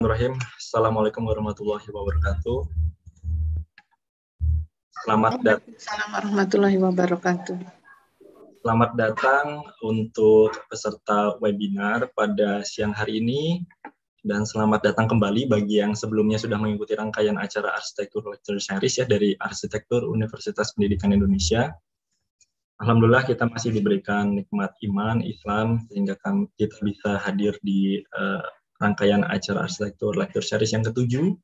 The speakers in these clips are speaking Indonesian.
Bismillahirrahmanirrahim. Assalamualaikum warahmatullahi wabarakatuh. Selamat datang. Assalamualaikum warahmatullahi wabarakatuh. Selamat datang untuk peserta webinar pada siang hari ini dan selamat datang kembali bagi yang sebelumnya sudah mengikuti rangkaian acara Arsitektur Lecture Series ya dari Arsitektur Universitas Pendidikan Indonesia. Alhamdulillah kita masih diberikan nikmat iman, Islam sehingga kita bisa hadir di eh, rangkaian acara arsitektur lecture series yang ketujuh.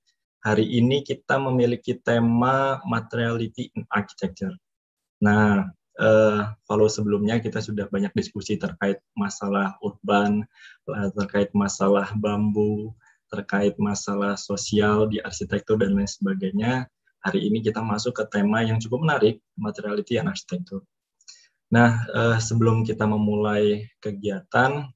Hari ini kita memiliki tema materiality in architecture. Nah, eh, kalau sebelumnya kita sudah banyak diskusi terkait masalah urban, eh, terkait masalah bambu, terkait masalah sosial di arsitektur dan lain sebagainya. Hari ini kita masuk ke tema yang cukup menarik, materiality in architecture. Nah, eh, sebelum kita memulai kegiatan,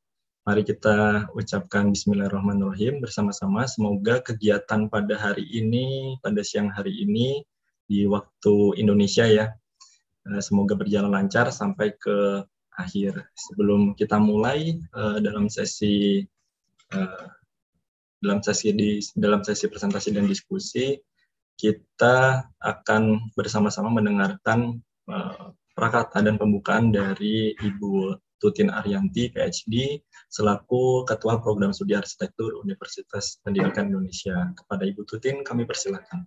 Mari kita ucapkan bismillahirrahmanirrahim bersama-sama. Semoga kegiatan pada hari ini, pada siang hari ini di waktu Indonesia ya. Eh, semoga berjalan lancar sampai ke akhir. Sebelum kita mulai eh, dalam sesi eh, dalam sesi di dalam sesi presentasi dan diskusi, kita akan bersama-sama mendengarkan prakata dan pembukaan dari Ibu Tutin Arianti, PhD, selaku Ketua Program Studi Arsitektur Universitas Pendidikan Indonesia. Kepada Ibu Tutin, kami persilakan.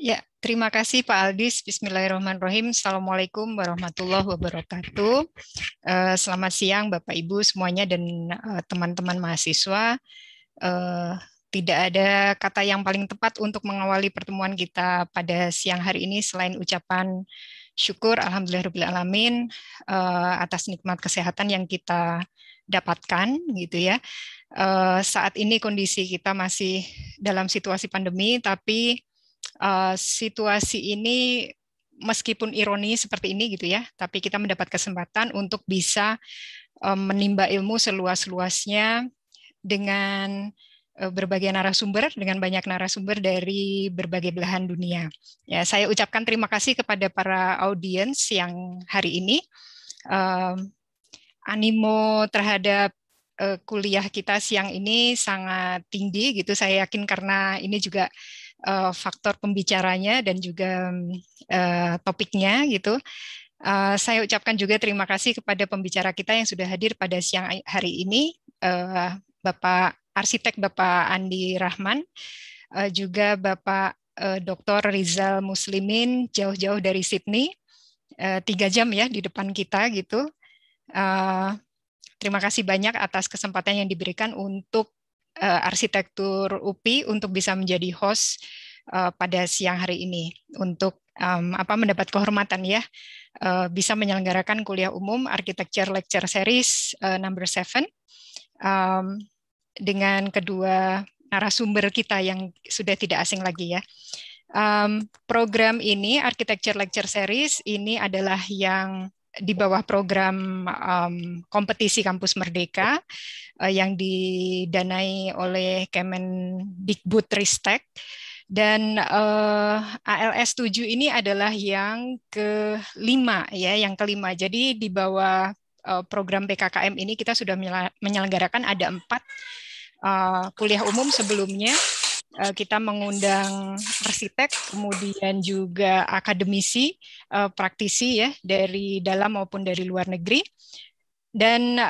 Ya, terima kasih Pak Aldis. Bismillahirrahmanirrahim. Assalamualaikum warahmatullahi wabarakatuh. Eh, selamat siang Bapak Ibu semuanya dan eh, teman-teman mahasiswa. Eh, tidak ada kata yang paling tepat untuk mengawali pertemuan kita pada siang hari ini selain ucapan Syukur alhamdulillahirobbilalamin alamin eh, atas nikmat kesehatan yang kita dapatkan gitu ya. Eh, saat ini kondisi kita masih dalam situasi pandemi tapi eh, situasi ini meskipun ironi seperti ini gitu ya, tapi kita mendapat kesempatan untuk bisa menimba ilmu seluas-luasnya dengan Eh, berbagai narasumber dengan banyak narasumber dari berbagai belahan dunia. Ya, saya ucapkan terima kasih kepada para audiens yang hari ini um, animo terhadap uh, kuliah kita siang ini sangat tinggi gitu. Saya yakin karena ini juga uh, faktor pembicaranya dan juga uh, topiknya gitu. Uh, saya ucapkan juga terima kasih kepada pembicara kita yang sudah hadir pada siang hari ini, uh, Bapak arsitek Bapak Andi Rahman, uh, juga Bapak uh, eh, Dr. Rizal Muslimin jauh-jauh dari Sydney, eh, tiga jam ya di depan kita gitu. Terima kasih banyak atas kesempatan yang diberikan untuk arsitektur UPI untuk bisa menjadi host pada siang hari ini untuk um, apa mendapat kehormatan ya uh, bisa menyelenggarakan kuliah umum Architecture Lecture Series uh, number seven. Um, dengan kedua narasumber kita yang sudah tidak asing lagi ya. Um, program ini Architecture Lecture Series ini adalah yang di bawah program um, kompetisi kampus merdeka uh, yang didanai oleh Kemendikbud Ristek dan uh, ALS 7 ini adalah yang kelima ya yang kelima jadi di bawah uh, program PKKM ini kita sudah menyelenggarakan ada empat Eh, kuliah umum sebelumnya eh, kita mengundang arsitek, kemudian juga akademisi, eh, praktisi ya dari dalam maupun dari luar negeri. Dan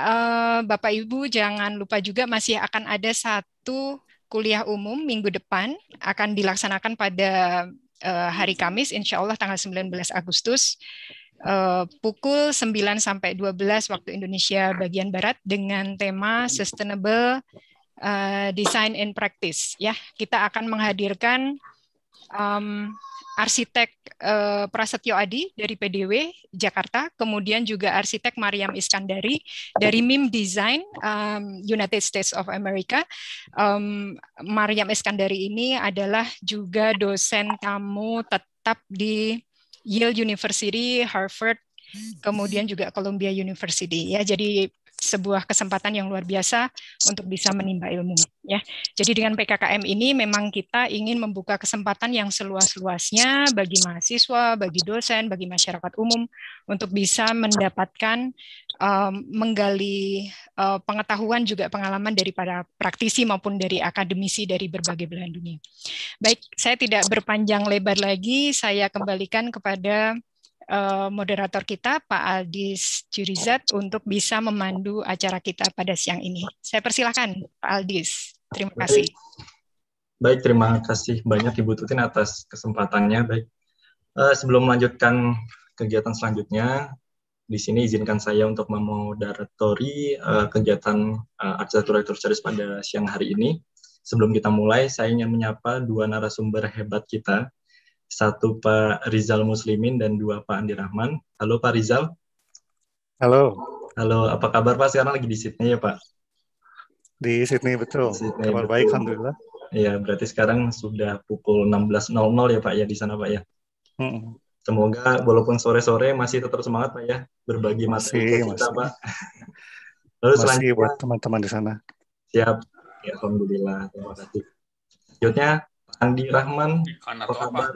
Bapak Ibu jangan lupa juga masih akan ada satu kuliah umum minggu depan akan dilaksanakan pada hari Kamis insya Allah tanggal 19 Agustus pukul 9 sampai 12 waktu Indonesia bagian barat dengan tema Sustainable Eh, design in practice ya kita akan menghadirkan um, arsitek uh, Prasetyo Adi dari PDW Jakarta kemudian juga arsitek Mariam Iskandari dari MIM Design um, United States of America um, Mariam Iskandari ini adalah juga dosen tamu tetap di Yale University Harvard kemudian juga Columbia University ya jadi sebuah kesempatan yang luar biasa untuk bisa menimba ilmu ya. Jadi dengan PKKM ini memang kita ingin membuka kesempatan yang seluas-luasnya bagi mahasiswa, bagi dosen, bagi masyarakat umum untuk bisa mendapatkan um, menggali uh, pengetahuan juga pengalaman dari praktisi maupun dari akademisi dari berbagai belahan dunia. Baik, saya tidak berpanjang lebar lagi, saya kembalikan kepada Eh, moderator kita Pak Aldis Jurizat untuk bisa memandu acara kita pada siang ini. Saya persilahkan Pak Aldis. Terima kasih. Baik, terima kasih banyak Ibu Tutin atas kesempatannya. Baik, eh, sebelum melanjutkan kegiatan selanjutnya, di sini izinkan saya untuk memoderatori uh, kegiatan uh, Architecture Series pada siang hari ini. Sebelum kita mulai, saya ingin menyapa dua narasumber hebat kita satu Pak Rizal Muslimin dan dua Pak Andi Rahman. Halo Pak Rizal. Halo. Halo, apa kabar Pak? Sekarang lagi di Sydney ya Pak? Di Sydney betul. Di Sydney, kabar betul. baik alhamdulillah. Iya, berarti sekarang sudah pukul 16.00 ya Pak ya di sana Pak ya. mm Semoga walaupun sore-sore masih tetap semangat Pak ya berbagi materi kita masih. Pak. Lalu masih selanjutnya buat teman-teman di sana. Siap. Ya, alhamdulillah. Terima kasih. Selanjutnya Andi Rahman, apa kabar?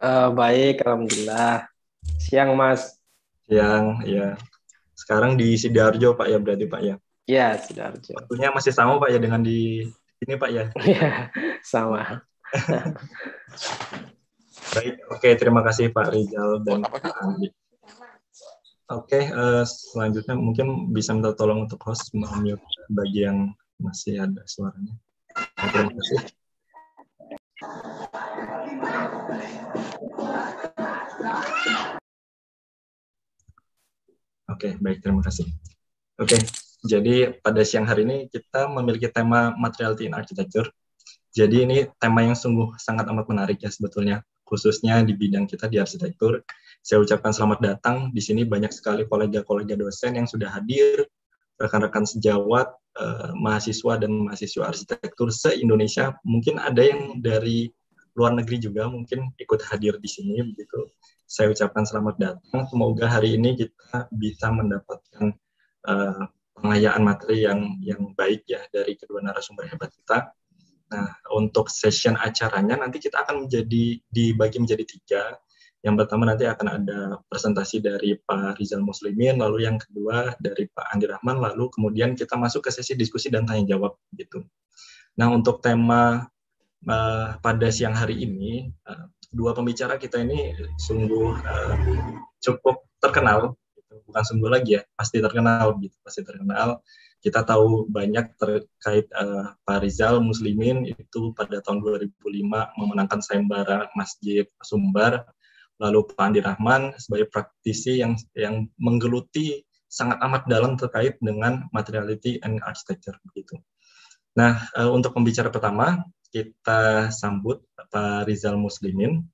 Uh, baik, alhamdulillah. Siang, Mas. Siang, ya. Sekarang di Sidoarjo, Pak ya berarti Pak ya. Iya, Sidoarjo. Waktunya masih sama Pak ya dengan di sini, Pak ya. Iya, sama. Baik, oke okay, terima kasih Pak Rizal dan Pak Andi. Oke, okay, uh, eh, selanjutnya mungkin bisa minta tolong untuk host mute bagi yang masih ada suaranya. Terima kasih. Oke, okay, baik. Terima kasih. Oke, okay, jadi pada siang hari ini kita memiliki tema Materiality in Architecture. Jadi ini tema yang sungguh sangat amat menarik ya sebetulnya, khususnya di bidang kita di arsitektur. Saya ucapkan selamat datang. Di sini banyak sekali kolega-kolega dosen yang sudah hadir, rekan-rekan sejawat, eh, mahasiswa dan mahasiswa arsitektur se-Indonesia. Mungkin ada yang dari luar negeri juga mungkin ikut hadir di sini begitu. Saya ucapkan selamat datang. Semoga hari ini kita bisa mendapatkan uh, pengayaan materi yang yang baik ya dari kedua narasumber hebat kita. Nah, untuk session acaranya nanti kita akan menjadi dibagi menjadi tiga. Yang pertama nanti akan ada presentasi dari Pak Rizal Muslimin, lalu yang kedua dari Pak Andi Rahman, lalu kemudian kita masuk ke sesi diskusi dan tanya jawab gitu. Nah, untuk tema uh, pada siang hari ini uh, dua pembicara kita ini sungguh uh, cukup terkenal bukan sungguh lagi ya pasti terkenal gitu pasti terkenal kita tahu banyak terkait uh, Pak Rizal Muslimin itu pada tahun 2005 memenangkan sayembara Masjid Sumbar lalu Pak Andi Rahman sebagai praktisi yang yang menggeluti sangat amat dalam terkait dengan materiality and architecture begitu. Nah, eh, untuk pembicara pertama, kita sambut Pak Rizal Muslimin.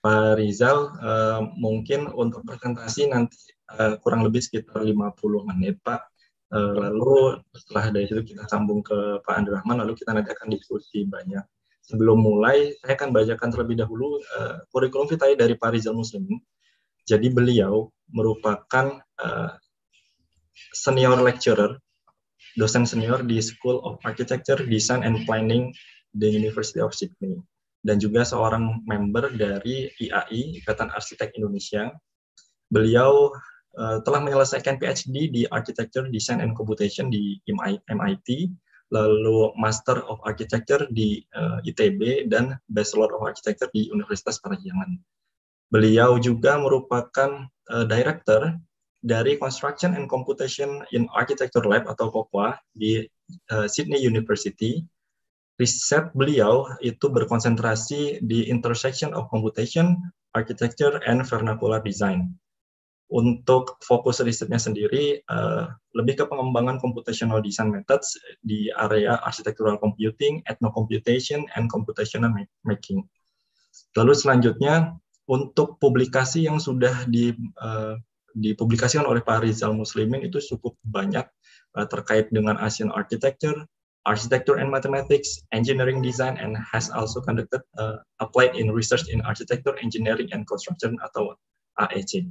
Pak Rizal, eh, mungkin untuk presentasi nanti eh, kurang lebih sekitar 50 menit, Pak. lalu setelah dari itu kita sambung ke Pak Andri Rahman, lalu kita nanti akan diskusi banyak. Sebelum mulai, saya akan bacakan terlebih dahulu kurikulum vitae dari Pak Rizal Muslimin. Jadi beliau merupakan senior lecturer dosen senior di School of Architecture, Design and Planning di University of Sydney dan juga seorang member dari IAI Ikatan Arsitek Indonesia. Beliau uh, telah menyelesaikan PhD di Architecture, Design and Computation di MIT, lalu Master of Architecture di uh, eh, ITB dan Bachelor of Architecture di Universitas Parahyangan. Beliau juga merupakan uh, director dari Construction and Computation in Architecture Lab atau COCWA di uh, Sydney University. Riset beliau itu berkonsentrasi di intersection of computation, architecture, and vernacular design. Untuk fokus risetnya sendiri, uh, lebih ke pengembangan computational design methods di area architectural computing, ethnocomputation, and computational making. Lalu selanjutnya, untuk publikasi yang sudah di, uh, dipublikasikan oleh Pak Rizal Muslimin itu cukup banyak uh, terkait dengan Asian architecture, architecture and mathematics, engineering design, and has also conducted uh, applied in research in architecture, engineering, and construction atau AEC.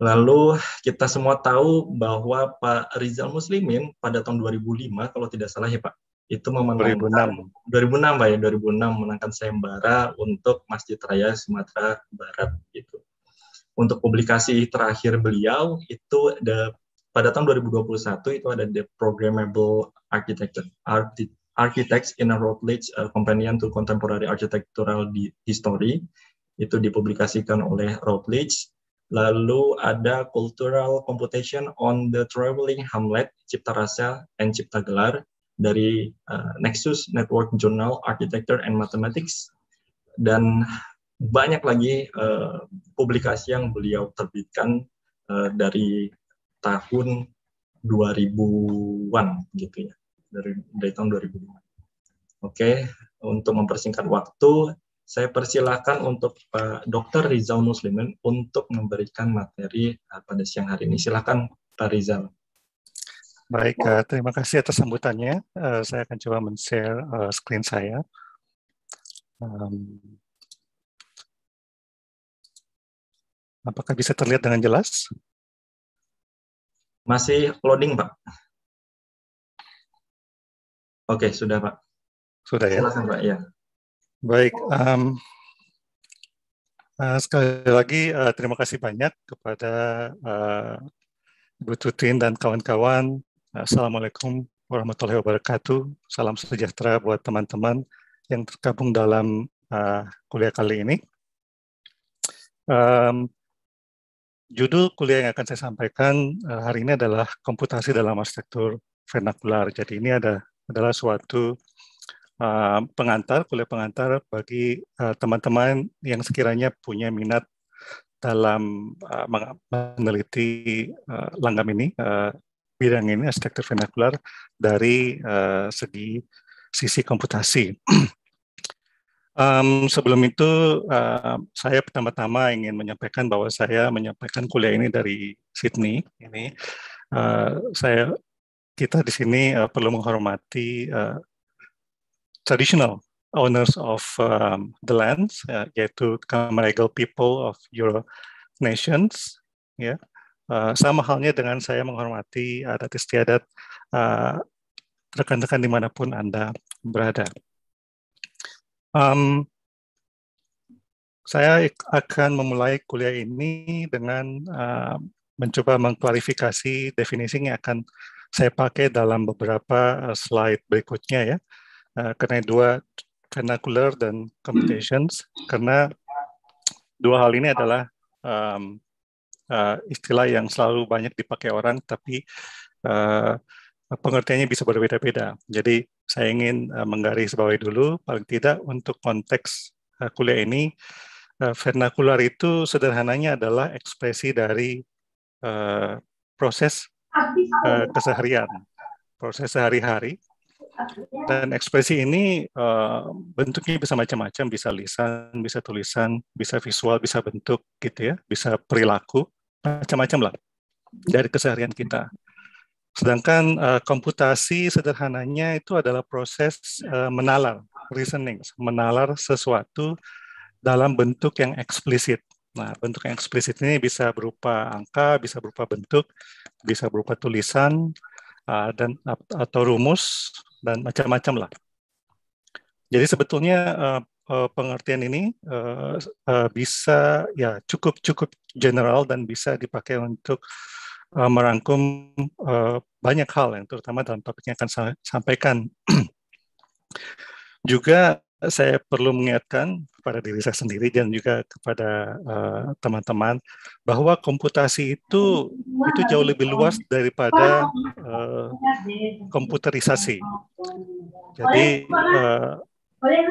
Lalu kita semua tahu bahwa Pak Rizal Muslimin pada tahun 2005 kalau tidak salah ya Pak, itu memenangkan 2006 2006 Pak ya 2006 menangkan sayembara untuk Masjid Raya Sumatera Barat gitu untuk publikasi terakhir beliau itu ada pada tahun 2021 itu ada the programmable architecture architects in a Routledge uh, eh, companion to contemporary architectural di history itu dipublikasikan oleh Routledge lalu ada cultural computation on the traveling hamlet cipta rasa and cipta gelar dari uh, Nexus Network Journal Architecture and Mathematics dan banyak lagi uh, publikasi yang beliau terbitkan uh, dari tahun 2000-an gitu ya dari dari tahun 2000 an Oke, untuk mempersingkat waktu, saya persilahkan untuk Pak eh, Dr. Rizal Muslimin untuk memberikan materi pada siang hari ini. Silakan Pak Rizal. Baik, terima kasih atas sambutannya. saya akan coba men-share screen saya. Apakah bisa terlihat dengan jelas? Masih loading, Pak. Oke, sudah, Pak. Sudah ya. Silakan, Pak. Ya. Baik. Um, uh, sekali lagi uh, terima kasih banyak kepada uh, eh, Bu Tutin dan kawan-kawan. Assalamualaikum warahmatullahi wabarakatuh. Salam sejahtera buat teman-teman yang tergabung dalam uh, kuliah kali ini. Um, judul kuliah yang akan saya sampaikan eh, hari ini adalah komputasi dalam arsitektur vernakular. Jadi ini ada adalah suatu uh, pengantar kuliah pengantar bagi eh, teman-teman uh, yang sekiranya punya minat dalam uh, meneliti uh, langgam ini uh, bidang ini arsitektur vernakular dari uh, segi sisi komputasi. Um, sebelum itu, uh, saya pertama-tama ingin menyampaikan bahwa saya menyampaikan kuliah ini dari Sydney. Ini uh, saya kita di sini uh, perlu menghormati uh, traditional owners of um, the lands, uh, yaitu Camaragal people of your nations. Ya, yeah. uh, sama halnya dengan saya menghormati adat istiadat rekan rekan-rekan dimanapun anda berada. Um, saya akan memulai kuliah ini dengan uh, mencoba mengklarifikasi definisi yang akan saya pakai dalam beberapa eh, slide berikutnya ya. Uh, karena dua karena vernacular dan computations, karena dua hal ini adalah um, uh, istilah yang selalu banyak dipakai orang, tapi uh, pengertiannya bisa berbeda-beda. Jadi saya ingin uh, eh, menggarisbawahi dulu, paling tidak untuk konteks uh, kuliah ini, uh, vernakular itu sederhananya adalah ekspresi dari uh, proses uh, keseharian, proses sehari-hari. Dan ekspresi ini uh, bentuknya bisa macam-macam, bisa lisan, bisa tulisan, bisa visual, bisa bentuk gitu ya, bisa perilaku, macam-macam lah dari keseharian kita. Sedangkan uh, komputasi sederhananya itu adalah proses uh, menalar, reasoning, menalar sesuatu dalam bentuk yang eksplisit. Nah, bentuk yang eksplisit ini bisa berupa angka, bisa berupa bentuk, bisa berupa tulisan uh, dan atau rumus dan macam-macam lah. Jadi sebetulnya uh, pengertian ini uh, uh, bisa ya cukup cukup general dan bisa dipakai untuk Eh, merangkum eh, banyak hal yang terutama dalam topik yang akan saya sampaikan. juga saya perlu mengingatkan kepada diri saya sendiri dan juga kepada eh, teman-teman uh, bahwa komputasi itu itu jauh lebih luas daripada uh, komputerisasi. Jadi uh,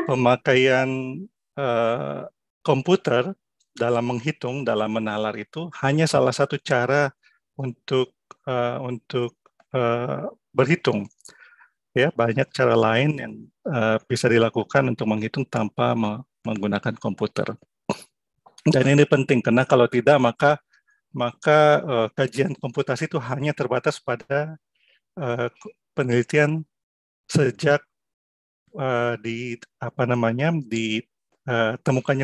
pemakaian uh, komputer dalam menghitung, dalam menalar itu hanya salah satu cara untuk uh, untuk uh, berhitung. Ya, banyak cara lain yang uh, bisa dilakukan untuk menghitung tanpa me menggunakan komputer. Dan ini penting karena kalau tidak maka maka uh, kajian komputasi itu hanya terbatas pada uh, penelitian sejak uh, di apa namanya di uh,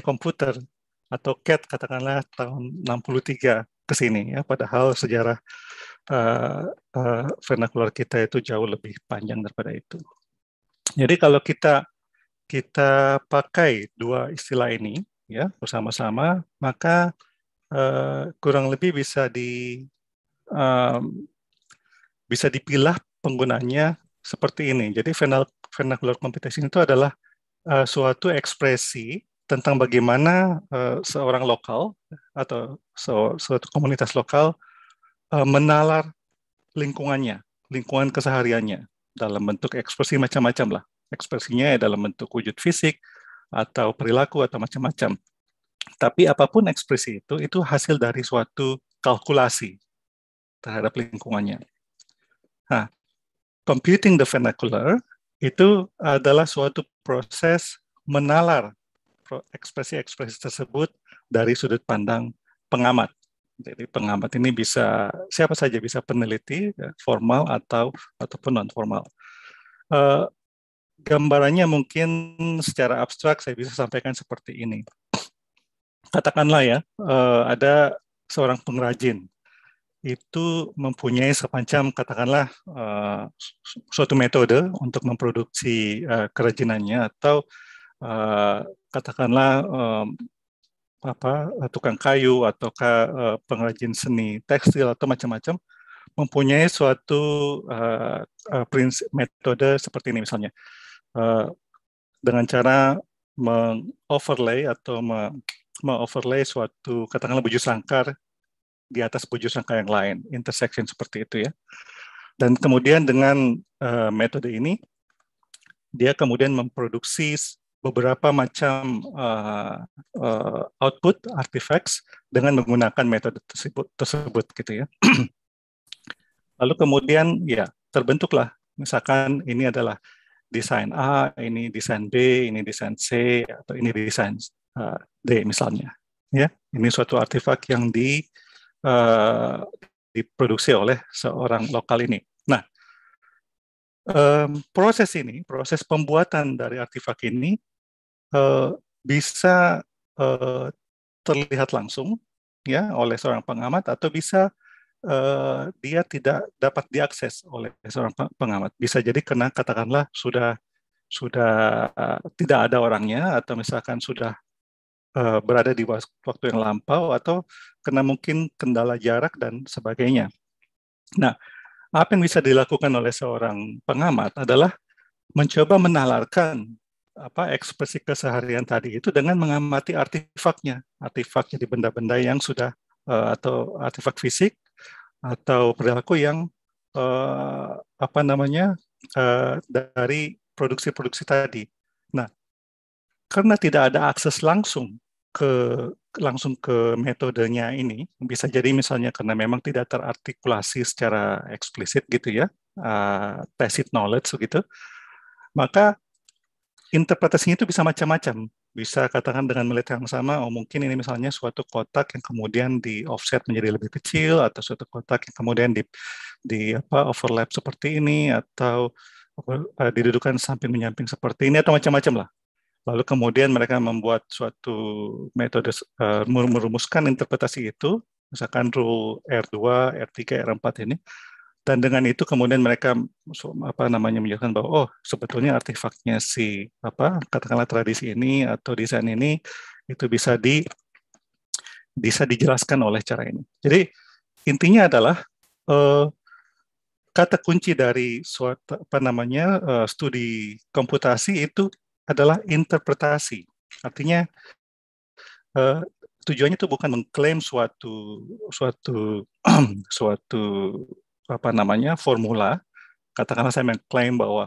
komputer atau CAT katakanlah tahun 63 ke sini ya padahal sejarah uh, uh, vernakular kita itu jauh lebih panjang daripada itu. Jadi kalau kita kita pakai dua istilah ini ya bersama-sama maka uh, kurang lebih bisa di um, bisa dipilah penggunanya seperti ini. Jadi vernacular competition itu adalah uh, suatu ekspresi tentang bagaimana uh, seorang lokal atau so, suatu komunitas lokal uh, menalar lingkungannya, lingkungan kesehariannya dalam bentuk ekspresi macam-macam lah. Ekspresinya ya dalam bentuk wujud fisik atau perilaku atau macam-macam. Tapi apapun ekspresi itu, itu hasil dari suatu kalkulasi terhadap lingkungannya. Nah, computing the vernacular itu adalah suatu proses menalar ekspresi-ekspresi tersebut dari sudut pandang pengamat. Jadi pengamat ini bisa siapa saja bisa peneliti ya, formal atau ataupun non formal. Uh, eh, gambarannya mungkin secara abstrak saya bisa sampaikan seperti ini. Katakanlah ya uh, ada seorang pengrajin itu mempunyai sepanjang katakanlah uh, suatu metode untuk memproduksi uh, kerajinannya atau uh, katakanlah um, apa tukang kayu ataukah uh, pengrajin seni tekstil atau macam-macam mempunyai suatu uh, eh, uh, eh, prinsip metode seperti ini misalnya uh, dengan cara mengoverlay atau mengoverlay me suatu katakanlah baju sangkar di atas baju sangkar yang lain intersection seperti itu ya dan kemudian dengan uh, metode ini dia kemudian memproduksi beberapa macam uh, uh, output artifacts dengan menggunakan metode tersebut, tersebut gitu ya. Lalu kemudian ya terbentuklah misalkan ini adalah desain A, ini desain B, ini desain C atau ini desain uh, D misalnya. Ya, ini suatu artefak yang di uh, diproduksi oleh seorang lokal ini. Nah, um, proses ini, proses pembuatan dari artefak ini Eh, bisa uh, terlihat langsung ya oleh seorang pengamat atau bisa uh, dia tidak dapat diakses oleh seorang pengamat. Bisa jadi kena katakanlah sudah sudah uh, tidak ada orangnya atau misalkan sudah uh, berada di waktu yang lampau atau kena mungkin kendala jarak dan sebagainya. Nah, apa yang bisa dilakukan oleh seorang pengamat adalah mencoba menalarkan apa ekspresi keseharian tadi itu dengan mengamati artefaknya, artefaknya di benda-benda yang sudah uh, atau artefak fisik atau perilaku yang uh, apa namanya uh, dari produksi-produksi tadi. Nah, karena tidak ada akses langsung ke langsung ke metodenya ini bisa jadi misalnya karena memang tidak terartikulasi secara eksplisit gitu ya uh, tacit knowledge gitu maka interpretasinya itu bisa macam-macam. Bisa katakan dengan melihat yang sama, oh mungkin ini misalnya suatu kotak yang kemudian di offset menjadi lebih kecil, atau suatu kotak yang kemudian di, di apa overlap seperti ini, atau uh, didudukan samping menyamping seperti ini, atau macam-macam lah. Lalu kemudian mereka membuat suatu metode, uh, merumuskan interpretasi itu, misalkan rule R2, R3, R4 ini, dan dengan itu kemudian mereka apa namanya menjelaskan bahwa oh sebetulnya artefaknya si apa katakanlah tradisi ini atau desain ini itu bisa di bisa dijelaskan oleh cara ini. Jadi intinya adalah eh, kata kunci dari suatu apa namanya eh, studi komputasi itu adalah interpretasi. Artinya eh, tujuannya itu bukan mengklaim suatu suatu suatu apa namanya formula katakanlah saya mengklaim bahwa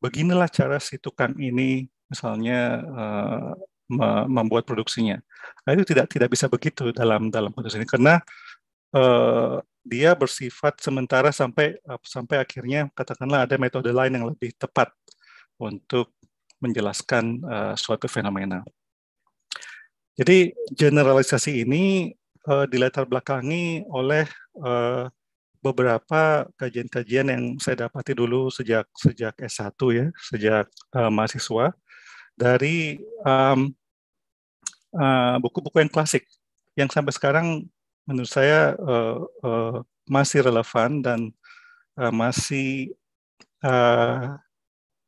beginilah cara si tukang ini misalnya uh, membuat produksinya nah, itu tidak tidak bisa begitu dalam dalam konteks ini karena uh, dia bersifat sementara sampai uh, sampai akhirnya katakanlah ada metode lain yang lebih tepat untuk menjelaskan uh, suatu fenomena. Jadi generalisasi ini uh, dilatar belakangi oleh uh, beberapa kajian-kajian yang saya dapati dulu sejak sejak S1 ya, sejak uh, mahasiswa dari um, uh, buku-buku yang klasik yang sampai sekarang menurut saya uh, uh, masih relevan dan uh, masih uh,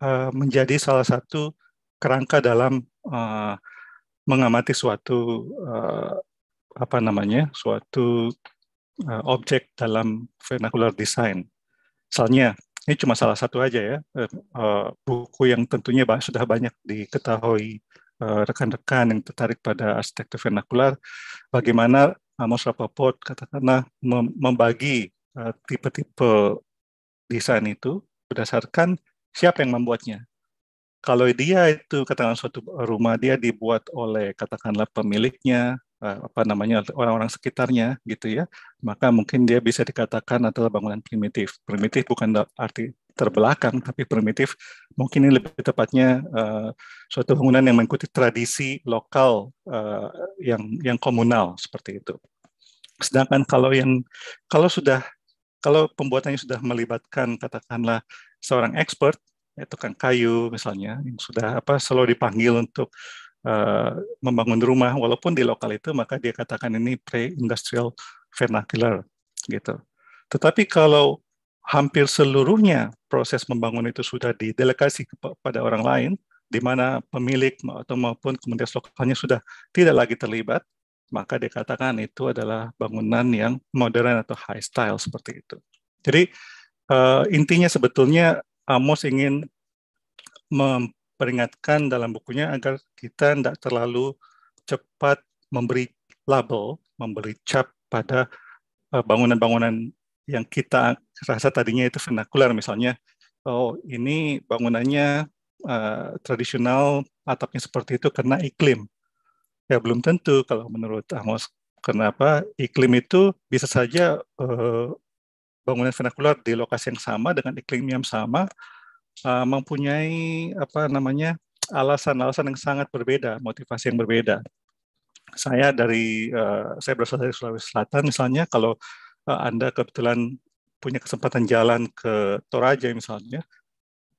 uh, menjadi salah satu kerangka dalam uh, mengamati suatu uh, apa namanya suatu Eh, objek dalam vernacular design. Misalnya, ini cuma salah satu aja ya, eh, eh, buku yang tentunya sudah banyak diketahui rekan-rekan yang tertarik pada arsitektur vernacular, bagaimana Amos Rapoport katakanlah membagi tipe-tipe desain itu berdasarkan siapa yang membuatnya. Kalau dia itu katakanlah suatu rumah dia dibuat oleh katakanlah pemiliknya Eh, apa namanya orang-orang sekitarnya gitu ya maka mungkin dia bisa dikatakan adalah bangunan primitif primitif bukan arti terbelakang tapi primitif mungkin ini lebih tepatnya uh, suatu bangunan yang mengikuti tradisi lokal uh, yang yang komunal seperti itu sedangkan kalau yang kalau sudah kalau pembuatannya sudah melibatkan katakanlah seorang expert ya, tukang kayu misalnya yang sudah apa selalu dipanggil untuk Eh, membangun rumah walaupun di lokal itu maka dia katakan ini pre-industrial vernacular gitu. Tetapi kalau hampir seluruhnya proses membangun itu sudah didelegasi kepada orang lain, di mana pemilik atau maupun komunitas lokalnya sudah tidak lagi terlibat, maka dikatakan itu adalah bangunan yang modern atau high style seperti itu. Jadi eh, intinya sebetulnya Amos ingin mem peringatkan dalam bukunya agar kita tidak terlalu cepat memberi label, memberi cap pada eh, bangunan-bangunan yang kita rasa tadinya itu vernakular misalnya oh ini bangunannya uh, tradisional atapnya seperti itu karena iklim ya belum tentu kalau menurut Amos kenapa iklim itu bisa saja uh, bangunan vernakular di lokasi yang sama dengan iklim yang sama uh, mempunyai apa namanya alasan-alasan yang sangat berbeda, motivasi yang berbeda. Saya dari uh, saya berasal dari Sulawesi Selatan misalnya, kalau uh, anda kebetulan punya kesempatan jalan ke Toraja misalnya,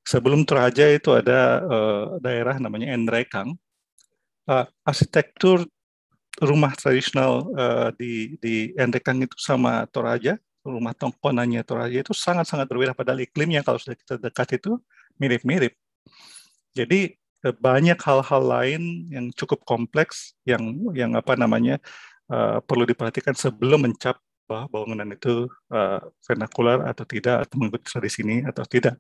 sebelum Toraja itu ada uh, daerah namanya Endrekang. uh, arsitektur rumah tradisional uh, di di Endrekang itu sama Toraja rumah tongkonannya Toraja itu sangat-sangat berbeda padahal iklimnya kalau sudah kita dekat itu mirip-mirip. Jadi eh, banyak hal-hal lain yang cukup kompleks yang yang apa namanya uh, perlu diperhatikan sebelum mencap bahwa bangunan itu uh, vernakular atau tidak atau mengikuti tradisi ini atau tidak.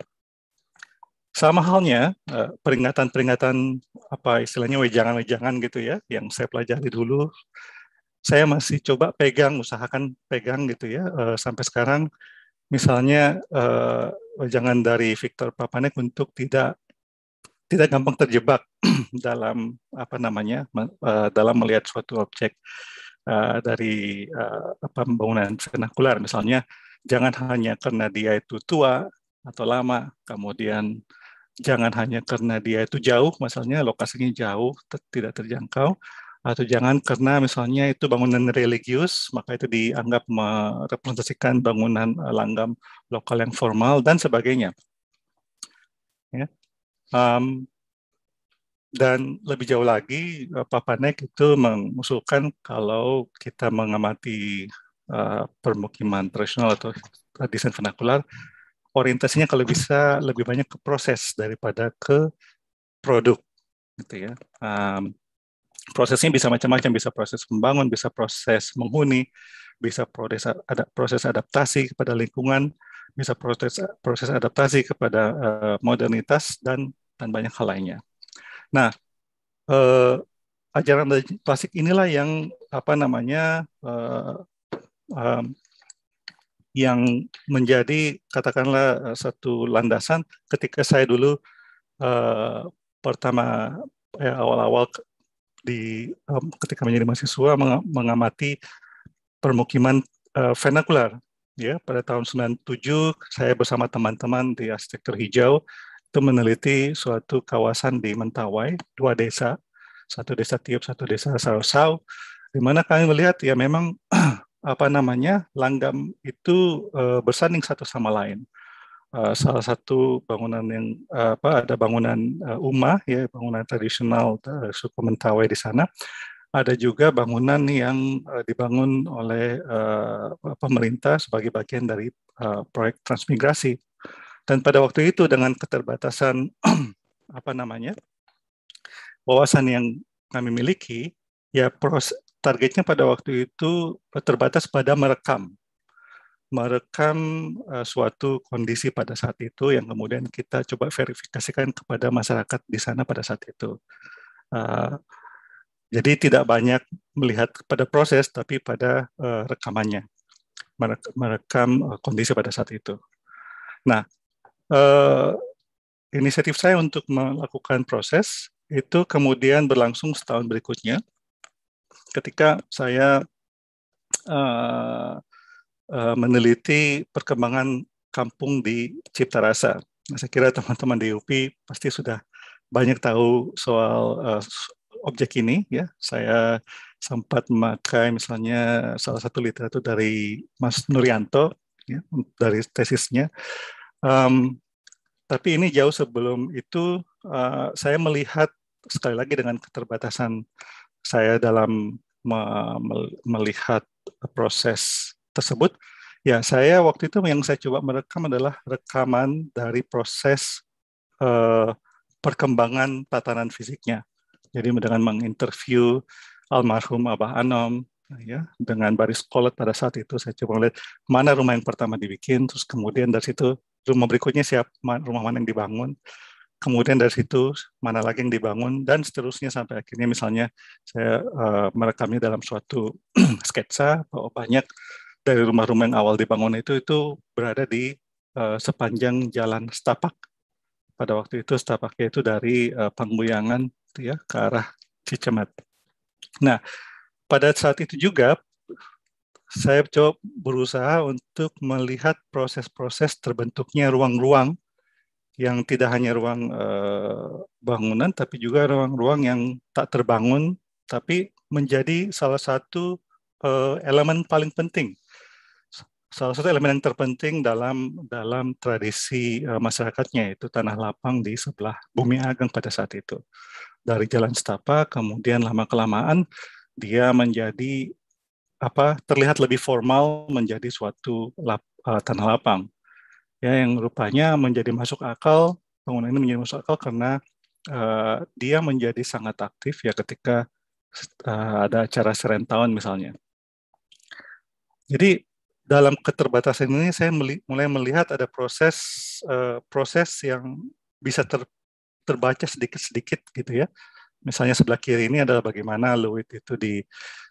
Sama halnya peringatan-peringatan apa istilahnya wejangan-wejangan gitu ya yang saya pelajari dulu saya masih coba pegang, usahakan pegang gitu ya uh, sampai sekarang. Misalnya uh, jangan dari Victor Papanek untuk tidak tidak gampang terjebak dalam apa namanya eh, dalam melihat suatu objek dari apa pembangunan vernakular misalnya jangan hanya karena dia itu tua atau lama kemudian jangan hanya karena dia itu jauh misalnya lokasinya jauh tidak terjangkau atau jangan karena misalnya itu bangunan religius maka itu dianggap merepresentasikan bangunan eh, langgam lokal yang formal dan sebagainya ya um, dan lebih jauh lagi eh, Papanek itu mengusulkan kalau kita mengamati uh, permukiman tradisional atau desain vernakular orientasinya kalau bisa lebih banyak ke proses daripada ke produk gitu ya um, prosesnya bisa macam-macam, bisa proses membangun, bisa proses menghuni, bisa proses ada proses adaptasi kepada lingkungan, bisa proses proses adaptasi kepada uh, modernitas dan dan banyak hal lainnya. Nah, uh, ajaran dari klasik inilah yang apa namanya uh, um, yang menjadi katakanlah satu landasan ketika saya dulu uh, pertama awal-awal di um, ketika menjadi mahasiswa meng mengamati permukiman uh, vernakular ya pada tahun 97 saya bersama teman-teman di arsitektur hijau itu meneliti suatu kawasan di Mentawai dua desa satu desa Tiup satu desa Sarosau, di mana kami melihat ya memang apa namanya langgam itu uh, bersanding satu sama lain Eh, salah satu bangunan yang uh, apa ada bangunan uh, Uma ya bangunan tradisional uh, suku Mentawai di sana. Ada juga bangunan yang uh, dibangun oleh uh, pemerintah sebagai bagian dari uh, proyek transmigrasi. Dan pada waktu itu dengan keterbatasan apa namanya wawasan yang kami miliki, ya pros, targetnya pada waktu itu terbatas pada merekam merekam uh, suatu kondisi pada saat itu yang kemudian kita coba verifikasikan kepada masyarakat di sana pada saat itu. Uh, jadi tidak banyak melihat pada proses, tapi pada uh, rekamannya, merekam uh, kondisi pada saat itu. Nah, uh, inisiatif saya untuk melakukan proses itu kemudian berlangsung setahun berikutnya, ketika saya uh, Eh, meneliti perkembangan kampung di Cipta Rasa. Nah, saya kira teman-teman di UPI pasti sudah banyak tahu soal uh, objek ini ya. Saya sempat memakai misalnya salah satu literatur dari Mas Nurianto ya, dari tesisnya. Um, tapi ini jauh sebelum itu uh, saya melihat sekali lagi dengan keterbatasan saya dalam me melihat proses tersebut, ya saya waktu itu yang saya coba merekam adalah rekaman dari proses uh, perkembangan tatanan fisiknya. Jadi dengan menginterview almarhum Abah Anom, ya dengan baris kolot pada saat itu saya coba melihat mana rumah yang pertama dibikin, terus kemudian dari situ rumah berikutnya siap rumah mana yang dibangun, kemudian dari situ mana lagi yang dibangun dan seterusnya sampai akhirnya misalnya saya uh, merekamnya dalam suatu sketsa bahwa banyak dari rumah-rumah yang awal dibangun itu itu berada di uh, sepanjang jalan setapak. Pada waktu itu setapaknya itu dari uh, eh, Pangguyangan gitu ya ke arah Cicemat. Nah, pada saat itu juga saya coba berusaha untuk melihat proses-proses terbentuknya ruang-ruang yang tidak hanya ruang eh, bangunan tapi juga ruang-ruang yang tak terbangun tapi menjadi salah satu elemen paling penting salah satu elemen yang terpenting dalam dalam tradisi uh, masyarakatnya itu tanah lapang di sebelah Bumi Ageng pada saat itu. Dari Jalan Setapak kemudian lama kelamaan dia menjadi apa terlihat lebih formal menjadi suatu lap, uh, tanah lapang. Ya yang rupanya menjadi masuk akal bangunan ini menjadi masuk akal karena uh, dia menjadi sangat aktif ya ketika uh, ada acara serentawan misalnya. Jadi dalam keterbatasan ini saya mulai melihat ada proses uh, proses yang bisa ter, terbaca sedikit-sedikit gitu ya. Misalnya sebelah kiri ini adalah bagaimana Lewitt itu di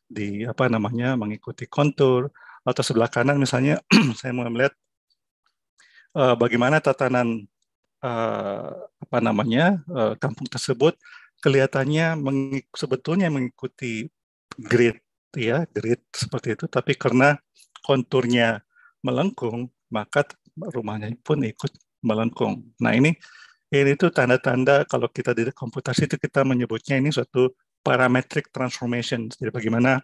di apa namanya mengikuti kontur atau sebelah kanan misalnya saya mulai melihat uh, bagaimana tatanan uh, apa namanya uh, kampung tersebut kelihatannya mengik sebetulnya mengikuti grid ya grid seperti itu tapi karena konturnya melengkung, maka rumahnya pun ikut melengkung. Nah ini ini tuh tanda-tanda kalau kita di komputasi itu kita menyebutnya ini suatu parametric transformation. Jadi bagaimana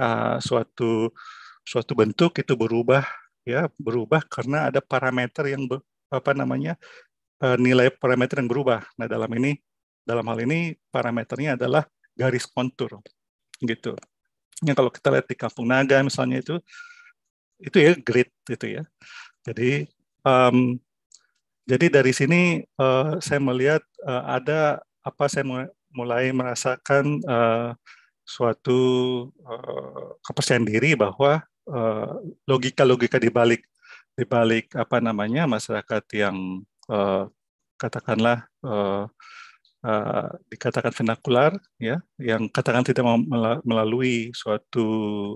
uh, suatu suatu bentuk itu berubah ya berubah karena ada parameter yang apa namanya uh, nilai parameter yang berubah. Nah dalam ini dalam hal ini parameternya adalah garis kontur gitu. Ya, kalau kita lihat di Kampung Naga misalnya itu itu ya grid itu ya. Jadi um, jadi dari sini uh, saya melihat uh, ada apa saya mulai merasakan uh, suatu uh, kepercayaan diri bahwa logika-logika dibalik di balik di balik apa namanya masyarakat yang uh, katakanlah uh, Eh, dikatakan vernakular ya yang katakan tidak melalui suatu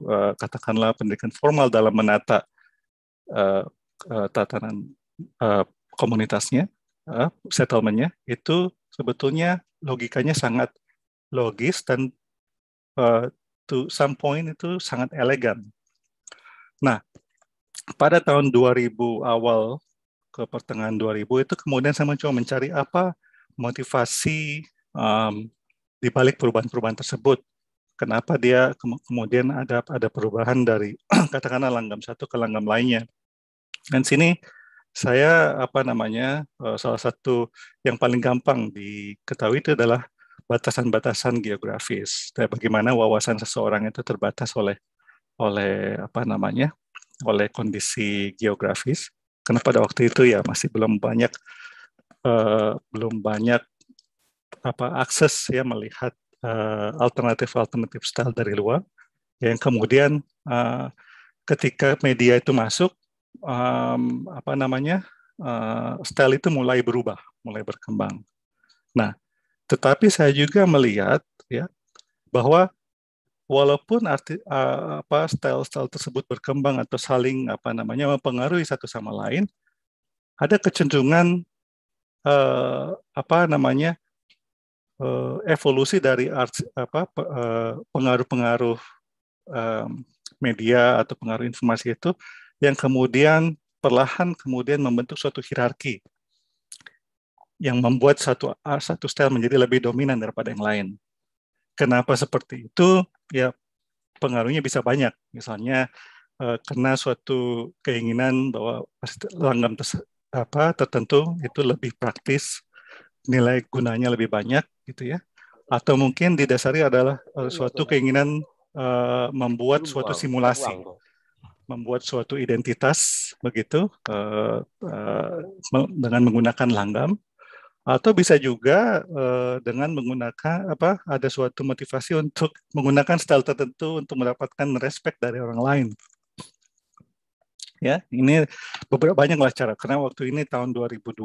uh, katakanlah pendidikan formal dalam menata uh, tatanan uh, komunitasnya uh, settlementnya itu sebetulnya logikanya sangat logis dan uh, to some point itu sangat elegan. Nah, pada tahun 2000 awal ke pertengahan 2000 itu kemudian saya mencoba mencari apa motivasi um, di balik perubahan-perubahan tersebut. Kenapa dia ke kemudian ada ada perubahan dari katakanlah langgam satu ke langgam lainnya. Dan sini saya apa namanya e, salah satu yang paling gampang diketahui itu adalah batasan-batasan geografis. Dan bagaimana wawasan seseorang itu terbatas oleh oleh apa namanya oleh kondisi geografis. Karena pada waktu itu ya masih belum banyak Eh, belum banyak apa akses ya melihat eh, alternatif-alternatif style dari luar yang kemudian uh, ketika media itu masuk um, apa namanya uh, style itu mulai berubah mulai berkembang nah tetapi saya juga melihat ya bahwa walaupun arti, uh, apa style-style tersebut berkembang atau saling apa namanya mempengaruhi satu sama lain ada kecenderungan uh, apa namanya uh, evolusi dari arts apa eh, pengaruh-pengaruh um, media atau pengaruh informasi itu yang kemudian perlahan kemudian membentuk suatu hierarki yang membuat satu ah, satu style menjadi lebih dominan daripada yang lain. Kenapa seperti itu? Ya pengaruhnya bisa banyak. Misalnya karena suatu keinginan bahwa langgam apa tertentu itu lebih praktis nilai gunanya lebih banyak gitu ya atau mungkin didasari adalah eh, iya, suatu keinginan uh, membuat suatu simulasi membuat suatu identitas begitu uh, uh, dengan menggunakan langgam atau bisa juga uh, dengan menggunakan apa ada suatu motivasi untuk menggunakan style tertentu untuk mendapatkan respect dari orang lain ya. Ini beberapa banyak lah cara karena waktu ini tahun 2002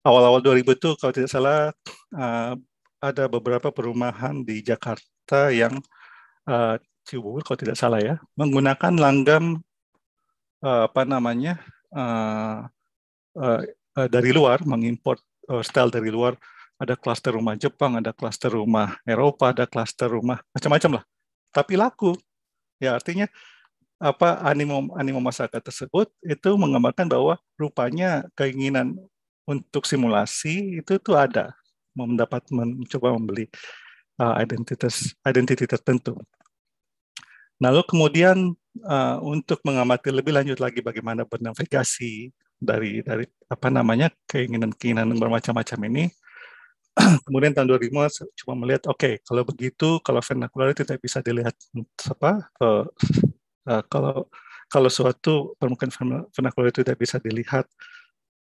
awal-awal 2000 itu kalau tidak salah eh, ada beberapa perumahan di Jakarta yang eh, Cibubur kalau tidak salah ya menggunakan langgam eh, apa namanya dari luar mengimpor uh, style dari luar ada klaster rumah Jepang ada klaster rumah Eropa ada klaster rumah macam-macam lah tapi laku ya artinya apa animo animo masyarakat tersebut itu menggambarkan bahwa rupanya keinginan untuk simulasi itu tuh ada mau mendapat mencoba membeli uh, identitas identitas tertentu. Nah, lalu kemudian uh, untuk mengamati lebih lanjut lagi bagaimana bernavigasi dari dari apa namanya keinginan-keinginan bermacam-macam ini. kemudian tahun 2005 cuma melihat oke okay, kalau begitu kalau vernacular tidak bisa dilihat apa Uh, kalau kalau suatu permukaan vernakular itu tidak bisa dilihat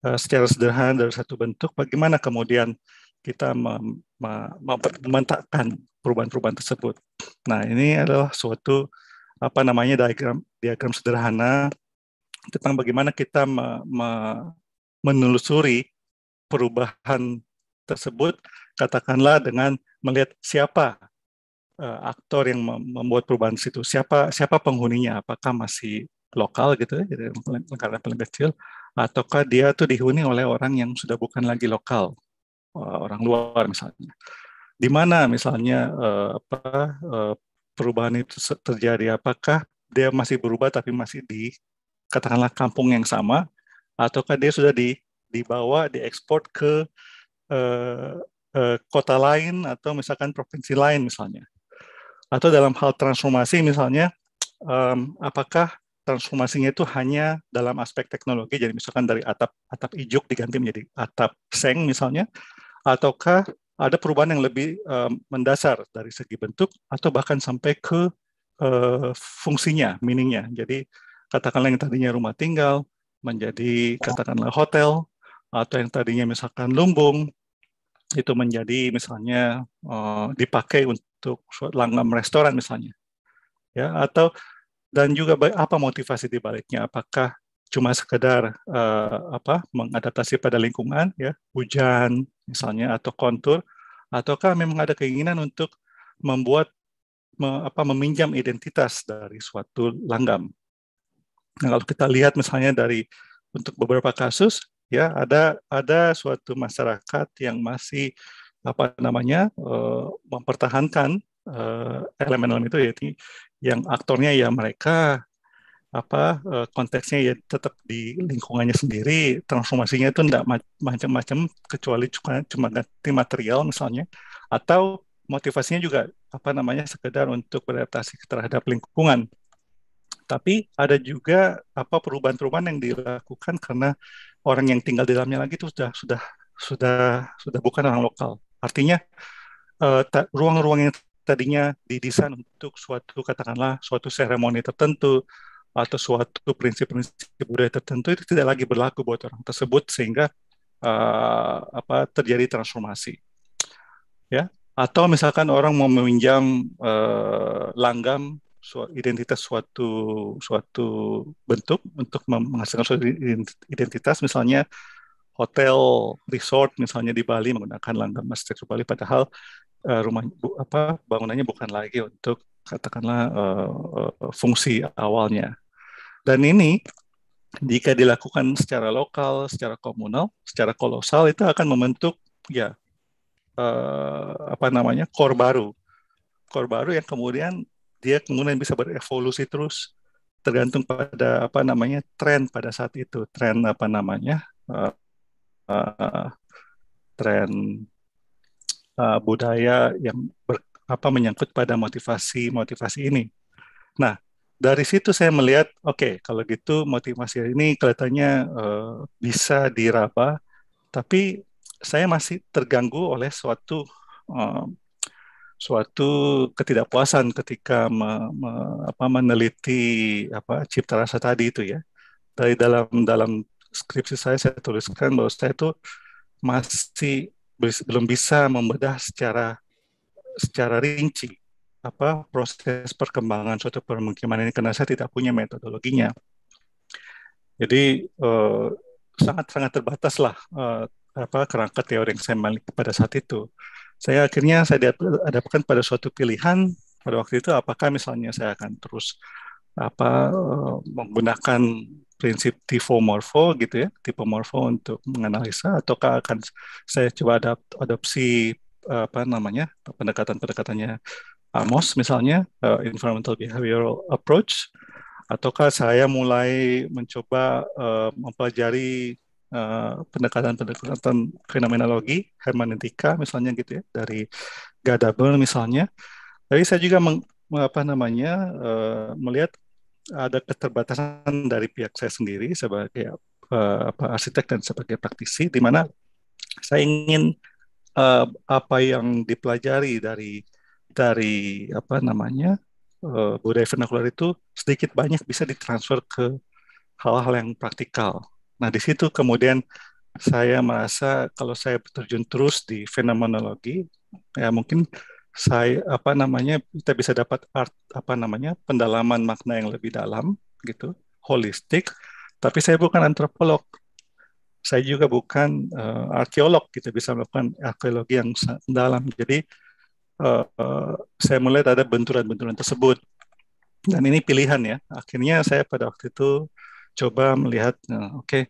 uh, secara sederhana dari satu bentuk, bagaimana kemudian kita mem, perubahan-perubahan tersebut. Nah, ini adalah suatu apa namanya diagram diagram sederhana tentang bagaimana kita me, me, menelusuri perubahan tersebut, katakanlah dengan melihat siapa uh, aktor yang membuat perubahan situ siapa siapa penghuninya apakah masih lokal gitu ya negara paling kecil ataukah dia tuh dihuni oleh orang yang sudah bukan lagi lokal eh, orang luar misalnya di mana misalnya uh, apa uh, perubahan itu terjadi apakah dia masih berubah tapi masih di katakanlah kampung yang sama ataukah dia sudah di dibawa diekspor ke uh, kota lain atau misalkan provinsi lain misalnya atau dalam hal transformasi misalnya, um, apakah transformasinya itu hanya dalam aspek teknologi, jadi misalkan dari atap atap ijuk diganti menjadi atap seng misalnya, ataukah ada perubahan yang lebih um, mendasar dari segi bentuk atau bahkan sampai ke uh, fungsinya, meaningnya. Jadi katakanlah yang tadinya rumah tinggal menjadi katakanlah hotel atau yang tadinya misalkan lumbung itu menjadi misalnya uh, dipakai untuk langgam restoran misalnya ya atau dan juga apa motivasi di baliknya apakah cuma sekedar uh, apa mengadaptasi pada lingkungan ya hujan misalnya atau kontur ataukah memang ada keinginan untuk membuat me, apa meminjam identitas dari suatu langgam nah kalau kita lihat misalnya dari untuk beberapa kasus ya ada ada suatu masyarakat yang masih apa namanya uh, mempertahankan eh, elemen-elemen uh, itu yaitu yang aktornya ya mereka apa uh, konteksnya ya tetap di lingkungannya sendiri transformasinya itu tidak macam-macam kecuali cuma cuma ganti material misalnya atau motivasinya juga apa namanya sekedar untuk beradaptasi terhadap lingkungan tapi ada juga apa perubahan-perubahan yang dilakukan karena orang yang tinggal di dalamnya lagi itu sudah sudah sudah sudah bukan orang lokal. Artinya eh, ruang-ruang uh, yang tadinya didesain untuk suatu katakanlah suatu seremoni tertentu atau suatu prinsip-prinsip budaya tertentu itu tidak lagi berlaku buat orang tersebut sehingga uh, apa terjadi transformasi ya atau misalkan orang mau meminjam uh, langgam identitas suatu suatu bentuk untuk menghasilkan suatu identitas misalnya hotel resort misalnya di Bali menggunakan langgam arsitektur Bali padahal uh, rumah bu, apa bangunannya bukan lagi untuk katakanlah uh, uh, fungsi awalnya dan ini jika dilakukan secara lokal secara komunal secara kolosal itu akan membentuk ya uh, apa namanya kor baru kor baru yang kemudian dia kemudian bisa berevolusi terus tergantung pada apa namanya tren pada saat itu tren apa namanya uh, uh, tren uh, budaya yang ber, apa menyangkut pada motivasi motivasi ini nah dari situ saya melihat oke okay, kalau gitu motivasi ini kelihatannya uh, bisa diraba tapi saya masih terganggu oleh suatu uh, suatu ketidakpuasan ketika me, me, apa, meneliti apa cipta rasa tadi itu ya. Dari dalam dalam skripsi saya saya tuliskan bahwa saya itu masih belum bisa membedah secara secara rinci apa proses perkembangan suatu permukiman ini karena saya tidak punya metodologinya. Jadi eh, sangat-sangat eh, terbatas lah eh, apa kerangka teori yang saya miliki pada saat itu saya akhirnya saya dihadapkan pada suatu pilihan pada waktu itu apakah misalnya saya akan terus apa eh, menggunakan prinsip morfo gitu ya morfo untuk menganalisa ataukah akan saya coba adapt, adopsi eh, apa namanya pendekatan pendekatannya Amos misalnya uh, environmental behavioral approach ataukah saya mulai mencoba uh, mempelajari Eh, pendekatan-pendekatan uh, fenomenologi, hermeneutika misalnya gitu ya, dari Gadamer misalnya. Tapi saya juga meng, apa namanya uh, melihat ada keterbatasan dari pihak saya sendiri sebagai uh, apa arsitek dan sebagai praktisi di mana saya ingin uh, apa yang dipelajari dari dari apa namanya uh, budaya vernakular itu sedikit banyak bisa ditransfer ke hal-hal yang praktikal Nah, di situ kemudian saya merasa kalau saya terjun terus di fenomenologi, ya mungkin saya apa namanya kita bisa dapat art apa namanya pendalaman makna yang lebih dalam gitu, holistik. Tapi saya bukan antropolog, saya juga bukan uh, arkeolog kita gitu, bisa melakukan arkeologi yang dalam jadi uh, uh, saya melihat ada benturan-benturan tersebut dan ini pilihan ya akhirnya saya pada waktu itu coba melihat, eh, oke, okay,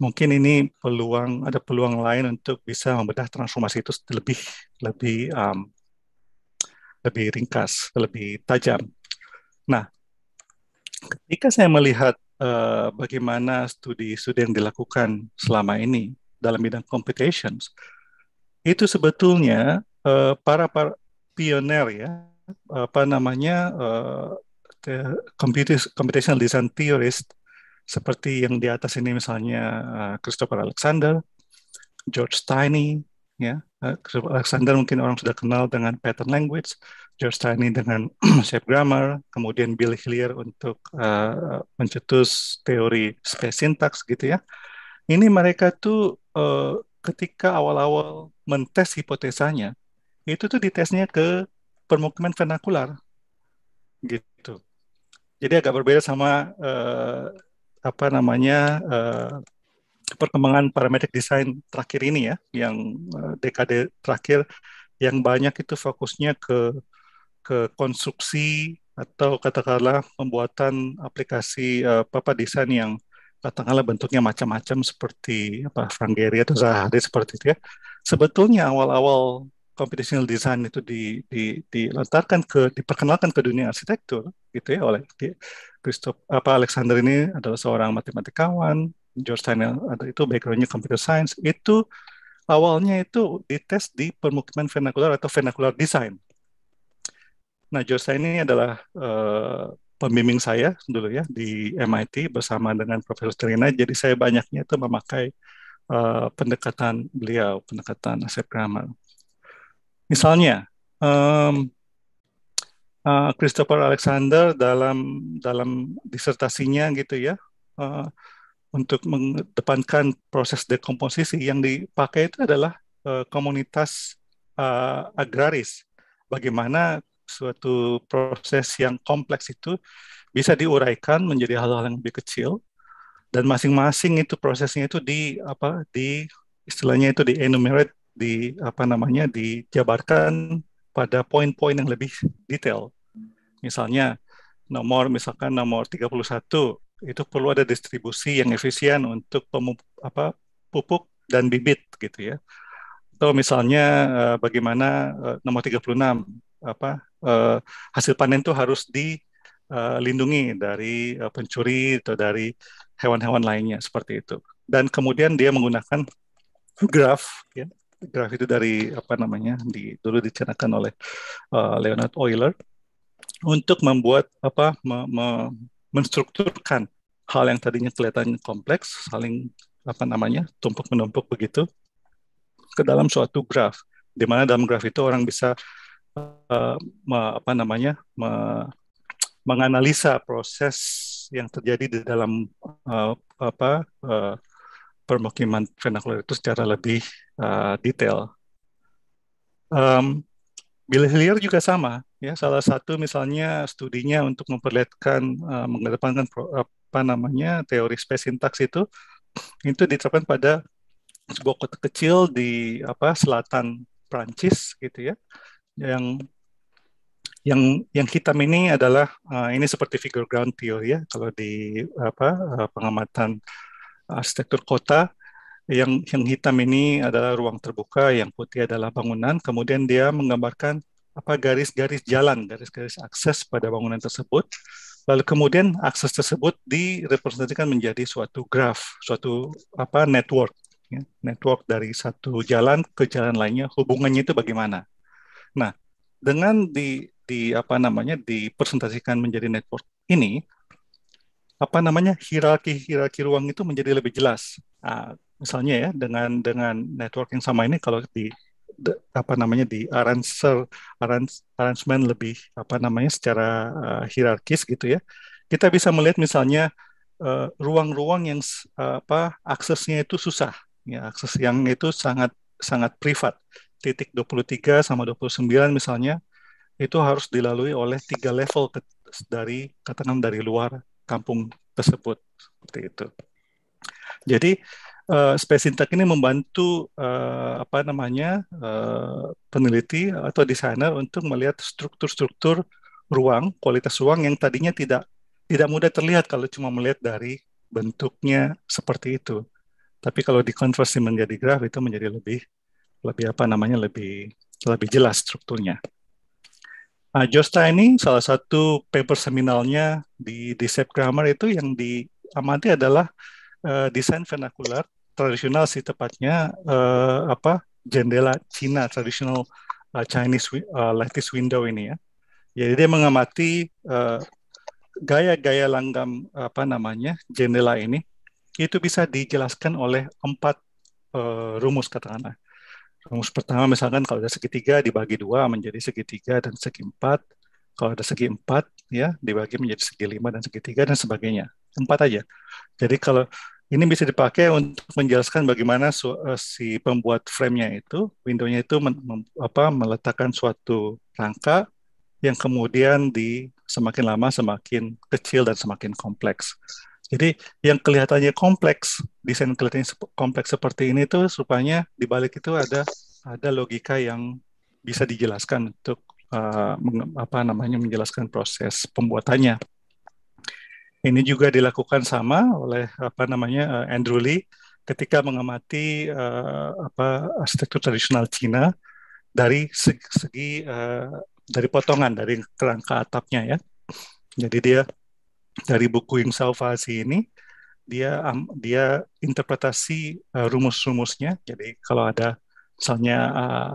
mungkin ini peluang ada peluang lain untuk bisa membedah transformasi itu lebih lebih um, lebih ringkas, lebih tajam. Nah, ketika saya melihat uh, bagaimana studi-studi yang dilakukan selama ini dalam bidang computations, itu sebetulnya uh, para, para pioner ya, apa namanya uh, computational design theorist seperti yang di atas ini misalnya eh, Christopher Alexander, George Tiny, ya eh, Christopher Alexander mungkin orang sudah kenal dengan pattern language, George Tiny dengan shape grammar, kemudian Bill Hillier untuk uh, mencetus teori space syntax gitu ya. Ini mereka tuh uh, ketika awal-awal mentes hipotesanya, itu tuh ditesnya ke permukiman vernakular gitu. Jadi agak berbeda sama uh, apa namanya uh, perkembangan parametric design terakhir ini ya, yang uh, dekade terakhir yang banyak itu fokusnya ke ke konstruksi atau katakanlah pembuatan aplikasi uh, eh, apa desain yang katakanlah bentuknya macam-macam seperti apa Frangeria atau Zahari seperti itu ya. Sebetulnya awal-awal computational design itu di, di, dilontarkan ke diperkenalkan ke dunia arsitektur gitu ya oleh di, Christoph apa Alexander ini adalah seorang matematikawan George Steiner ada itu backgroundnya computer science itu awalnya itu dites di permukiman vernacular atau vernacular design nah George Steiner ini adalah uh, pembimbing saya dulu ya di MIT bersama dengan Profesor Trina jadi saya banyaknya itu memakai uh, pendekatan beliau pendekatan Asep Kramer Misalnya um, uh, Christopher Alexander dalam dalam disertasinya gitu ya uh, untuk mengedepankan proses dekomposisi yang dipakai itu adalah uh, komunitas uh, agraris. Bagaimana suatu proses yang kompleks itu bisa diuraikan menjadi hal-hal yang lebih kecil dan masing-masing itu prosesnya itu di apa di istilahnya itu di enumerate di apa namanya dijabarkan pada poin-poin yang lebih detail. Misalnya nomor misalkan nomor 31 itu perlu ada distribusi yang efisien untuk pemupuk apa pupuk dan bibit gitu ya. Atau misalnya eh, bagaimana eh, nomor 36 apa eh, hasil panen itu harus dilindungi dari pencuri atau dari hewan-hewan lainnya seperti itu. Dan kemudian dia menggunakan graf ya, graf itu dari apa namanya di dulu dicanakan oleh uh, Leonard Euler untuk membuat apa me, me, menstrukturkan hal yang tadinya kelihatan kompleks saling apa namanya tumpuk menumpuk begitu ke dalam suatu graf di mana dalam graf itu orang bisa uh, me, apa namanya me, menganalisa proses yang terjadi di dalam uh, apa uh, permukiman vernacular itu secara lebih uh, detail. Um, Bill Hillier juga sama, ya salah satu misalnya studinya untuk memperlihatkan uh, mengedepankan pro, apa namanya teori space sintaks itu itu diterapkan pada sebuah kota kecil di apa selatan Prancis gitu ya yang yang yang hitam ini adalah uh, ini seperti figure ground theory ya kalau di apa uh, pengamatan arsitektur kota yang yang hitam ini adalah ruang terbuka, yang putih adalah bangunan. Kemudian dia menggambarkan apa garis-garis jalan, garis-garis akses pada bangunan tersebut. Lalu kemudian akses tersebut direpresentasikan menjadi suatu graf, suatu apa network, ya. network dari satu jalan ke jalan lainnya. Hubungannya itu bagaimana? Nah, dengan di di apa namanya dipresentasikan menjadi network ini, apa namanya hierarki hierarki ruang itu menjadi lebih jelas. Nah, misalnya ya dengan dengan network yang sama ini kalau di de, apa namanya di arranger arrangement lebih apa namanya secara uh, hierarkis gitu ya kita bisa melihat misalnya eh, ruang-ruang uh, yang uh, apa aksesnya itu susah ya akses yang itu sangat sangat privat titik 23 sama 29 misalnya itu harus dilalui oleh tiga level ke, dari katakan dari luar kampung tersebut seperti itu. Jadi uh, space ini membantu uh, apa namanya uh, peneliti atau desainer untuk melihat struktur-struktur ruang, kualitas ruang yang tadinya tidak tidak mudah terlihat kalau cuma melihat dari bentuknya seperti itu. Tapi kalau dikonversi menjadi graf itu menjadi lebih lebih apa namanya lebih lebih jelas strukturnya. Nah, Josta ini salah satu paper seminalnya di Decept Grammar itu yang diamati adalah uh, desain vernakular tradisional sih tepatnya uh, apa jendela Cina tradisional uh, eh, Chinese uh, lattice window ini ya. Jadi dia mengamati gaya gaya-gaya langgam apa namanya jendela ini itu bisa dijelaskan oleh empat uh, rumus katakanlah rumus pertama misalkan kalau ada segitiga dibagi dua menjadi segitiga dan segi empat kalau ada segi empat ya dibagi menjadi segi lima dan segitiga dan sebagainya empat aja jadi kalau ini bisa dipakai untuk menjelaskan bagaimana su- eh, si pembuat framenya itu windownya itu apa, meletakkan suatu rangka yang kemudian di semakin lama semakin kecil dan semakin kompleks jadi yang kelihatannya kompleks, desain kelihatannya kompleks seperti ini tuh rupanya di balik itu ada ada logika yang bisa dijelaskan untuk uh, apa namanya menjelaskan proses pembuatannya. Ini juga dilakukan sama oleh apa namanya uh, Andrew Lee ketika mengamati uh, apa arsitektur tradisional Cina dari segi, segi uh, dari potongan dari kerangka atapnya ya. Jadi dia dari buku yang Salvasi ini dia um, dia interpretasi uh, rumus-rumusnya. Jadi kalau ada misalnya uh,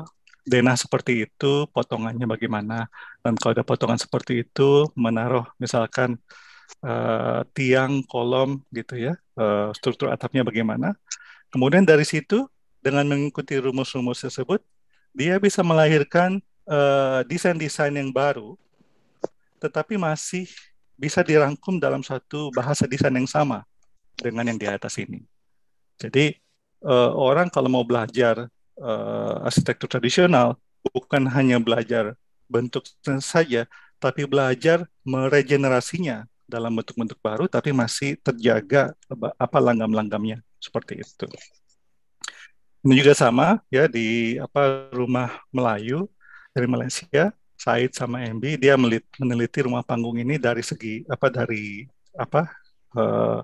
denah seperti itu, potongannya bagaimana? Dan kalau ada potongan seperti itu, menaruh misalkan uh, tiang, kolom gitu ya, uh, struktur atapnya bagaimana? Kemudian dari situ dengan mengikuti rumus-rumus tersebut, dia bisa melahirkan desain-desain uh, desain -desain yang baru, tetapi masih bisa dirangkum dalam satu bahasa desain yang sama dengan yang di atas ini. Jadi uh, orang kalau mau belajar uh, arsitektur tradisional bukan hanya belajar bentuk saja, tapi belajar meregenerasinya dalam bentuk-bentuk baru, tapi masih terjaga apa langgam-langgamnya seperti itu. Ini juga sama ya di apa rumah Melayu dari Malaysia Said sama MB dia meneliti rumah panggung ini dari segi apa dari apa uh,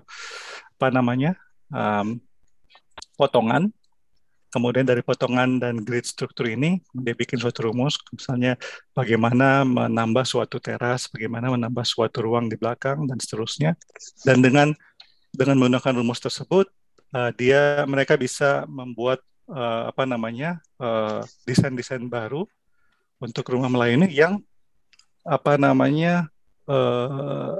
apa namanya um, potongan kemudian dari potongan dan grid struktur ini dia bikin suatu rumus misalnya bagaimana menambah suatu teras bagaimana menambah suatu ruang di belakang dan seterusnya dan dengan dengan menggunakan rumus tersebut uh, dia mereka bisa membuat uh, apa namanya desain desain desain baru untuk rumah melayani yang apa namanya uh,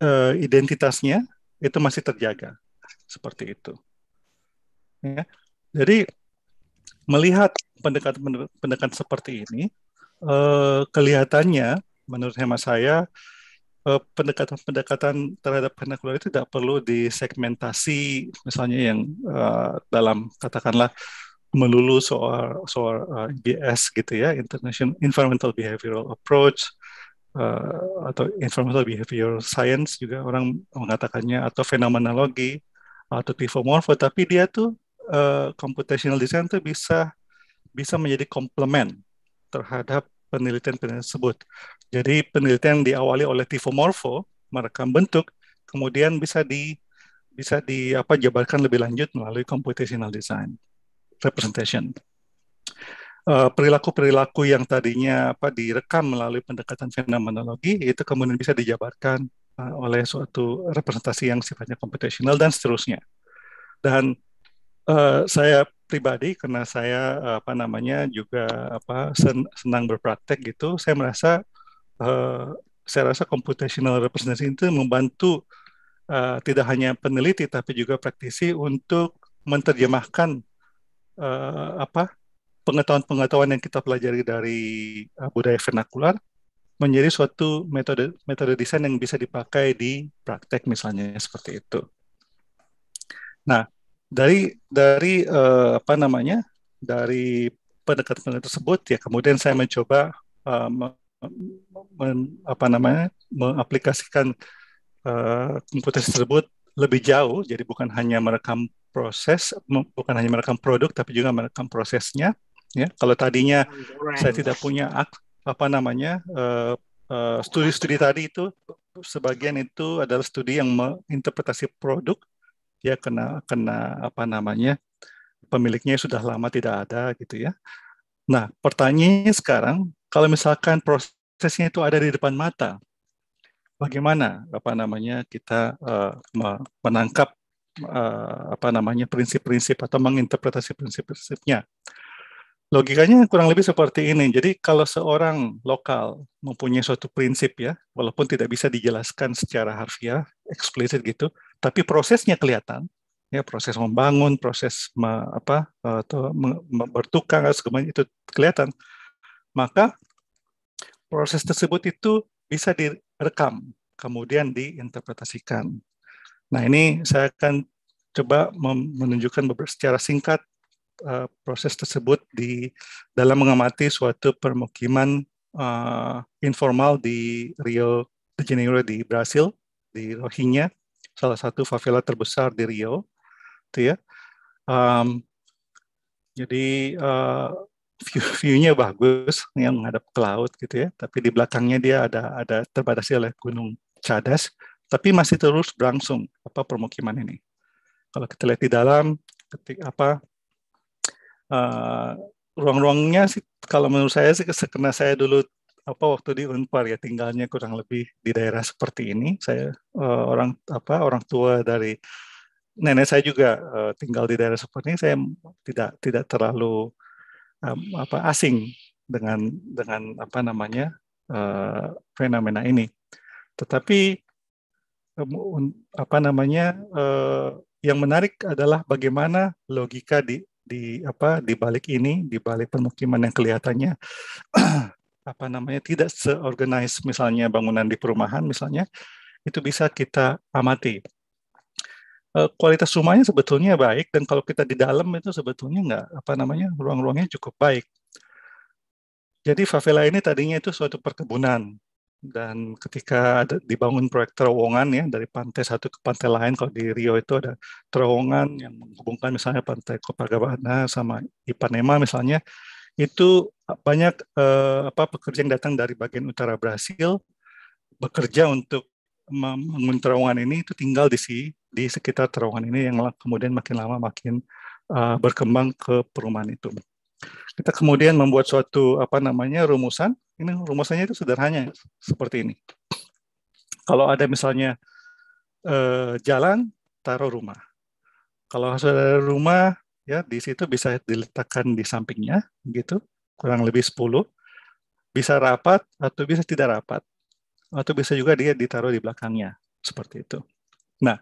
uh, identitasnya itu masih terjaga seperti itu. Ya. Jadi melihat pendekatan-pendekatan seperti ini uh, kelihatannya menurut hemat saya pendekatan-pendekatan terhadap vernacular itu tidak perlu disegmentasi misalnya yang uh, dalam katakanlah melulu soal soal uh, gitu ya International Environmental Behavioral Approach uh, atau Environmental Behavioral Science juga orang mengatakannya atau fenomenologi atau tifomorfo tapi dia tuh uh, computational design tuh bisa bisa menjadi komplement terhadap penelitian-penelitian tersebut. Jadi penelitian diawali oleh tifomorfo merekam bentuk kemudian bisa di bisa di apa jabarkan lebih lanjut melalui computational design representation. perilaku eh, perilaku-perilaku yang tadinya apa direkam melalui pendekatan fenomenologi itu kemudian bisa dijabarkan uh, oleh suatu representasi yang sifatnya computational dan seterusnya. Dan uh, saya pribadi karena saya apa namanya juga apa sen senang berpraktek gitu, saya merasa uh, saya rasa computational representasi itu membantu uh, tidak hanya peneliti tapi juga praktisi untuk menerjemahkan uh, apa pengetahuan-pengetahuan yang kita pelajari dari uh, budaya vernakular menjadi suatu metode metode desain yang bisa dipakai di praktek misalnya seperti itu. Nah, dari dari uh, apa namanya? dari pendekatan tersebut ya kemudian saya mencoba uh, me, apa namanya? mengaplikasikan uh, komputer tersebut lebih jauh, jadi bukan hanya merekam proses, bukan hanya merekam produk, tapi juga merekam prosesnya. Ya, kalau tadinya saya tidak punya apa namanya eh, eh, studi-studi uh, uh, tadi itu, sebagian itu adalah studi yang menginterpretasi produk, ya kena kena apa namanya pemiliknya sudah lama tidak ada gitu ya. Nah, pertanyaannya sekarang, kalau misalkan prosesnya itu ada di depan mata, bagaimana apa namanya kita uh, menangkap uh, apa namanya prinsip-prinsip atau menginterpretasi prinsip-prinsipnya. Logikanya kurang lebih seperti ini. Jadi kalau seorang lokal mempunyai suatu prinsip ya, walaupun tidak bisa dijelaskan secara harfiah eksplisit gitu, tapi prosesnya kelihatan ya proses membangun, proses me, apa eh, atau me, bertukang segala itu kelihatan. Maka proses tersebut itu bisa di, rekam, kemudian diinterpretasikan. Nah ini saya akan coba menunjukkan secara singkat uh, proses tersebut di dalam mengamati suatu permukiman uh, informal di Rio de Janeiro di Brasil, di Rohingya, salah satu favela terbesar di Rio, itu ya. Um, jadi uh, view, nya bagus yang menghadap ke laut gitu ya, tapi di belakangnya dia ada ada terbatasi oleh gunung Cadas, tapi masih terus berlangsung apa permukiman ini. Kalau kita lihat di dalam, ketik apa uh, ruang-ruangnya sih kalau menurut saya sih karena saya dulu apa waktu di Unpar ya tinggalnya kurang lebih di daerah seperti ini. Saya uh, orang apa orang tua dari nenek saya juga uh, tinggal di daerah seperti ini. Saya tidak tidak terlalu apa asing dengan dengan apa namanya uh, fenomena ini. Tetapi apa namanya uh, yang menarik adalah bagaimana logika di di apa di balik ini di balik permukiman yang kelihatannya apa namanya tidak seorganize misalnya bangunan di perumahan misalnya itu bisa kita amati Eh, kualitas rumahnya sebetulnya baik dan kalau kita di dalam itu sebetulnya nggak apa namanya ruang-ruangnya cukup baik. Jadi favela ini tadinya itu suatu perkebunan dan ketika ada, dibangun proyek terowongan ya dari pantai satu ke pantai lain kalau di Rio itu ada terowongan yang menghubungkan misalnya pantai Copacabana sama Ipanema misalnya itu banyak eh, apa pekerja yang datang dari bagian utara Brasil bekerja untuk membangun terowongan ini itu tinggal di sini di sekitar terowongan ini yang kemudian makin lama makin uh, berkembang ke perumahan itu. Kita kemudian membuat suatu apa namanya rumusan. Ini rumusannya itu sederhananya seperti ini. Kalau ada misalnya uh, jalan, taruh rumah. Kalau sudah rumah, ya di situ bisa diletakkan di sampingnya, gitu. Kurang lebih 10 bisa rapat atau bisa tidak rapat atau bisa juga dia ditaruh di belakangnya seperti itu. Nah,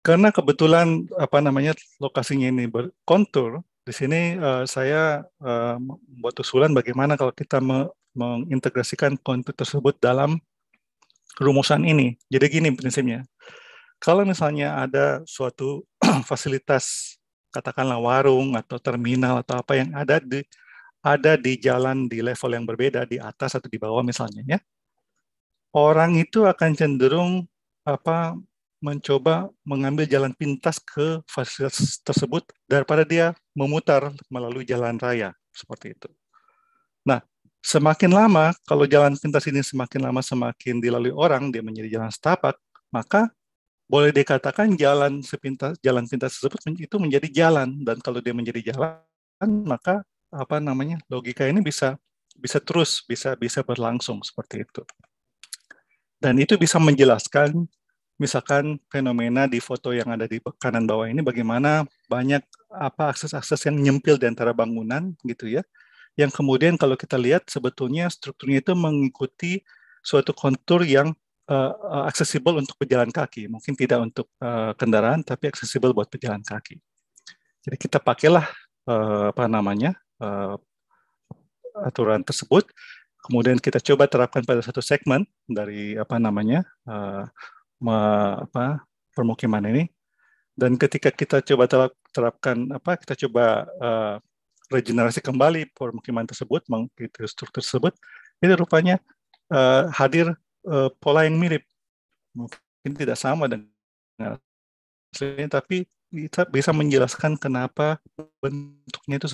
karena kebetulan apa namanya lokasinya ini berkontur, di sini uh, saya uh, membuat usulan bagaimana kalau kita me mengintegrasikan kontur tersebut dalam rumusan ini. Jadi gini prinsipnya. Kalau misalnya ada suatu fasilitas katakanlah warung atau terminal atau apa yang ada di ada di jalan di level yang berbeda di atas atau di bawah misalnya ya. Orang itu akan cenderung apa mencoba mengambil jalan pintas ke fasilitas tersebut daripada dia memutar melalui jalan raya seperti itu. Nah, semakin lama kalau jalan pintas ini semakin lama semakin dilalui orang, dia menjadi jalan setapak, maka boleh dikatakan jalan sepintas jalan pintas tersebut itu menjadi jalan dan kalau dia menjadi jalan maka apa namanya logika ini bisa bisa terus bisa bisa berlangsung seperti itu dan itu bisa menjelaskan misalkan fenomena di foto yang ada di kanan bawah ini bagaimana banyak apa akses-akses yang nyempil di antara bangunan gitu ya yang kemudian kalau kita lihat sebetulnya strukturnya itu mengikuti suatu kontur yang uh, aksesibel untuk pejalan kaki mungkin tidak untuk uh, kendaraan tapi aksesibel buat pejalan kaki jadi kita pakailah uh, apa namanya uh, aturan tersebut kemudian kita coba terapkan pada satu segmen dari apa namanya uh, me, apa, permukiman ini. Dan ketika kita coba terapkan apa, kita coba uh, regenerasi kembali permukiman tersebut, gitu, struktur tersebut, itu rupanya uh, hadir uh, pola yang mirip. Mungkin tidak sama dengan aslinya, tapi kita bisa menjelaskan kenapa bentuknya itu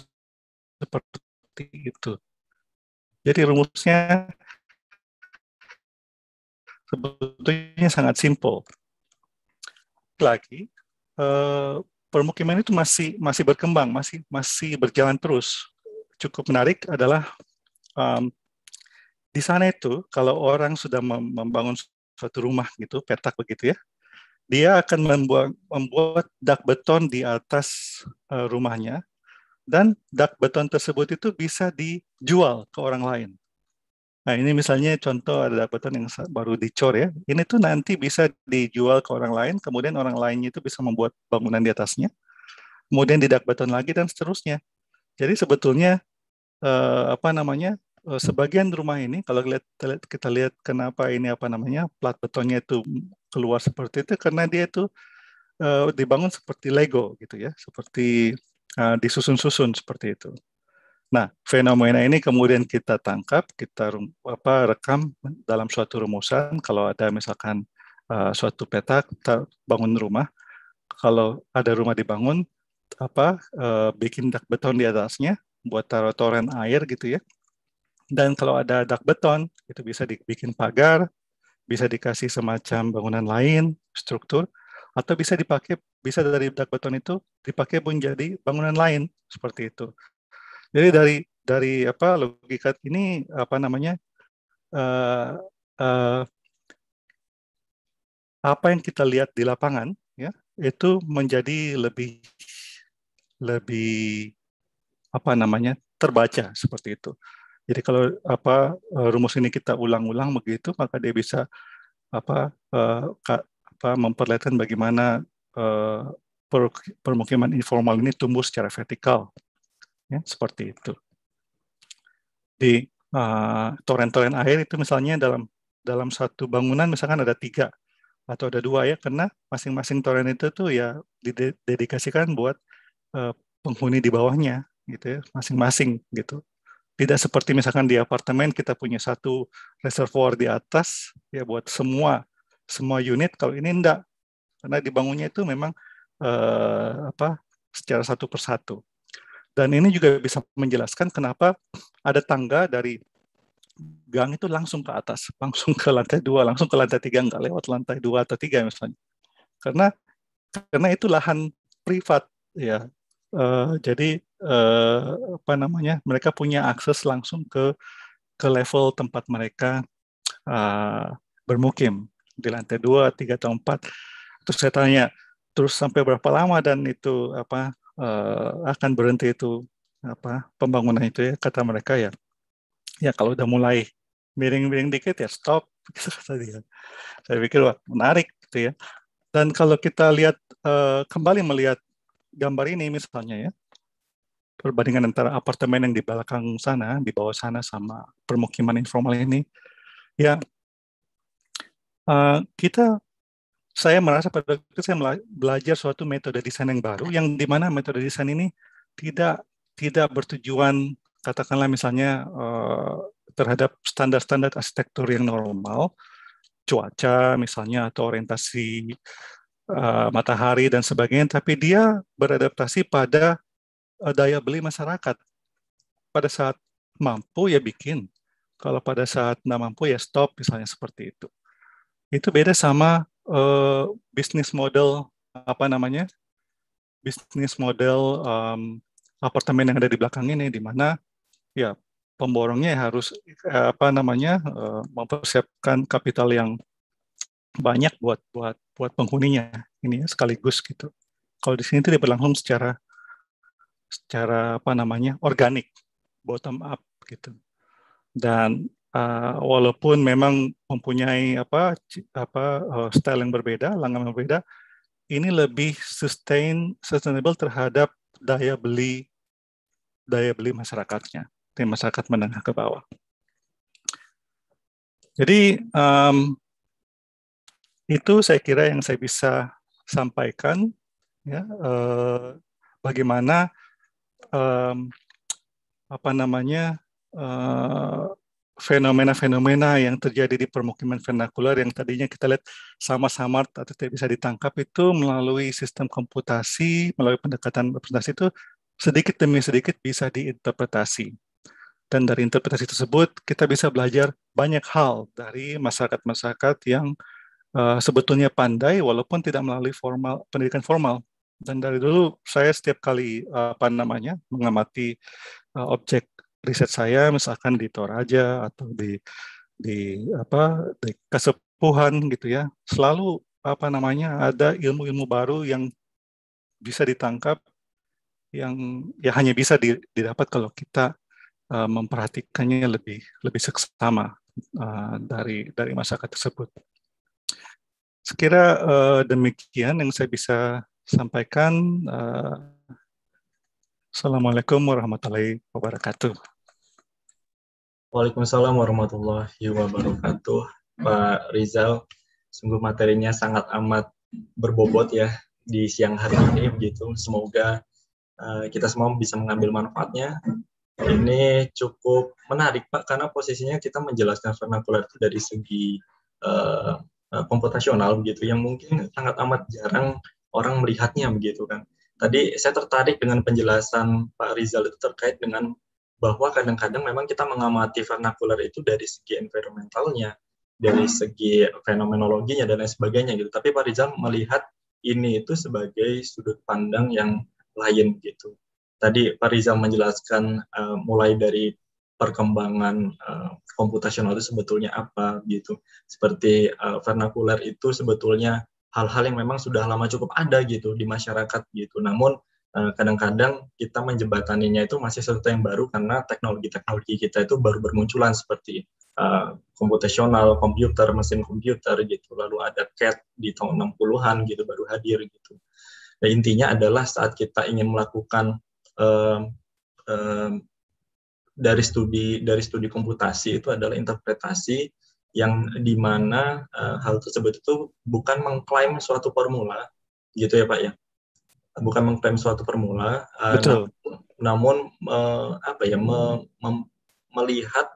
seperti itu. Jadi rumusnya sebetulnya sangat simpel. Lagi uh, permukiman itu masih masih berkembang, masih masih berjalan terus. Cukup menarik adalah um, di sana itu kalau orang sudah membangun suatu rumah gitu, petak begitu ya, dia akan membuat, membuat dak beton di atas uh, rumahnya dan dak beton tersebut itu bisa dijual ke orang lain. Nah, ini misalnya contoh ada dapatan yang baru dicor ya. Ini tuh nanti bisa dijual ke orang lain, kemudian orang lainnya itu bisa membuat bangunan di atasnya, kemudian didapatan lagi dan seterusnya. Jadi sebetulnya eh, apa namanya eh, sebagian rumah ini kalau kita lihat, kita lihat kenapa ini apa namanya plat betonnya itu keluar seperti itu karena dia itu eh, dibangun seperti Lego gitu ya, seperti eh, disusun-susun seperti itu. Nah, fenomena ini kemudian kita tangkap, kita apa rekam dalam suatu rumusan. Kalau ada misalkan uh, suatu petak kita bangun rumah, kalau ada rumah dibangun, apa uh, bikin dak beton di atasnya, buat taruh toren air gitu ya. Dan kalau ada dak beton, itu bisa dibikin pagar, bisa dikasih semacam bangunan lain, struktur, atau bisa dipakai bisa dari dak beton itu dipakai menjadi bangunan lain seperti itu. Jadi dari dari apa logika ini apa namanya uh, uh, apa yang kita lihat di lapangan ya itu menjadi lebih lebih apa namanya terbaca seperti itu. Jadi kalau apa eh, rumus ini kita ulang-ulang begitu maka dia bisa apa uh, apa memperlihatkan bagaimana uh, permukiman informal ini tumbuh secara vertikal ya, seperti itu. Di eh, torrent-torrent uh, air itu misalnya dalam dalam satu bangunan misalkan ada tiga atau ada dua ya, karena masing-masing torrent itu tuh ya didedikasikan buat uh, penghuni di bawahnya gitu ya, masing-masing gitu. Tidak seperti misalkan di apartemen kita punya satu reservoir di atas ya buat semua semua unit kalau ini enggak karena dibangunnya itu memang eh, apa secara satu persatu dan ini juga bisa menjelaskan kenapa ada tangga dari gang itu langsung ke atas, langsung ke lantai dua, langsung ke lantai tiga, nggak lewat lantai dua atau tiga misalnya. Karena karena itu lahan privat ya. Uh, jadi uh, apa namanya? Mereka punya akses langsung ke ke level tempat mereka uh, bermukim di lantai dua, tiga atau empat. Terus saya tanya, terus sampai berapa lama dan itu apa uh, akan berhenti itu apa pembangunan itu ya kata mereka ya ya kalau udah mulai miring-miring dikit ya stop gitu kata dia saya pikir wah menarik gitu ya dan kalau kita lihat uh, kembali melihat gambar ini misalnya ya perbandingan antara apartemen yang di belakang sana di bawah sana sama permukiman informal ini ya uh, kita saya merasa pada waktu saya belajar suatu metode desain yang baru yang di mana metode desain ini tidak tidak bertujuan katakanlah misalnya eh, terhadap standar-standar arsitektur yang normal cuaca misalnya atau orientasi eh, matahari dan sebagainya tapi dia beradaptasi pada eh, daya beli masyarakat pada saat mampu ya bikin kalau pada saat tidak mampu ya stop misalnya seperti itu itu beda sama uh, bisnis model apa namanya bisnis model um, apartemen yang ada di belakang ini di mana ya pemborongnya ya harus eh, apa namanya uh, mempersiapkan kapital yang banyak buat buat buat penghuninya ini ya, sekaligus gitu. Kalau di sini itu berlangsung secara secara apa namanya organik bottom up gitu dan uh, walaupun memang mempunyai apa apa uh, style yang berbeda, langkah yang berbeda, ini lebih sustain sustainable terhadap daya beli daya beli masyarakatnya di masyarakat menengah ke bawah. Jadi um, itu saya kira yang saya bisa sampaikan ya eh, bagaimana eh, apa namanya eh, fenomena-fenomena yang terjadi di permukiman vernakular yang tadinya kita lihat sama-sama atau tidak bisa ditangkap itu melalui sistem komputasi, melalui pendekatan representasi itu sedikit demi sedikit bisa diinterpretasi. Dan dari interpretasi tersebut kita bisa belajar banyak hal dari masyarakat-masyarakat yang uh, sebetulnya pandai walaupun tidak melalui formal pendidikan formal. Dan dari dulu saya setiap kali uh, apa namanya mengamati uh, objek riset saya misalkan di Toraja atau di di apa di kesepuhan gitu ya selalu apa namanya ada ilmu-ilmu baru yang bisa ditangkap yang ya hanya bisa didapat kalau kita uh, memperhatikannya lebih lebih seksama uh, dari dari masyarakat tersebut. Sekira uh, demikian yang saya bisa sampaikan. Uh, Assalamualaikum warahmatullahi wabarakatuh. Waalaikumsalam warahmatullahi wabarakatuh. Pak Rizal, sungguh materinya sangat amat berbobot ya di siang hari ini begitu. Semoga uh, kita semua bisa mengambil manfaatnya. Ini cukup menarik Pak karena posisinya kita menjelaskan vernakular itu dari segi uh, komputasional begitu yang mungkin sangat amat jarang orang melihatnya begitu kan. Tadi saya tertarik dengan penjelasan Pak Rizal itu terkait dengan bahwa kadang-kadang memang kita mengamati vernakular itu dari segi environmentalnya, dari hmm. segi fenomenologinya dan lain sebagainya gitu. Tapi Pak Rizal melihat ini itu sebagai sudut pandang yang lain gitu. Tadi Pak Rizal menjelaskan uh, mulai dari perkembangan uh, itu sebetulnya apa gitu. Seperti uh, vernakular itu sebetulnya hal-hal yang memang sudah lama cukup ada gitu di masyarakat gitu. Namun eh, kadang-kadang kita menjembataninya itu masih sesuatu yang baru karena teknologi-teknologi kita itu baru bermunculan seperti uh, eh, komputasional, komputer, mesin komputer gitu. Lalu ada CAT di tahun 60-an gitu baru hadir gitu. Nah, intinya adalah saat kita ingin melakukan uh, uh, dari studi dari studi komputasi itu adalah interpretasi yang dimana uh, eh, hal tersebut itu bukan mengklaim suatu formula gitu ya pak ya bukan mengklaim suatu formula eh, Betul. namun, namun uh, apa ya me, mem, melihat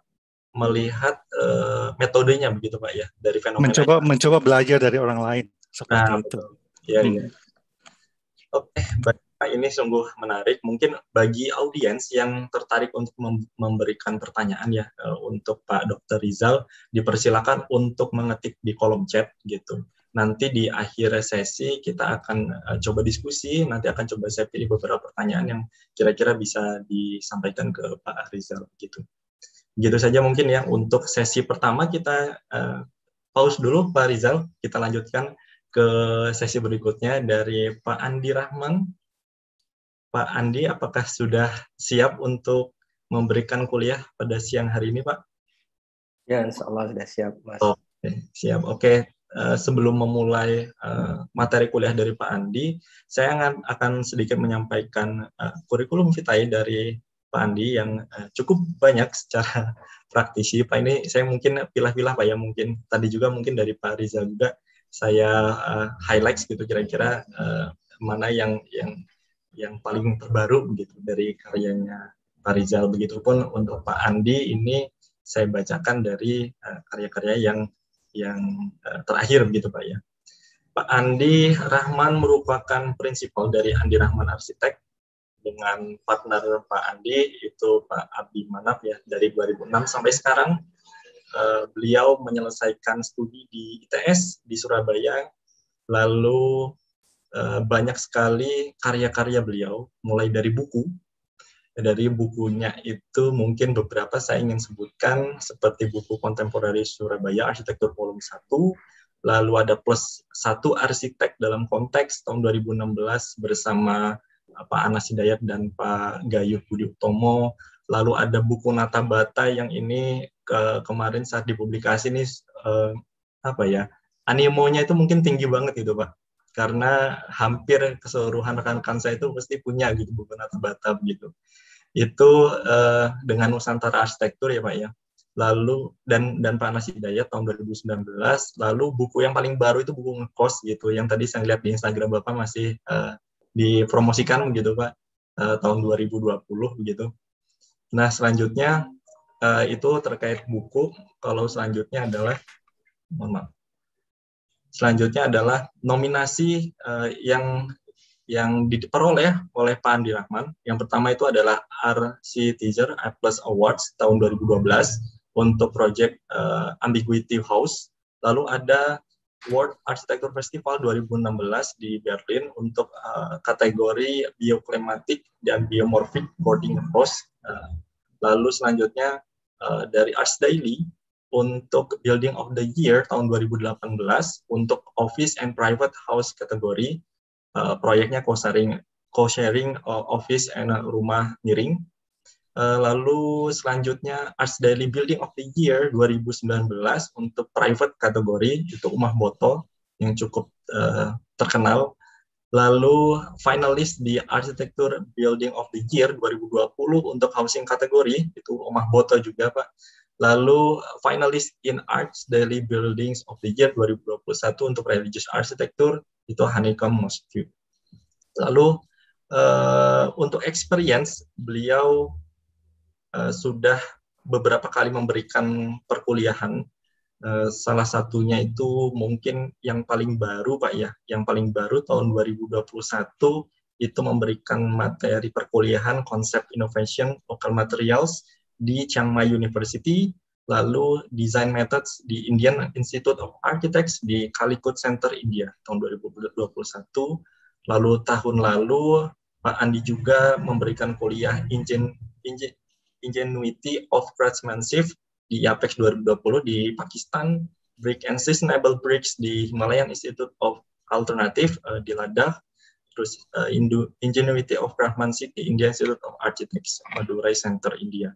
melihat uh, metodenya begitu pak ya dari fenomena mencoba itu. mencoba belajar dari orang lain seperti nah, itu betul. ya, hmm. ya. oke okay, baik ini sungguh menarik. Mungkin bagi audiens yang tertarik untuk memberikan pertanyaan ya eh, untuk Pak Dr. Rizal, dipersilakan untuk mengetik di kolom chat gitu. Nanti di akhir sesi kita akan eh, coba diskusi, nanti akan coba saya pilih beberapa pertanyaan yang kira-kira bisa disampaikan ke Pak Rizal gitu. Gitu saja mungkin ya untuk sesi pertama kita uh, pause dulu Pak Rizal, kita lanjutkan ke sesi berikutnya dari Pak Andi Rahman Pak Andi, apakah sudah siap untuk memberikan kuliah pada siang hari ini, Pak? Ya, insya Allah sudah siap, Mas. Oke, siap. Oke, eh, sebelum memulai eh, materi kuliah dari Pak Andi, saya akan, sedikit menyampaikan eh, kurikulum vitae dari Pak Andi yang cukup banyak secara praktisi. Pak ini saya mungkin pilah-pilah Pak ya mungkin tadi juga mungkin dari Pak Riza juga saya uh, highlights gitu kira-kira mana yang yang yang paling terbaru begitu dari karyanya Pak Rizal. Begitupun untuk Pak Andi ini saya bacakan dari uh, karya-karya yang yang uh, terakhir begitu Pak ya. Pak Andi Rahman merupakan prinsipal dari Andi Rahman Arsitek dengan partner Pak Andi itu Pak Abdi Manap ya dari 2006 sampai sekarang uh, beliau menyelesaikan studi di ITS di Surabaya lalu Eh, banyak sekali karya-karya beliau, mulai dari buku. Dari bukunya itu mungkin beberapa saya ingin sebutkan, seperti buku kontemporari Surabaya, Arsitektur Volume 1, lalu ada plus satu arsitek dalam konteks tahun 2016 bersama eh, Pak Anas Hidayat dan Pak Gayuh Budi Utomo, lalu ada buku Nata Bata yang ini ke kemarin saat dipublikasi ini eh, apa ya animonya itu mungkin tinggi banget gitu pak karena hampir keseluruhan rekan-rekan saya itu pasti punya gitu buku nata Batam gitu. Itu uh, dengan Nusantara Arsitektur ya Pak ya. Lalu dan dan Pak Nasi Dayat tahun 2019, lalu buku yang paling baru itu buku ngekos gitu yang tadi saya lihat di Instagram Bapak masih uh, dipromosikan gitu Pak uh, tahun 2020 gitu Nah, selanjutnya uh, itu terkait buku. Kalau selanjutnya adalah mohon maaf. Selanjutnya adalah nominasi uh, yang yang diperoleh ya oleh Pak Andi Rahman. Yang pertama itu adalah RC Teacher A Plus Awards tahun 2012 untuk proyek uh, eh, Ambiguity House. Lalu ada World Architecture Festival 2016 di Berlin untuk uh, kategori bioklimatik dan biomorphic boarding house. Uh, lalu selanjutnya uh, dari Arts Daily untuk Building of the Year tahun 2018 untuk Office and Private House kategori. Uh, proyeknya co-sharing co-sharing eh, office and rumah miring. Uh, lalu selanjutnya Arts Daily Building of the Year 2019 untuk private kategori itu rumah botol yang cukup uh, terkenal. Lalu finalis di Architecture Building of the Year 2020 untuk housing kategori itu rumah botol juga Pak lalu eh, finalist in Arts Daily Buildings of the Year 2021 untuk religious architecture itu Honeycomb Mosque. Lalu uh, untuk experience beliau uh, sudah beberapa kali memberikan perkuliahan uh, salah satunya itu mungkin yang paling baru Pak ya, yang paling baru tahun 2021 itu memberikan materi perkuliahan konsep innovation local materials di Chiang Mai University, lalu Design Methods di Indian Institute of Architects di Calicut Center India tahun 2021. Lalu tahun lalu Pak Andi juga memberikan kuliah Ingen, Ingen, Ingenuity of Craftsmanship di IAPEX 2020 di Pakistan, Brick and Sustainable Bricks di Himalayan Institute of Alternative uh, di Ladakh, terus uh, Ingenuity of Craftsmanship di Indian Institute of Architects Madurai Center India.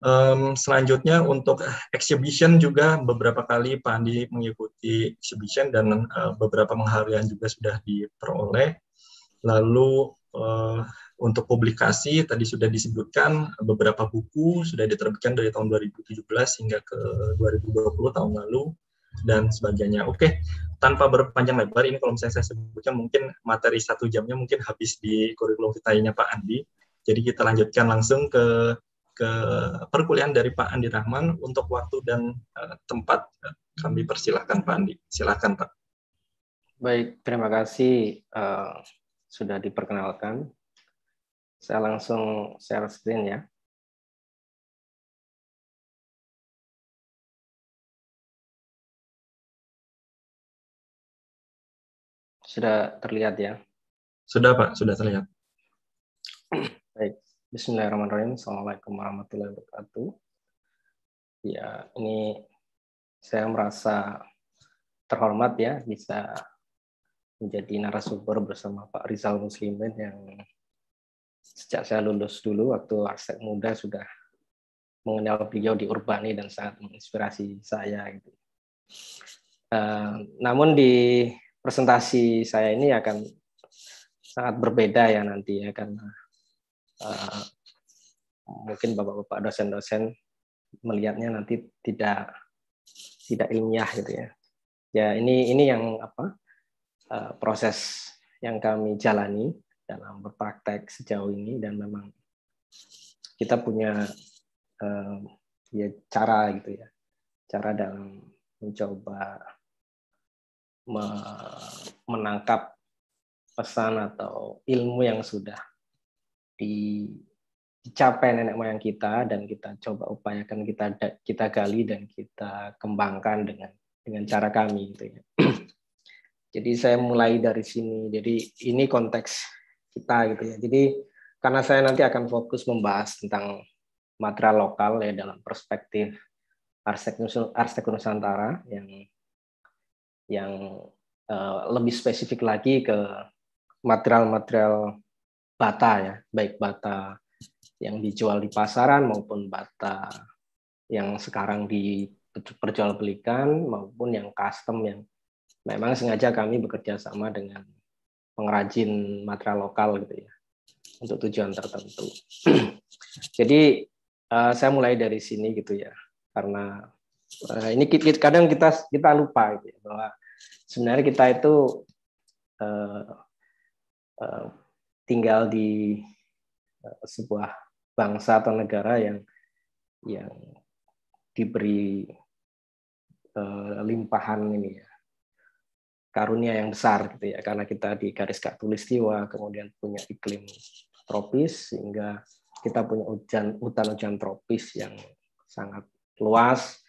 Um, selanjutnya untuk exhibition juga beberapa kali Pak Andi mengikuti exhibition dan uh, beberapa penghargaan juga sudah diperoleh. Lalu uh, untuk publikasi tadi sudah disebutkan beberapa buku sudah diterbitkan dari tahun 2017 hingga ke 2020 tahun lalu dan sebagainya. Oke, tanpa berpanjang lebar ini kalau misalnya saya sebutkan mungkin materi satu jamnya mungkin habis di kurikulum kita ini Pak Andi. Jadi kita lanjutkan langsung ke ke perkuliahan dari Pak Andi Rahman untuk waktu dan eh, tempat eh, kami persilahkan Pak Andi. silahkan Pak. Baik, terima kasih uh, sudah diperkenalkan. Saya langsung share screen ya. Sudah terlihat ya? Sudah Pak, sudah terlihat. Baik. Bismillahirrahmanirrahim. Assalamualaikum warahmatullahi wabarakatuh. Ya, ini saya merasa terhormat ya bisa menjadi narasumber bersama Pak Rizal Muslimin yang sejak saya lulus dulu waktu arsitek muda sudah mengenal beliau di Urbani dan sangat menginspirasi saya. Gitu. Uh, namun di presentasi saya ini akan sangat berbeda ya nanti ya karena Eh, mungkin bapak-bapak dosen-dosen melihatnya nanti tidak tidak ilmiah gitu ya. Ya ini ini yang apa eh, proses yang kami jalani dalam berpraktek sejauh ini dan memang kita punya eh, ya cara gitu ya cara dalam mencoba menangkap pesan atau ilmu yang sudah di dicapai nenek moyang kita dan kita coba upayakan kita kita gali dan kita kembangkan dengan dengan cara kami gitu ya. Jadi saya mulai dari sini. Jadi ini konteks kita gitu ya. Jadi karena saya nanti akan fokus membahas tentang material lokal ya dalam perspektif arsitek Nusantara yang yang uh, lebih spesifik lagi ke material-material bata ya, baik bata yang dijual di pasaran maupun bata yang sekarang diperjualbelikan maupun yang custom yang memang sengaja kami bekerja sama dengan pengrajin material lokal gitu ya untuk tujuan tertentu. Jadi uh, saya mulai dari sini gitu ya karena uh, ini kadang kita kita lupa gitu ya, bahwa sebenarnya kita itu uh, uh, tinggal di eh, sebuah bangsa atau negara yang yang diberi uh, limpahan ini ya karunia yang besar gitu ya karena kita di garis khatulistiwa kemudian punya iklim tropis sehingga kita punya hujan hutan-hujan tropis yang sangat luas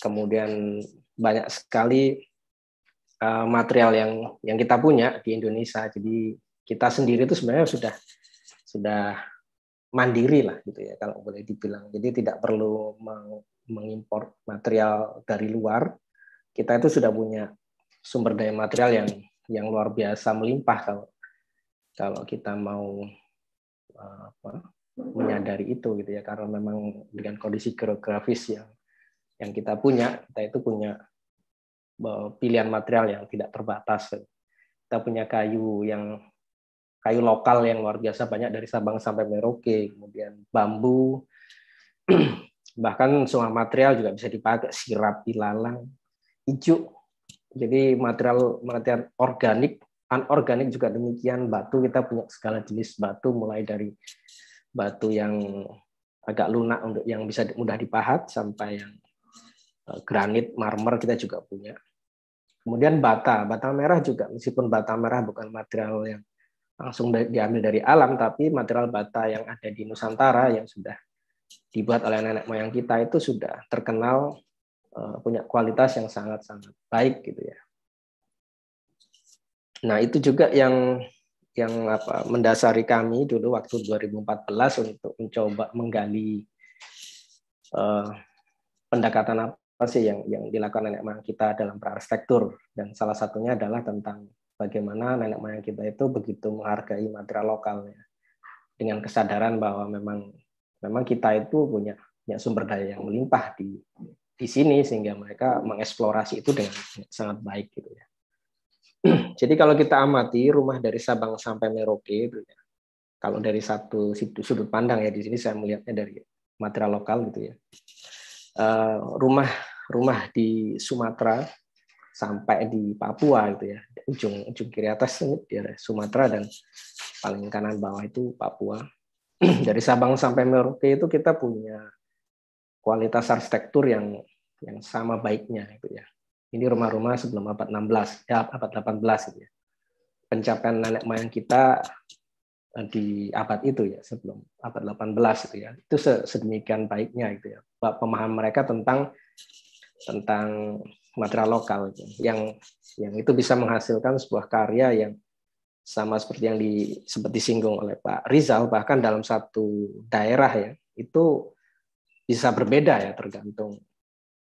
kemudian banyak sekali uh, material yang yang kita punya di Indonesia jadi kita sendiri itu sebenarnya sudah sudah mandiri lah gitu ya kalau boleh dibilang. Jadi tidak perlu mengimpor material dari luar. Kita itu sudah punya sumber daya material yang yang luar biasa melimpah kalau kalau kita mau eh, apa, menyadari itu gitu ya karena memang dengan kondisi geografis yang yang kita punya kita itu punya eh, pilihan material yang tidak terbatas kita punya kayu yang kayu lokal yang luar biasa banyak dari Sabang sampai Merauke, kemudian bambu, bahkan semua material juga bisa dipakai sirap, ilalang, ijuk. Jadi material material organik, anorganik juga demikian. Batu kita punya segala jenis batu mulai dari batu yang agak lunak untuk yang bisa mudah dipahat sampai yang eh, granit, marmer kita juga punya. Kemudian bata, bata merah juga meskipun bata merah bukan material yang langsung diambil dari alam, tapi material bata yang ada di Nusantara yang sudah dibuat oleh nenek moyang kita itu sudah terkenal eh, punya kualitas yang sangat-sangat baik gitu ya. Nah, itu juga yang yang apa mendasari kami dulu waktu 2014 untuk mencoba menggali eh, pendekatan apa sih yang yang dilakukan nenek moyang kita dalam arsitektur dan salah satunya adalah tentang bagaimana nenek moyang kita itu begitu menghargai material lokalnya dengan kesadaran bahwa memang memang kita itu punya punya sumber daya yang melimpah di di sini sehingga mereka mengeksplorasi itu dengan sangat baik gitu ya. Jadi kalau kita amati rumah dari Sabang sampai Merauke gitu ya, kalau dari satu sudut pandang ya di sini saya melihatnya dari material lokal gitu ya. Uh, rumah rumah di Sumatera sampai di Papua gitu ya ujung ujung kiri atas ini daerah ya, Sumatera dan paling kanan bawah itu Papua dari Sabang sampai Merauke itu kita punya kualitas arsitektur yang yang sama baiknya gitu ya ini rumah-rumah sebelum abad 16 ya eh, abad 18 gitu ya pencapaian nenek moyang kita eh, di abad itu ya sebelum abad 18 itu ya itu sedemikian baiknya gitu ya pemahaman mereka tentang tentang material lokal gitu. yang yang itu bisa menghasilkan sebuah karya yang sama seperti yang di, seperti disinggung oleh Pak Rizal bahkan dalam satu daerah ya itu bisa berbeda ya tergantung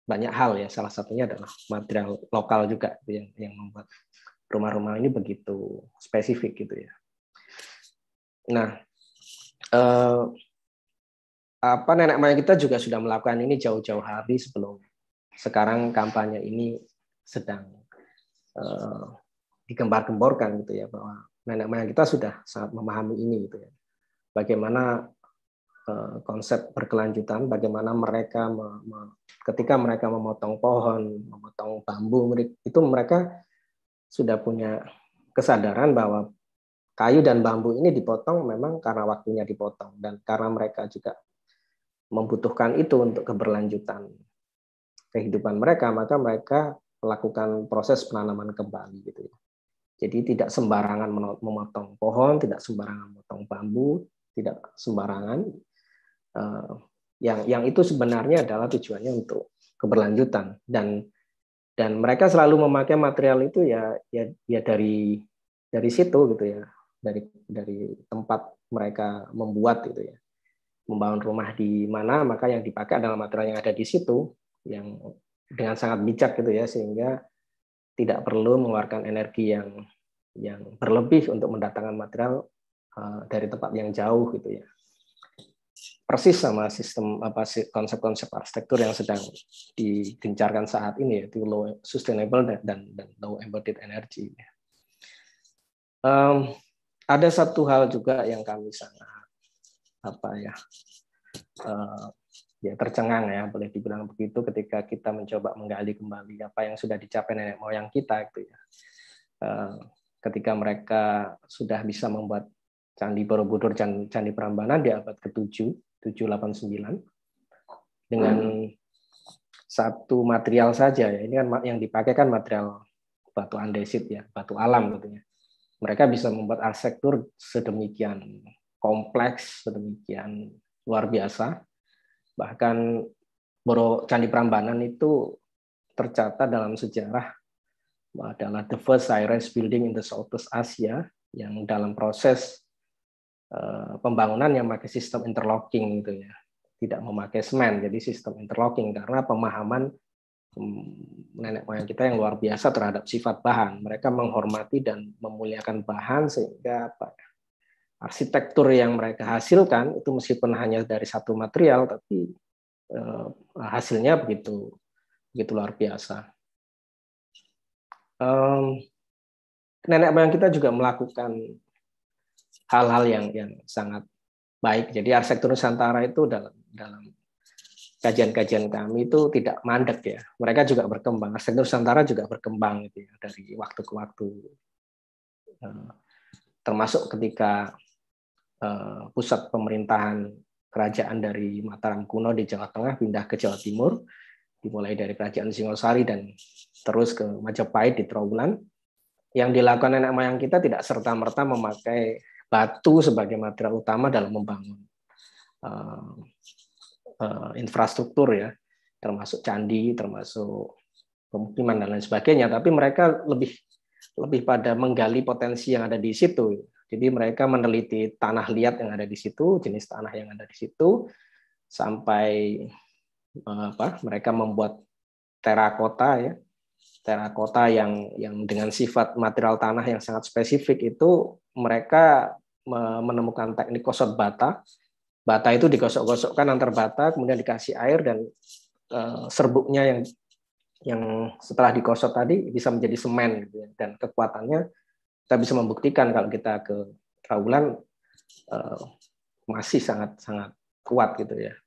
banyak hal ya salah satunya adalah material lokal juga gitu yang yang membuat rumah-rumah ini begitu spesifik gitu ya nah eh, apa nenek moyang kita juga sudah melakukan ini jauh-jauh hari sebelum sekarang kampanye ini sedang uh, eh, digembar-gemborkan gitu ya bahwa nenek moyang kita sudah sangat memahami ini gitu ya. Bagaimana uh, konsep berkelanjutan, bagaimana mereka me, me, ketika mereka memotong pohon, memotong bambu itu mereka sudah punya kesadaran bahwa kayu dan bambu ini dipotong memang karena waktunya dipotong dan karena mereka juga membutuhkan itu untuk keberlanjutan kehidupan mereka, maka mereka melakukan proses penanaman kembali gitu ya. Jadi tidak sembarangan memotong pohon, tidak sembarangan memotong bambu, tidak sembarangan. Eh, yang yang itu sebenarnya adalah tujuannya untuk keberlanjutan dan dan mereka selalu memakai material itu ya ya ya dari dari situ gitu ya dari dari tempat mereka membuat gitu ya membangun rumah di mana maka yang dipakai adalah material yang ada di situ yang dengan sangat bijak gitu ya sehingga tidak perlu mengeluarkan energi yang yang berlebih untuk mendatangkan material uh, dari tempat yang jauh gitu ya persis sama sistem apa konsep-konsep arsitektur yang sedang digencarkan saat ini yaitu low sustainable dan dan, dan low embodied energy. Um, ada satu hal juga yang kami sangat apa ya uh, ya tercengang ya boleh dibilang begitu ketika kita mencoba menggali kembali apa yang sudah dicapai nenek moyang kita itu ya eh, ketika mereka sudah bisa membuat candi Borobudur candi Prambanan di abad ke-7 789 dengan satu material saja ya ini kan yang dipakai kan material batu andesit ya batu alam gitu ya mereka bisa membuat arsitektur sedemikian kompleks sedemikian luar biasa Bahkan Boro Candi Prambanan itu tercatat dalam sejarah adalah the first high-rise building in the Southeast Asia yang dalam proses eh, pembangunan yang pakai sistem interlocking gitu ya. Tidak memakai semen, jadi sistem interlocking karena pemahaman hmm, nenek moyang kita yang luar biasa terhadap sifat bahan. Mereka menghormati dan memuliakan bahan sehingga ya, arsitektur yang mereka hasilkan itu meskipun hanya dari satu material tapi uh, hasilnya begitu begitu luar biasa. Um, nenek moyang kita juga melakukan hal-hal yang yang sangat baik. Jadi arsitektur Nusantara itu dalam dalam kajian-kajian kami itu tidak mandek ya. Mereka juga berkembang. Arsitektur Nusantara juga berkembang gitu ya dari waktu ke waktu. Eh, termasuk ketika Eh, pusat pemerintahan kerajaan dari Mataram kuno di Jawa Tengah pindah ke Jawa Timur, dimulai dari kerajaan Singosari dan terus ke Majapahit di Trawulan. Yang dilakukan nenek moyang kita tidak serta-merta memakai batu sebagai material utama dalam membangun uh, uh, infrastruktur ya, termasuk candi, termasuk pemukiman dan lain sebagainya. Tapi mereka lebih lebih pada menggali potensi yang ada di situ jadi mereka meneliti tanah liat yang ada di situ, jenis tanah yang ada di situ, sampai eh, apa? Mereka membuat terakota ya, terakota yang yang dengan sifat material tanah yang sangat spesifik itu mereka menemukan teknik kosot bata. Bata itu digosok-gosokkan antar bata, kemudian dikasih air dan eh, serbuknya yang yang setelah dikosot tadi bisa menjadi semen gitu ya. dan kekuatannya kita bisa membuktikan kalau kita ke Trawulan uh, eh, masih sangat sangat kuat gitu ya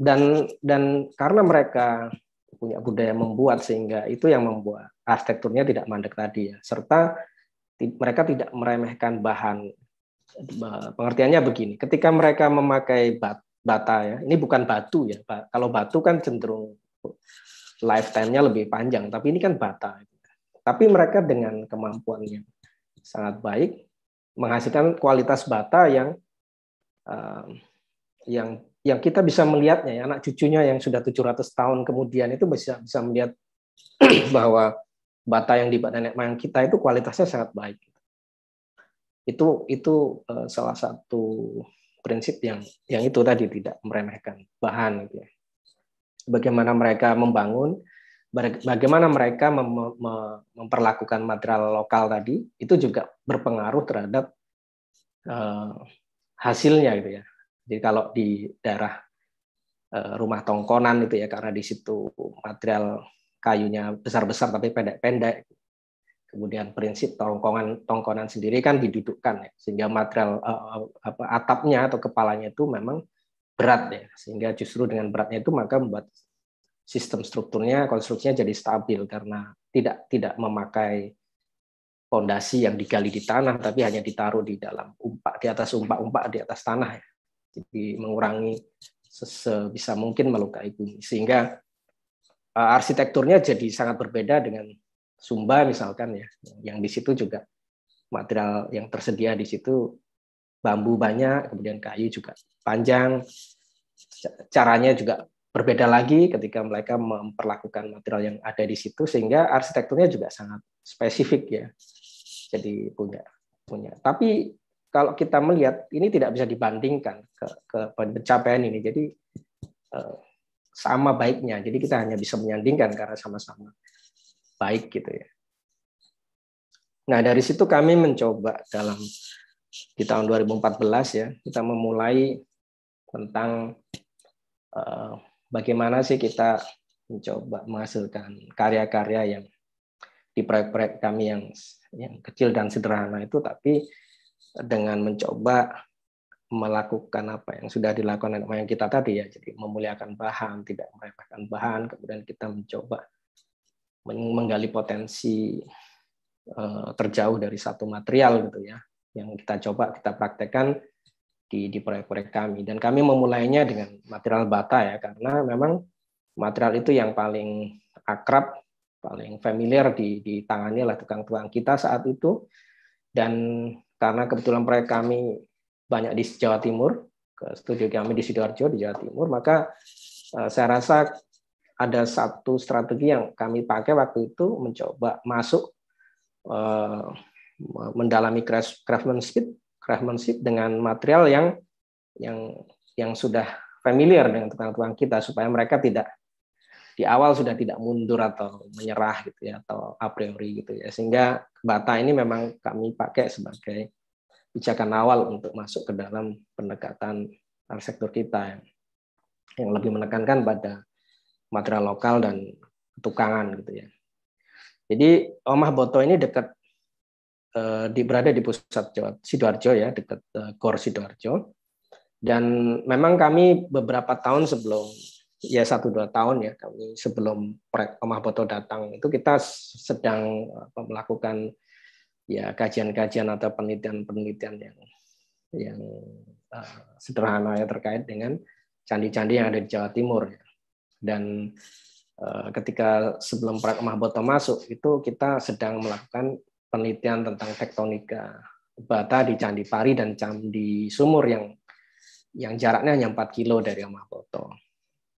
dan dan karena mereka punya budaya membuat sehingga itu yang membuat arsitekturnya tidak mandek tadi ya serta mereka tidak meremehkan bahan pengertiannya begini ketika mereka memakai bat, bata ya ini bukan batu ya kalau batu kan cenderung lifetime-nya lebih panjang tapi ini kan bata tapi mereka dengan kemampuan yang sangat baik menghasilkan kualitas bata yang uh, yang yang kita bisa melihatnya ya anak cucunya yang sudah 700 tahun kemudian itu bisa bisa melihat bahwa bata yang dibuat nenek moyang kita itu kualitasnya sangat baik. Itu itu uh, salah satu prinsip yang yang itu tadi tidak meremehkan bahan gitu ya. Bagaimana mereka membangun bagaimana mereka mem mem memperlakukan material lokal tadi itu juga berpengaruh terhadap uh, hasilnya gitu ya. Jadi kalau di daerah eh, rumah tongkonan itu ya karena di situ material kayunya besar-besar tapi pendek-pendek. Kemudian prinsip tongkongan tongkonan sendiri kan didudukkan ya sehingga material eh, apa atapnya atau kepalanya itu memang berat ya sehingga justru dengan beratnya itu maka membuat sistem strukturnya, konstruksinya jadi stabil karena tidak tidak memakai fondasi yang digali di tanah, tapi hanya ditaruh di dalam umpak, di atas umpak-umpak, di atas tanah. Ya. Jadi mengurangi sebisa mungkin melukai bumi. Sehingga eh, arsitekturnya jadi sangat berbeda dengan Sumba misalkan ya, yang di situ juga material yang tersedia di situ bambu banyak, kemudian kayu juga panjang, caranya juga Berbeda lagi ketika mereka memperlakukan material yang ada di situ sehingga arsitekturnya juga sangat spesifik ya. Jadi punya punya. Tapi kalau kita melihat ini tidak bisa dibandingkan ke, ke pencapaian ini. Jadi eh, sama baiknya. Jadi kita hanya bisa menyandingkan karena sama-sama baik gitu ya. Nah, dari situ kami mencoba dalam di tahun 2014 ya, kita memulai tentang eh, bagaimana sih kita mencoba menghasilkan karya-karya yang di proyek-proyek kami yang yang kecil dan sederhana itu tapi dengan mencoba melakukan apa yang sudah dilakukan oleh yang kita tadi ya jadi memuliakan bahan tidak meremehkan bahan kemudian kita mencoba menggali potensi eh, terjauh dari satu material gitu ya yang kita coba kita praktekkan di di proyek-proyek kami dan kami memulainya dengan material bata ya karena memang material itu yang paling akrab paling familiar di di tangannya lah tukang-tukang kita saat itu dan karena kebetulan proyek kami banyak di Jawa Timur ke studio kami di sidoarjo di Jawa Timur maka uh, saya rasa ada satu strategi yang kami pakai waktu itu mencoba masuk uh, mendalami craft, craftsmanship craftsmanship dengan material yang yang yang sudah familiar dengan tukang-tukang kita supaya mereka tidak di awal sudah tidak mundur atau menyerah gitu ya atau a priori gitu ya sehingga bata ini memang kami pakai sebagai pijakan awal untuk masuk ke dalam pendekatan arsitektur kita yang, yang lebih menekankan pada material lokal dan tukangan gitu ya. Jadi Omah Boto ini dekat Eh, di berada di pusat Jawa, Sidoarjo ya dekat uh, Gor Sidoarjo dan memang kami beberapa tahun sebelum ya satu dua tahun ya kami sebelum proyek Boto datang itu kita sedang apa, melakukan ya kajian-kajian atau penelitian-penelitian yang yang uh, sederhana ya terkait dengan candi-candi yang ada di Jawa Timur ya. dan uh, ketika sebelum proyek Boto masuk itu kita sedang melakukan penelitian tentang tektonika bata di Candi Pari dan Candi Sumur yang yang jaraknya hanya 4 kilo dari Yamamoto.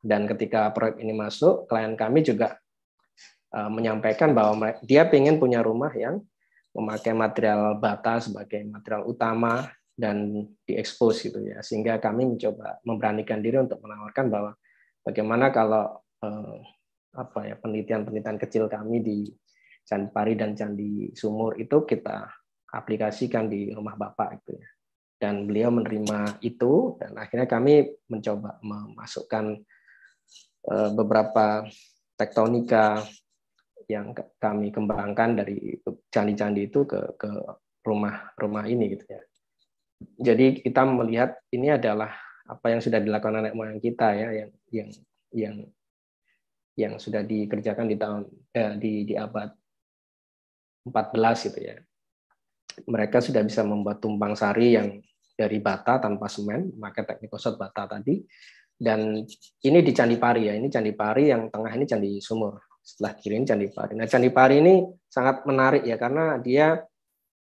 Dan ketika proyek ini masuk, klien kami juga uh, menyampaikan bahwa dia ingin punya rumah yang memakai material bata sebagai material utama dan diekspos gitu ya. Sehingga kami mencoba memberanikan diri untuk menawarkan bahwa bagaimana kalau uh, apa ya penelitian-penelitian kecil kami di candi pari dan candi sumur itu kita aplikasikan di rumah bapak itu ya. Dan beliau menerima itu dan akhirnya kami mencoba memasukkan eh, beberapa tektonika yang kami kembangkan dari candi-candi itu ke ke rumah-rumah ini gitu ya. Jadi kita melihat ini adalah apa yang sudah dilakukan anak moyang kita ya yang yang yang yang sudah dikerjakan di tahun eh, di di abad 14 gitu ya. Mereka sudah bisa membuat tumpang sari yang dari bata tanpa semen, maka teknik kosot bata tadi. Dan ini di Candi Pari ya, ini Candi Pari yang tengah ini Candi Sumur. Setelah kirim Candi Pari. Nah Candi Pari ini sangat menarik ya, karena dia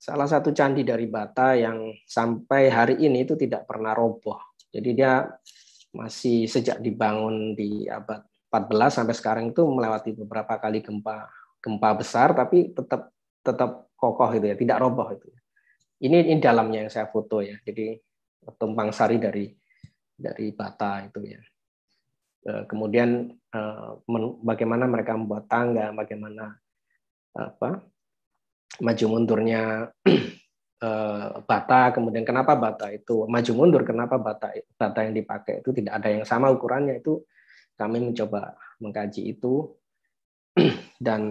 salah satu candi dari bata yang sampai hari ini itu tidak pernah roboh. Jadi dia masih sejak dibangun di abad 14 sampai sekarang itu melewati beberapa kali gempa gempa besar tapi tetap tetap kokoh itu ya, tidak roboh itu. Ya. Ini ini dalamnya yang saya foto ya. Jadi tumpang sari dari dari bata itu ya. Eh, kemudian eh, bagaimana mereka membuat tangga, bagaimana apa maju mundurnya eh, bata, kemudian kenapa bata itu maju mundur, kenapa bata bata yang dipakai itu tidak ada yang sama ukurannya itu kami mencoba mengkaji itu dan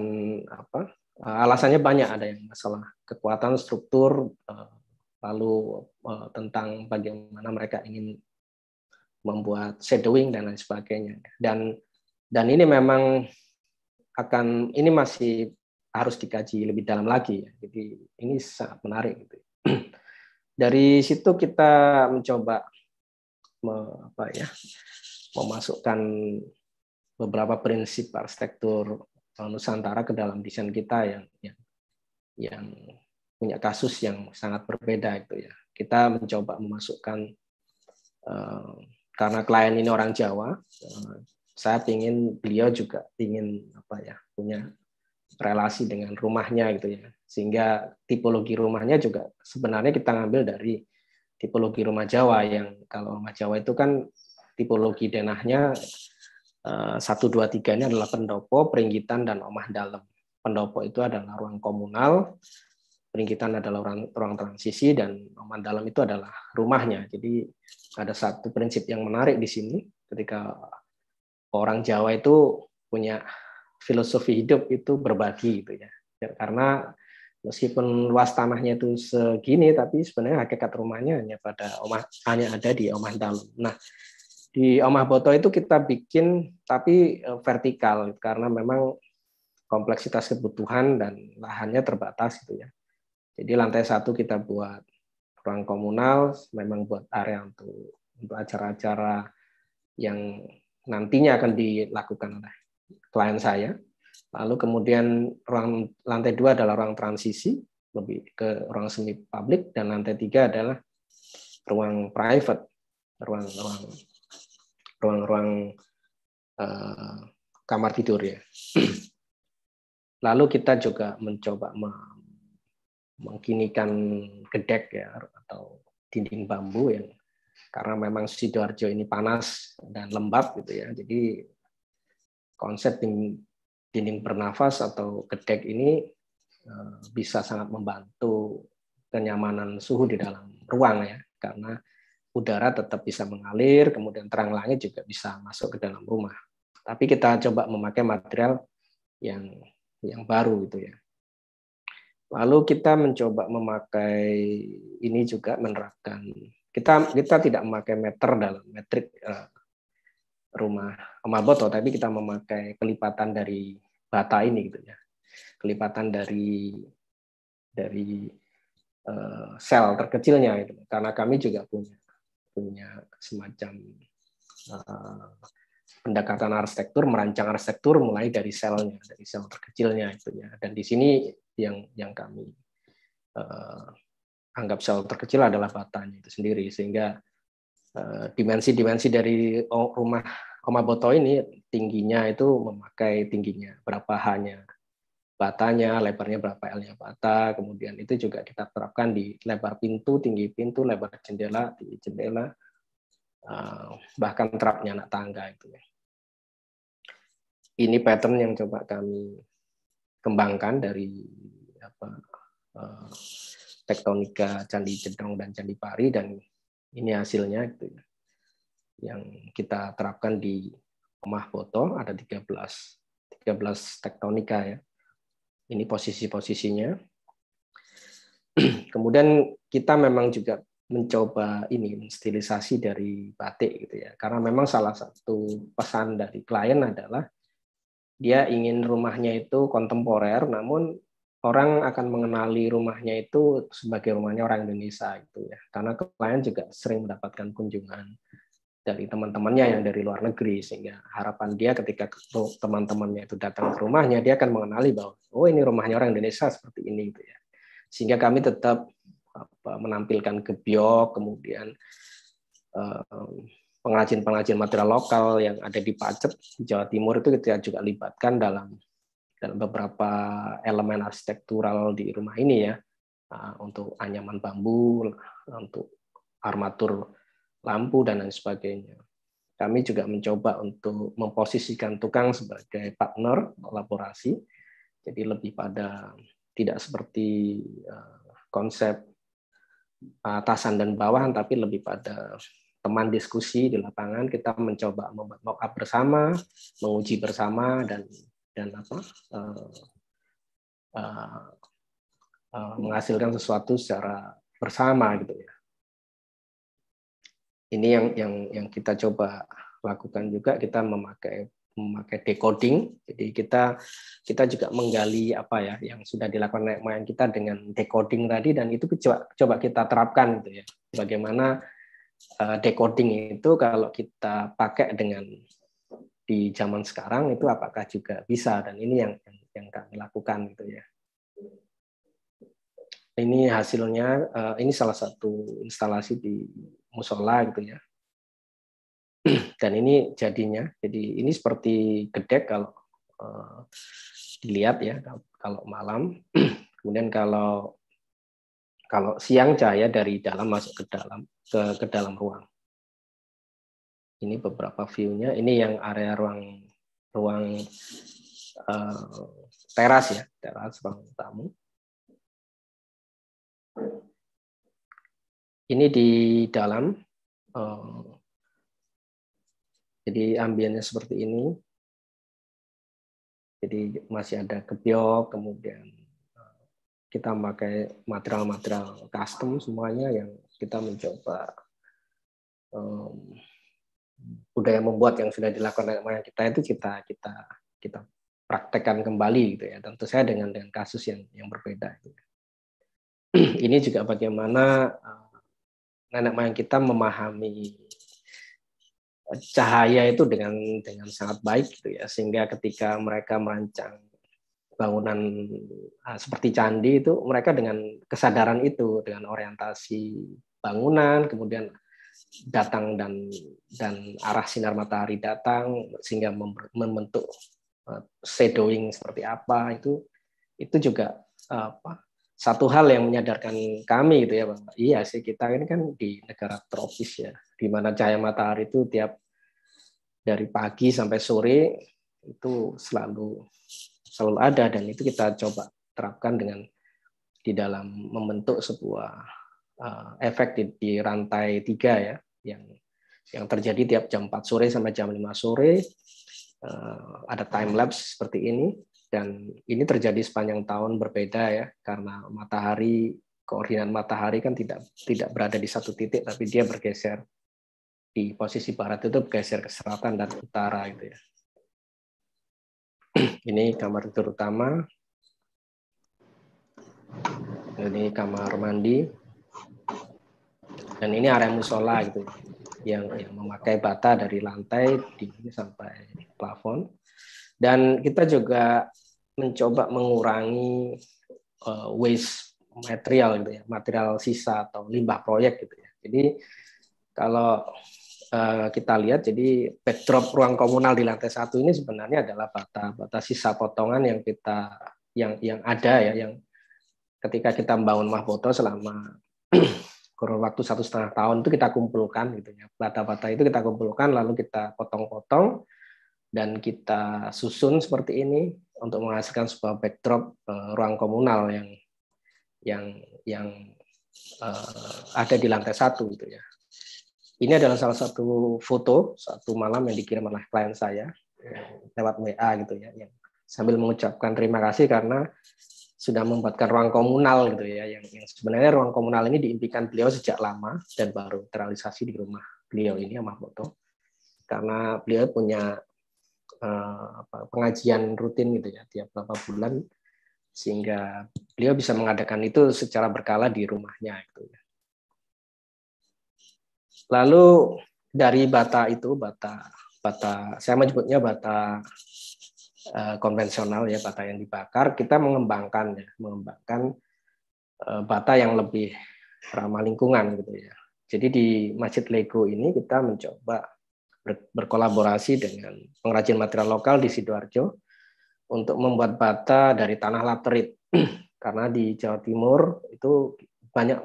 apa Eh, alasannya banyak, ada yang masalah kekuatan, struktur, eh, lalu eh, tentang bagaimana mereka ingin membuat shadowing dan lain sebagainya. Dan dan ini memang akan ini masih harus dikaji lebih dalam lagi. Ya. Jadi ini sangat menarik. Gitu. Dari situ kita mencoba me, apa ya, memasukkan beberapa prinsip arsitektur Nusantara ke dalam desain kita yang, yang yang punya kasus yang sangat berbeda itu ya. Kita mencoba memasukkan uh, karena klien ini orang Jawa, uh, saya ingin beliau juga ingin apa ya punya relasi dengan rumahnya gitu ya. Sehingga tipologi rumahnya juga sebenarnya kita ambil dari tipologi rumah Jawa yang kalau rumah Jawa itu kan tipologi denahnya Eh, satu dua tiga ini adalah pendopo, peringgitan dan omah dalam. Pendopo itu adalah ruang komunal, peringgitan adalah ruang, ruang transisi dan omah dalam itu adalah rumahnya. Jadi ada satu prinsip yang menarik di sini ketika orang Jawa itu punya filosofi hidup itu berbagi gitu ya. ya karena meskipun luas tanahnya itu segini tapi sebenarnya hakikat rumahnya hanya pada omah hanya ada di omah dalam. Nah, di Omah Boto itu kita bikin tapi eh, vertikal karena memang kompleksitas kebutuhan dan lahannya terbatas gitu ya. Jadi lantai satu kita buat ruang komunal, memang buat area untuk untuk acara-acara yang nantinya akan dilakukan oleh klien saya. Lalu kemudian ruang lantai dua adalah ruang transisi lebih ke ruang semi publik dan lantai tiga adalah ruang private, ruang ruang ruang-ruang uh, kamar tidur ya. Lalu kita juga mencoba mengkinikan gedek ya atau dinding bambu yang karena memang sidoarjo ini panas dan lembab gitu ya. Jadi konsep dinding, bernafas atau gedek ini eh, bisa sangat membantu kenyamanan suhu di dalam ruang ya karena udara tetap bisa mengalir, kemudian terang langit juga bisa masuk ke dalam rumah. Tapi kita coba memakai material yang yang baru gitu ya. Lalu kita mencoba memakai ini juga menerapkan kita kita tidak memakai meter dalam metrik eh, rumah Amaboto, tapi kita memakai kelipatan dari bata ini gitu ya. Kelipatan dari dari eh, sel terkecilnya itu. Karena kami juga punya punya semacam uh, pendekatan arsitektur, merancang arsitektur mulai dari selnya, dari sel terkecilnya itu ya. Dan di sini yang yang kami uh, anggap sel terkecil adalah batanya itu sendiri, sehingga eh, dimensi-dimensi uh, dari rumah Oma Boto ini tingginya itu memakai tingginya berapa hanya batanya, lebarnya berapa L-nya bata, kemudian itu juga kita terapkan di lebar pintu, tinggi pintu, lebar jendela, tinggi jendela, eh, bahkan terapnya anak tangga itu ya. Ini pattern yang coba kami kembangkan dari apa, eh, tektonika Candi Jedong dan Candi Pari dan ini hasilnya itu ya. Yang kita terapkan di rumah foto ada 13 13 tektonika ya ini posisi-posisinya. Kemudian kita memang juga mencoba ini stilisasi dari batik gitu ya. Karena memang salah satu pesan dari klien adalah dia ingin rumahnya itu kontemporer namun orang akan mengenali rumahnya itu sebagai rumahnya orang Indonesia itu ya. Karena klien juga sering mendapatkan kunjungan dari teman-temannya yang dari luar negeri sehingga harapan dia ketika teman-temannya itu datang ke rumahnya dia akan mengenali bahwa oh ini rumahnya orang Indonesia seperti ini gitu ya sehingga kami tetap apa, menampilkan gebyok kemudian eh, pengrajin-pengrajin material lokal yang ada di Pacet Jawa Timur itu kita juga libatkan dalam dalam beberapa elemen arsitektural di rumah ini ya ah, untuk anyaman bambu untuk armatur lampu dan lain sebagainya. Kami juga mencoba untuk memposisikan tukang sebagai partner kolaborasi, jadi lebih pada tidak seperti eh, konsep atasan dan bawahan, tapi lebih pada teman diskusi di lapangan. Kita mencoba membuat mock up bersama, menguji bersama, dan dan apa uh, uh, uh, menghasilkan sesuatu secara bersama gitu ya ini yang yang yang kita coba lakukan juga kita memakai memakai decoding. Jadi kita kita juga menggali apa ya yang sudah dilakukan nenek moyang kita dengan decoding tadi dan itu coba coba kita terapkan gitu ya. Bagaimana uh, decoding itu kalau kita pakai dengan di zaman sekarang itu apakah juga bisa dan ini yang yang, yang kami lakukan gitu ya. Ini hasilnya uh, ini salah satu instalasi di musola gitu ya. Dan ini jadinya, jadi ini seperti gedek kalau uh, dilihat ya kalau malam. Kemudian kalau kalau siang cahaya dari dalam masuk ke dalam ke, ke dalam ruang. Ini beberapa viewnya. Ini yang area ruang ruang uh, teras ya, teras ruang tamu. ini di dalam eh, jadi ambiennya seperti ini jadi masih ada kebiok kemudian eh, kita pakai material-material custom semuanya yang kita mencoba um, budaya membuat yang sudah dilakukan oleh kita itu kita kita kita praktekkan kembali gitu ya tentu saya dengan dengan kasus yang yang berbeda ini juga bagaimana uh, nenek moyang kita memahami eh, cahaya itu dengan dengan sangat baik gitu ya sehingga ketika mereka merancang bangunan eh, seperti candi itu mereka dengan kesadaran itu dengan orientasi bangunan kemudian datang dan dan arah sinar matahari datang sehingga membentuk eh, shadowing seperti apa itu itu juga apa satu hal yang menyadarkan kami gitu ya bang. Iya sih kita ini kan di negara tropis ya, di mana cahaya matahari itu tiap dari pagi sampai sore itu selalu selalu ada dan itu kita coba terapkan dengan di dalam membentuk sebuah uh, efek di, di rantai tiga ya yang yang terjadi tiap jam 4 sore sampai jam 5 sore uh, ada time lapse seperti ini dan ini terjadi sepanjang tahun berbeda ya, karena matahari koordinat matahari kan tidak tidak berada di satu titik, tapi dia bergeser di posisi barat itu bergeser ke selatan dan utara itu ya. Ini kamar tidur utama. Ini kamar mandi. Dan ini area musola gitu yang, yang memakai bata dari lantai tinggi sampai plafon. Dan kita juga mencoba mengurangi uh, waste material gitu ya, material sisa atau limbah proyek gitu ya. Jadi kalau uh, kita lihat jadi backdrop ruang komunal di lantai satu ini sebenarnya adalah bata-bata sisa potongan yang kita yang yang ada ya yang ketika kita membangun mahkota selama kurun waktu satu setengah tahun itu kita kumpulkan gitu ya bata-bata itu kita kumpulkan lalu kita potong-potong dan kita susun seperti ini untuk menghasilkan sebuah backdrop uh, ruang komunal yang yang yang uh, ada di lantai satu gitu ya. Ini adalah salah satu foto satu malam yang dikirim oleh klien saya eh, lewat WA gitu ya, yang sambil mengucapkan terima kasih karena sudah membuatkan ruang komunal gitu ya, yang, yang sebenarnya ruang komunal ini diimpikan beliau sejak lama dan baru terrealisasi di rumah beliau ini sama foto karena beliau punya Eh, pengajian rutin gitu ya tiap berapa bulan sehingga beliau bisa mengadakan itu secara berkala di rumahnya itu ya. Lalu dari bata itu bata bata saya menyebutnya bata eh, konvensional ya bata yang dibakar kita mengembangkan ya mengembangkan eh, bata yang lebih ramah lingkungan gitu ya. Jadi di Masjid Lego ini kita mencoba berkolaborasi dengan pengrajin material lokal di Sidoarjo untuk membuat bata dari tanah laterit. Karena di Jawa Timur itu banyak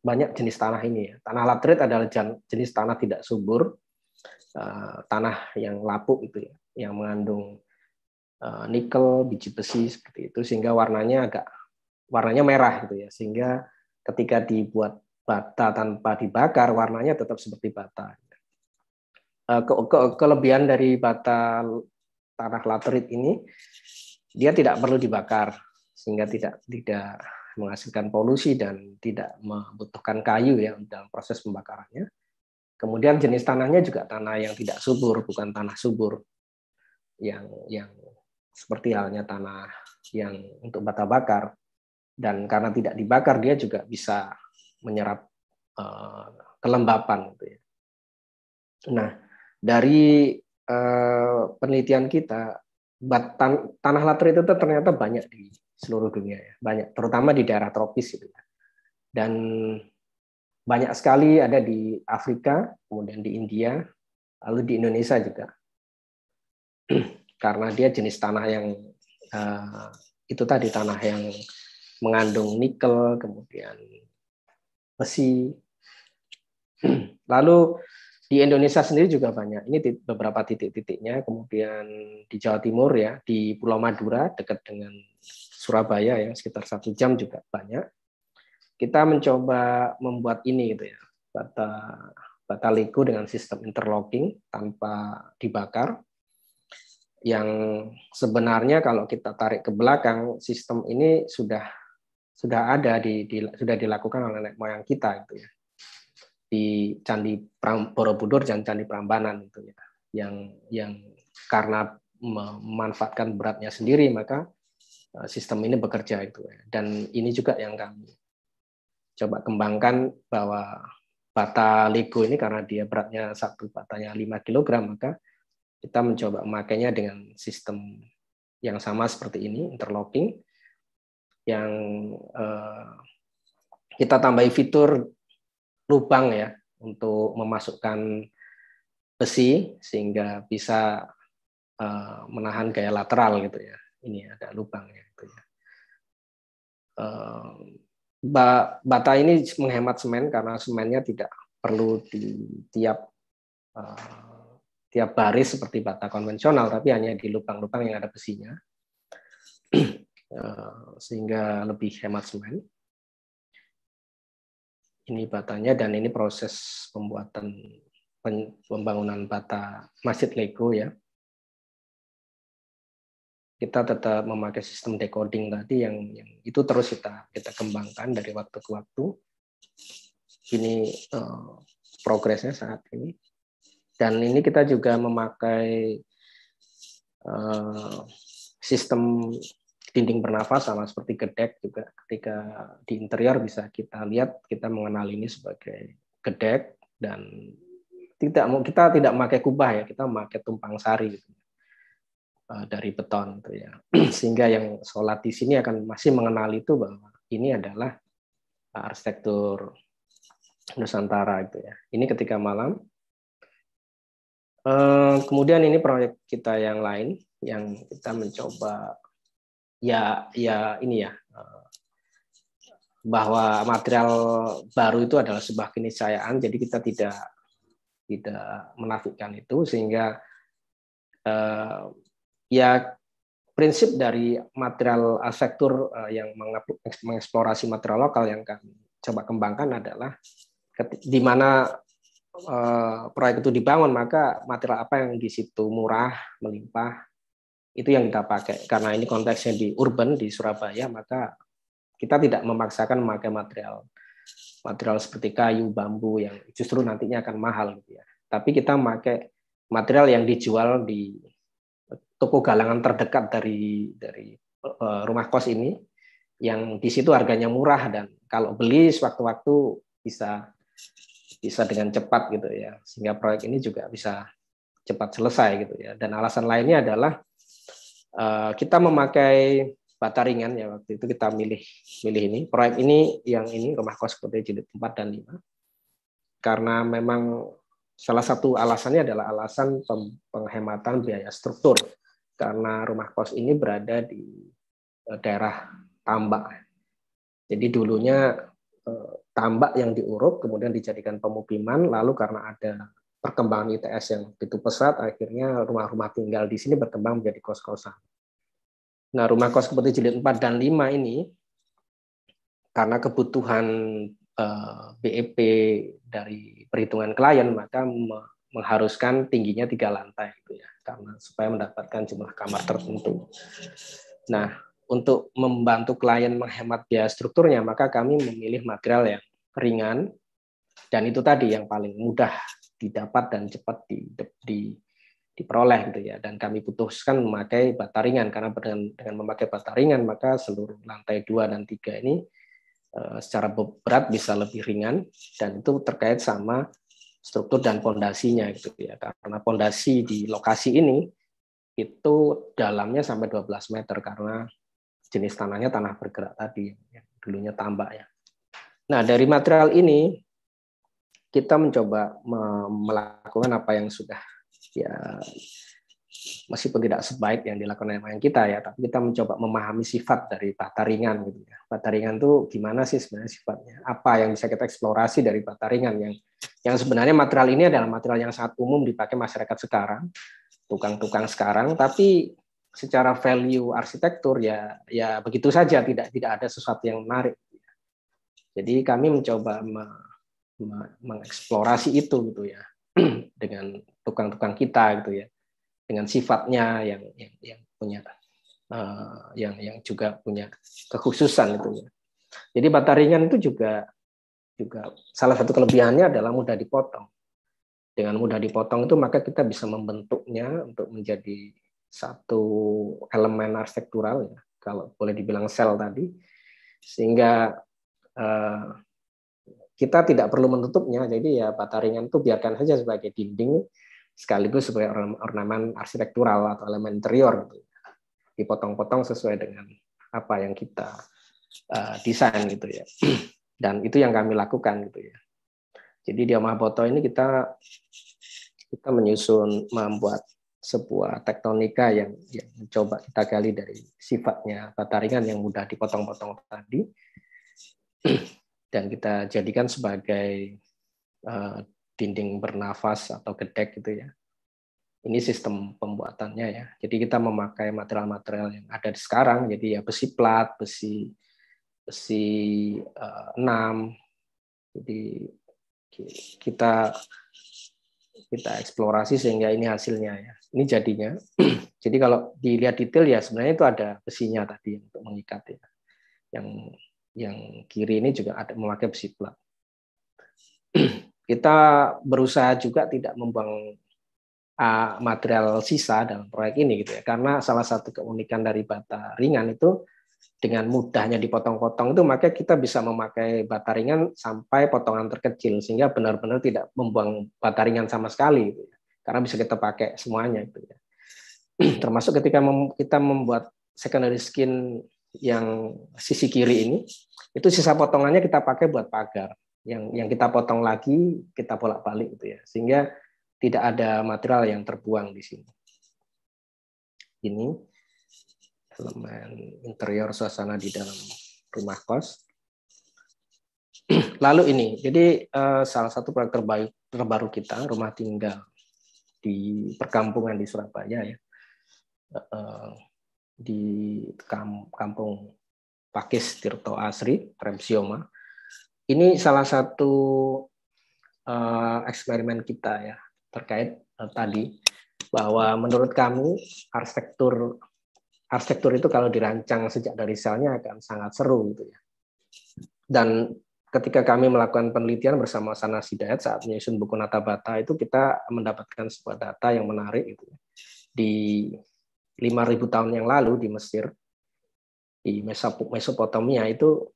banyak jenis tanah ini. Ya. Tanah laterit adalah jenis tanah tidak subur, eh, tanah yang lapuk itu ya, yang mengandung eh, nikel, biji besi seperti itu sehingga warnanya agak warnanya merah gitu ya. Sehingga ketika dibuat bata tanpa dibakar warnanya tetap seperti bata. Eh, ke, ke, kelebihan dari bata tanah laterit ini dia tidak perlu dibakar sehingga tidak tidak menghasilkan polusi dan tidak membutuhkan kayu ya dalam proses pembakarannya. Kemudian jenis tanahnya juga tanah yang tidak subur, bukan tanah subur yang yang seperti halnya tanah yang untuk bata bakar dan karena tidak dibakar dia juga bisa menyerap uh, kelembapan gitu ya. Nah, dari uh, penelitian kita, batan, tanah laterit itu ternyata banyak di seluruh dunia, ya. banyak, terutama di daerah tropis gitu. Ya. Dan banyak sekali ada di Afrika, kemudian di India, lalu di Indonesia juga. Karena dia jenis tanah yang uh, itu tadi tanah yang mengandung nikel, kemudian besi. Lalu di Indonesia sendiri juga banyak. Ini di beberapa titik-titiknya. Kemudian di Jawa Timur ya, di Pulau Madura dekat dengan Surabaya ya, sekitar satu jam juga banyak. Kita mencoba membuat ini gitu ya, bata bata liku dengan sistem interlocking tanpa dibakar yang sebenarnya kalau kita tarik ke belakang sistem ini sudah sudah ada di, di sudah dilakukan oleh nenek moyang kita gitu ya di Candi Borobudur dan Candi Prambanan itu ya, yang yang karena memanfaatkan beratnya sendiri maka eh, sistem ini bekerja itu ya. dan ini juga yang kami coba kembangkan bahwa bata lego ini karena dia beratnya satu batanya 5 kg maka kita mencoba memakainya dengan sistem yang sama seperti ini interlocking yang eh, kita tambahi fitur lubang ya untuk memasukkan besi sehingga bisa uh, menahan gaya lateral gitu ya. Ini ada lubang ya gitu ya. Uh, bata ini menghemat semen karena semennya tidak perlu di tiap uh, tiap baris seperti bata konvensional, tapi hanya di lubang-lubang yang ada besinya, uh, sehingga lebih hemat semen ini batanya dan ini proses pembuatan pembangunan bata masjid Lego ya. Kita tetap memakai sistem decoding tadi yang, yang itu terus kita kita kembangkan dari waktu ke waktu. Ini uh, progresnya saat ini. Dan ini kita juga memakai uh, sistem dinding bernafas sama seperti gedek juga ketika di interior bisa kita lihat kita mengenal ini sebagai gedek dan tidak mau kita tidak memakai kubah ya kita memakai tumpang sari gitu. Eh, dari beton gitu ya sehingga yang sholat di sini akan masih mengenal itu bahwa ini adalah eh, arsitektur Nusantara gitu ya ini ketika malam eh, kemudian ini proyek kita yang lain yang kita mencoba ya ya ini ya bahwa material baru itu adalah sebuah keniscayaan jadi kita tidak tidak menafikan itu sehingga eh, ya prinsip dari material arsitektur eh, yang mengeksplorasi material lokal yang kami coba kembangkan adalah di mana eh, proyek itu dibangun maka material apa yang di situ murah melimpah itu yang kita pakai. Karena ini konteksnya di urban, di Surabaya, maka kita tidak memaksakan memakai material material seperti kayu, bambu yang justru nantinya akan mahal gitu ya. Tapi kita memakai material yang dijual di toko galangan terdekat dari dari eh, rumah kos ini yang di situ harganya murah dan kalau beli sewaktu-waktu bisa bisa dengan cepat gitu ya sehingga proyek ini juga bisa cepat selesai gitu ya dan alasan lainnya adalah Eh, kita memakai bata ringan ya waktu itu kita milih milih ini proyek ini yang ini rumah kos seperti jilid 4 dan 5 karena memang salah satu alasannya adalah alasan penghematan biaya struktur karena rumah kos ini berada di eh, daerah tambak jadi dulunya eh, tambak yang diuruk kemudian dijadikan pemukiman lalu karena ada perkembangan ITS yang begitu pesat, akhirnya rumah-rumah tinggal di sini berkembang menjadi kos-kosan. Nah, rumah kos seperti jilid 4 dan 5 ini, karena kebutuhan eh, BEP dari perhitungan klien, maka mengharuskan tingginya tiga lantai, gitu ya, karena supaya mendapatkan jumlah kamar tertentu. Nah, untuk membantu klien menghemat biaya strukturnya, maka kami memilih material yang ringan, dan itu tadi yang paling mudah didapat dan cepat di, di, diperoleh gitu ya. Dan kami putuskan memakai bata ringan karena dengan, dengan memakai bata ringan maka seluruh lantai dua dan tiga ini eh, secara berat bisa lebih ringan dan itu terkait sama struktur dan pondasinya gitu ya. Karena pondasi di lokasi ini itu dalamnya sampai 12 meter karena jenis tanahnya tanah bergerak tadi yang dulunya tambak ya. Nah, dari material ini kita mencoba melakukan apa yang sudah ya meskipun tidak sebaik yang dilakukan oleh kita ya, tapi kita mencoba memahami sifat dari bata ringan gitu ya. Bata ringan tuh gimana sih sebenarnya sifatnya? Apa yang bisa kita eksplorasi dari bata ringan yang yang sebenarnya material ini adalah material yang sangat umum dipakai masyarakat sekarang, tukang-tukang sekarang, tapi secara value arsitektur ya ya begitu saja tidak tidak ada sesuatu yang menarik. Gitu, ya. Jadi kami mencoba mengeksplorasi itu gitu ya dengan tukang-tukang kita gitu ya dengan sifatnya yang yang, yang punya uh, yang yang juga punya kekhususan itu ya jadi bata itu juga juga salah satu kelebihannya adalah mudah dipotong dengan mudah dipotong itu maka kita bisa membentuknya untuk menjadi satu elemen arsitektural ya kalau boleh dibilang sel tadi sehingga uh, kita tidak perlu menutupnya, jadi ya bataringan itu biarkan saja sebagai dinding sekaligus sebagai ornamen arsitektural atau elemen interior, gitu. dipotong-potong sesuai dengan apa yang kita uh, desain gitu ya. Dan itu yang kami lakukan gitu ya. Jadi di Omahaboto ini kita kita menyusun membuat sebuah tektonika yang yang coba kita gali dari sifatnya bataringan yang mudah dipotong-potong tadi dan kita jadikan sebagai eh, dinding bernafas atau gedek gitu ya. Ini sistem pembuatannya ya. Jadi kita memakai material-material yang ada di sekarang. Jadi ya besi plat, besi besi uh, enam. Jadi kita kita eksplorasi sehingga ini hasilnya ya. Ini jadinya. Jadi kalau dilihat detail ya sebenarnya itu ada besinya tadi untuk mengikat ya. Yang yang kiri ini juga ada memakai besi plat. Kita berusaha juga tidak membuang uh, material sisa dalam proyek ini gitu ya. Karena salah satu keunikan dari bata ringan itu dengan mudahnya dipotong-potong itu maka kita bisa memakai bata ringan sampai potongan terkecil sehingga benar-benar tidak membuang bata ringan sama sekali gitu ya. Karena bisa kita pakai semuanya gitu ya. Termasuk ketika kita membuat secondary skin yang sisi kiri ini itu sisa potongannya kita pakai buat pagar yang yang kita potong lagi kita bolak-balik gitu ya sehingga tidak ada material yang terbuang di sini ini elemen interior suasana di dalam rumah kos lalu ini jadi eh, salah satu proyek terbaik terbaru kita rumah tinggal di perkampungan di Surabaya ya eh, eh di kampung Pakis Tirto Asri, Remsioma. Ini salah satu eh, eksperimen kita ya terkait eh, tadi bahwa menurut kami arsitektur arsitektur itu kalau dirancang sejak dari selnya akan sangat seru gitu ya. Dan ketika kami melakukan penelitian bersama Sana Sidayat saat menyusun buku Nata Bata itu kita mendapatkan sebuah data yang menarik itu ya, Di 5.000 tahun yang lalu di Mesir, di Mesopotamia itu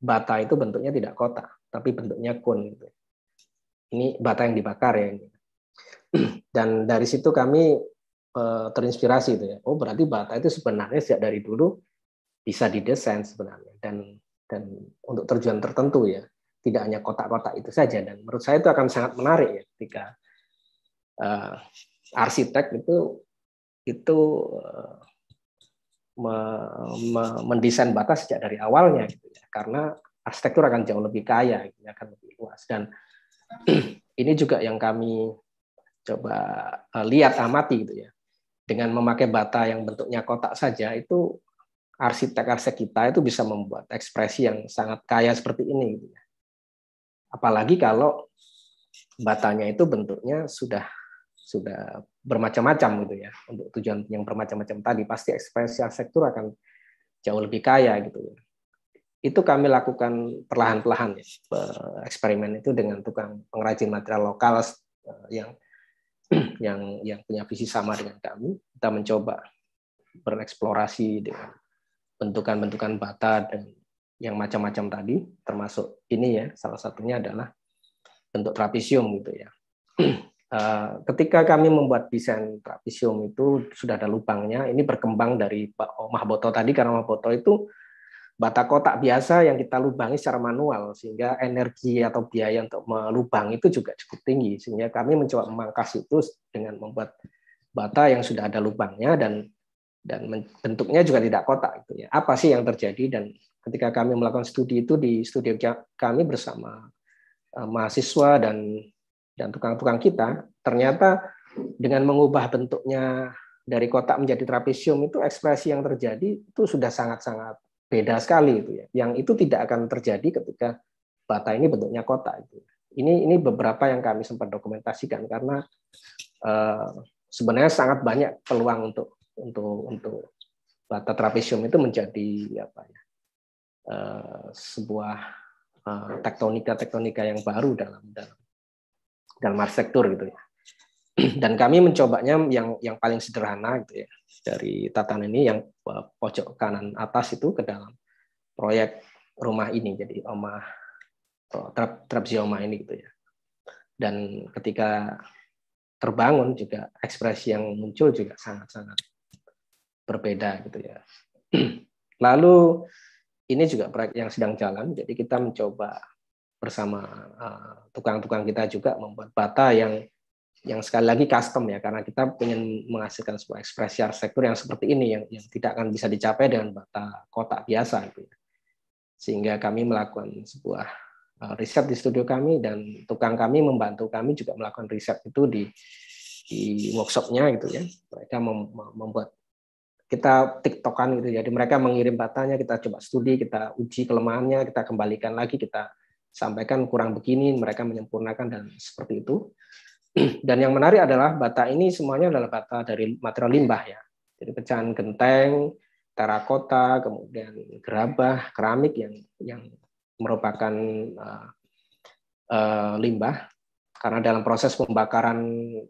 bata itu bentuknya tidak kotak, tapi bentuknya kun. Gitu. Ini bata yang dibakar ya ini. Dan dari situ kami eh, terinspirasi itu ya. Oh berarti bata itu sebenarnya sejak dari dulu bisa didesain sebenarnya dan dan untuk tujuan tertentu ya. Tidak hanya kotak-kotak itu saja dan menurut saya itu akan sangat menarik ya ketika uh, arsitek itu itu eh, me, me, mendesain batas sejak dari awalnya gitu ya karena arsitektur akan jauh lebih kaya gitu ya, akan lebih luas dan ini juga yang kami coba eh, lihat amati gitu ya dengan memakai bata yang bentuknya kotak saja itu arsitek-arsitek kita itu bisa membuat ekspresi yang sangat kaya seperti ini gitu ya apalagi kalau batanya itu bentuknya sudah sudah bermacam-macam gitu ya untuk tujuan yang bermacam-macam tadi pasti ekspresi arsitektur akan jauh lebih kaya gitu ya. Itu kami lakukan perlahan-lahan ya eksperimen itu dengan tukang pengrajin material lokal eh, yang yang yang punya visi sama dengan kami. Kita mencoba bereksplorasi dengan bentukan-bentukan bata dan yang macam-macam tadi termasuk ini ya salah satunya adalah bentuk trapesium gitu ya Eh, ketika kami membuat desain trapesium itu sudah ada lubangnya. Ini berkembang dari mahboto tadi karena mahboto itu bata kotak biasa yang kita lubangi secara manual sehingga energi atau biaya untuk melubang itu juga cukup tinggi sehingga kami mencoba memangkas itu dengan membuat bata yang sudah ada lubangnya dan dan bentuknya juga tidak kotak itu ya. Apa sih yang terjadi dan ketika kami melakukan studi itu di studio kami bersama eh, mahasiswa dan dan tukang-tukang kita, ternyata dengan mengubah bentuknya dari kotak menjadi trapesium itu ekspresi yang terjadi itu sudah sangat-sangat beda sekali itu ya. Yang itu tidak akan terjadi ketika bata ini bentuknya kotak itu. Ini ini beberapa yang kami sempat dokumentasikan karena eh, sebenarnya sangat banyak peluang untuk untuk untuk bata trapesium itu menjadi apa ya eh, sebuah eh, tektonika tektonika yang baru dalam dalam dalam arsitektur gitu ya. Dan kami mencobanya yang yang paling sederhana gitu ya dari tatanan ini yang eh, pojok kanan atas itu ke dalam proyek rumah ini jadi oma eh, trap trap trapsioma ini gitu ya. Dan ketika terbangun juga ekspresi yang muncul juga sangat-sangat berbeda gitu ya. Lalu ini juga proyek yang sedang jalan, jadi kita mencoba bersama eh, tukang-tukang kita juga membuat bata yang yang sekali lagi custom ya karena kita ingin menghasilkan sebuah ekspresi arsitektur yang seperti ini yang, yang tidak akan bisa dicapai dengan bata kotak biasa gitu ya. Sehingga kami melakukan sebuah eh, riset di studio kami dan tukang kami membantu kami juga melakukan riset itu di di workshopnya gitu ya mereka mem, membuat kita tiktokan gitu ya. jadi mereka mengirim batanya kita coba studi kita uji kelemahannya kita kembalikan lagi kita sampaikan kurang begini, mereka menyempurnakan dan seperti itu. Dan yang menarik adalah bata ini semuanya adalah bata dari material limbah ya. Jadi pecahan genteng, terakota, kemudian gerabah, keramik yang yang merupakan uh, uh, limbah. Karena dalam proses pembakaran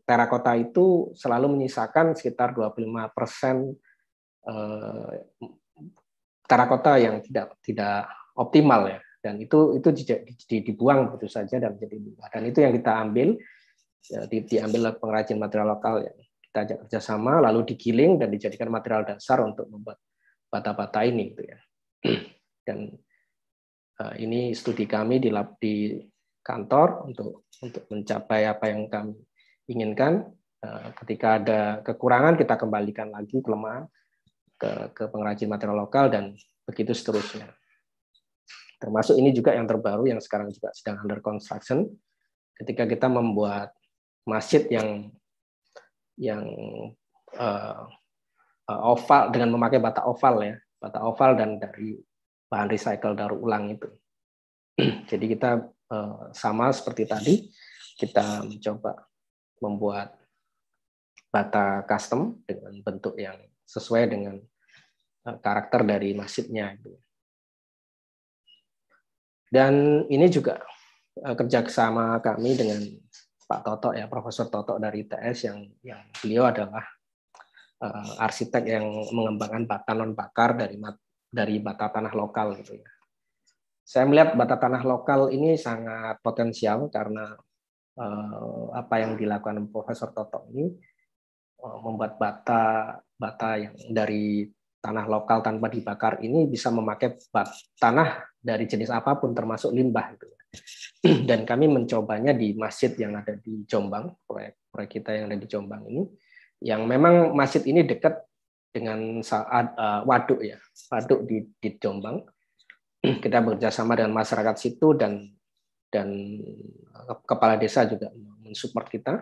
terakota itu selalu menyisakan sekitar 25 persen eh, terakota yang tidak tidak optimal ya dan itu itu dibuang begitu saja dan menjadi limbah dan itu yang kita ambil ya, di, diambil oleh pengrajin material lokal yang kita ajak kerjasama lalu digiling dan dijadikan material dasar untuk membuat bata-bata ini gitu ya dan uh, ini studi kami di, lab, di kantor untuk untuk mencapai apa yang kami inginkan uh, ketika ada kekurangan kita kembalikan lagi kelemahan ke, ke pengrajin material lokal dan begitu seterusnya. Termasuk ini juga yang terbaru yang sekarang juga sedang under construction. Ketika kita membuat masjid yang yang uh, oval dengan memakai bata oval ya, bata oval dan dari bahan recycle daur ulang itu. Jadi kita uh, sama seperti tadi, kita mencoba membuat bata custom dengan bentuk yang sesuai dengan karakter dari masjidnya. itu dan ini juga eh, kerja sama kami dengan Pak Toto ya, Profesor Toto dari ITS yang yang beliau adalah uh, arsitek yang mengembangkan bata non bakar dari dari bata tanah lokal gitu ya. Saya melihat bata tanah lokal ini sangat potensial karena uh, apa yang dilakukan Profesor Toto ini uh, membuat bata bata yang dari tanah lokal tanpa dibakar ini bisa memakai bat, tanah dari jenis apapun termasuk limbah itu. Dan kami mencobanya di masjid yang ada di Jombang, proyek proyek kita yang ada di Jombang ini yang memang masjid ini dekat dengan saat uh, eh, waduk ya, waduk di di Jombang. Kita bekerjasama dengan masyarakat situ dan dan eh, kepala desa juga mensupport kita.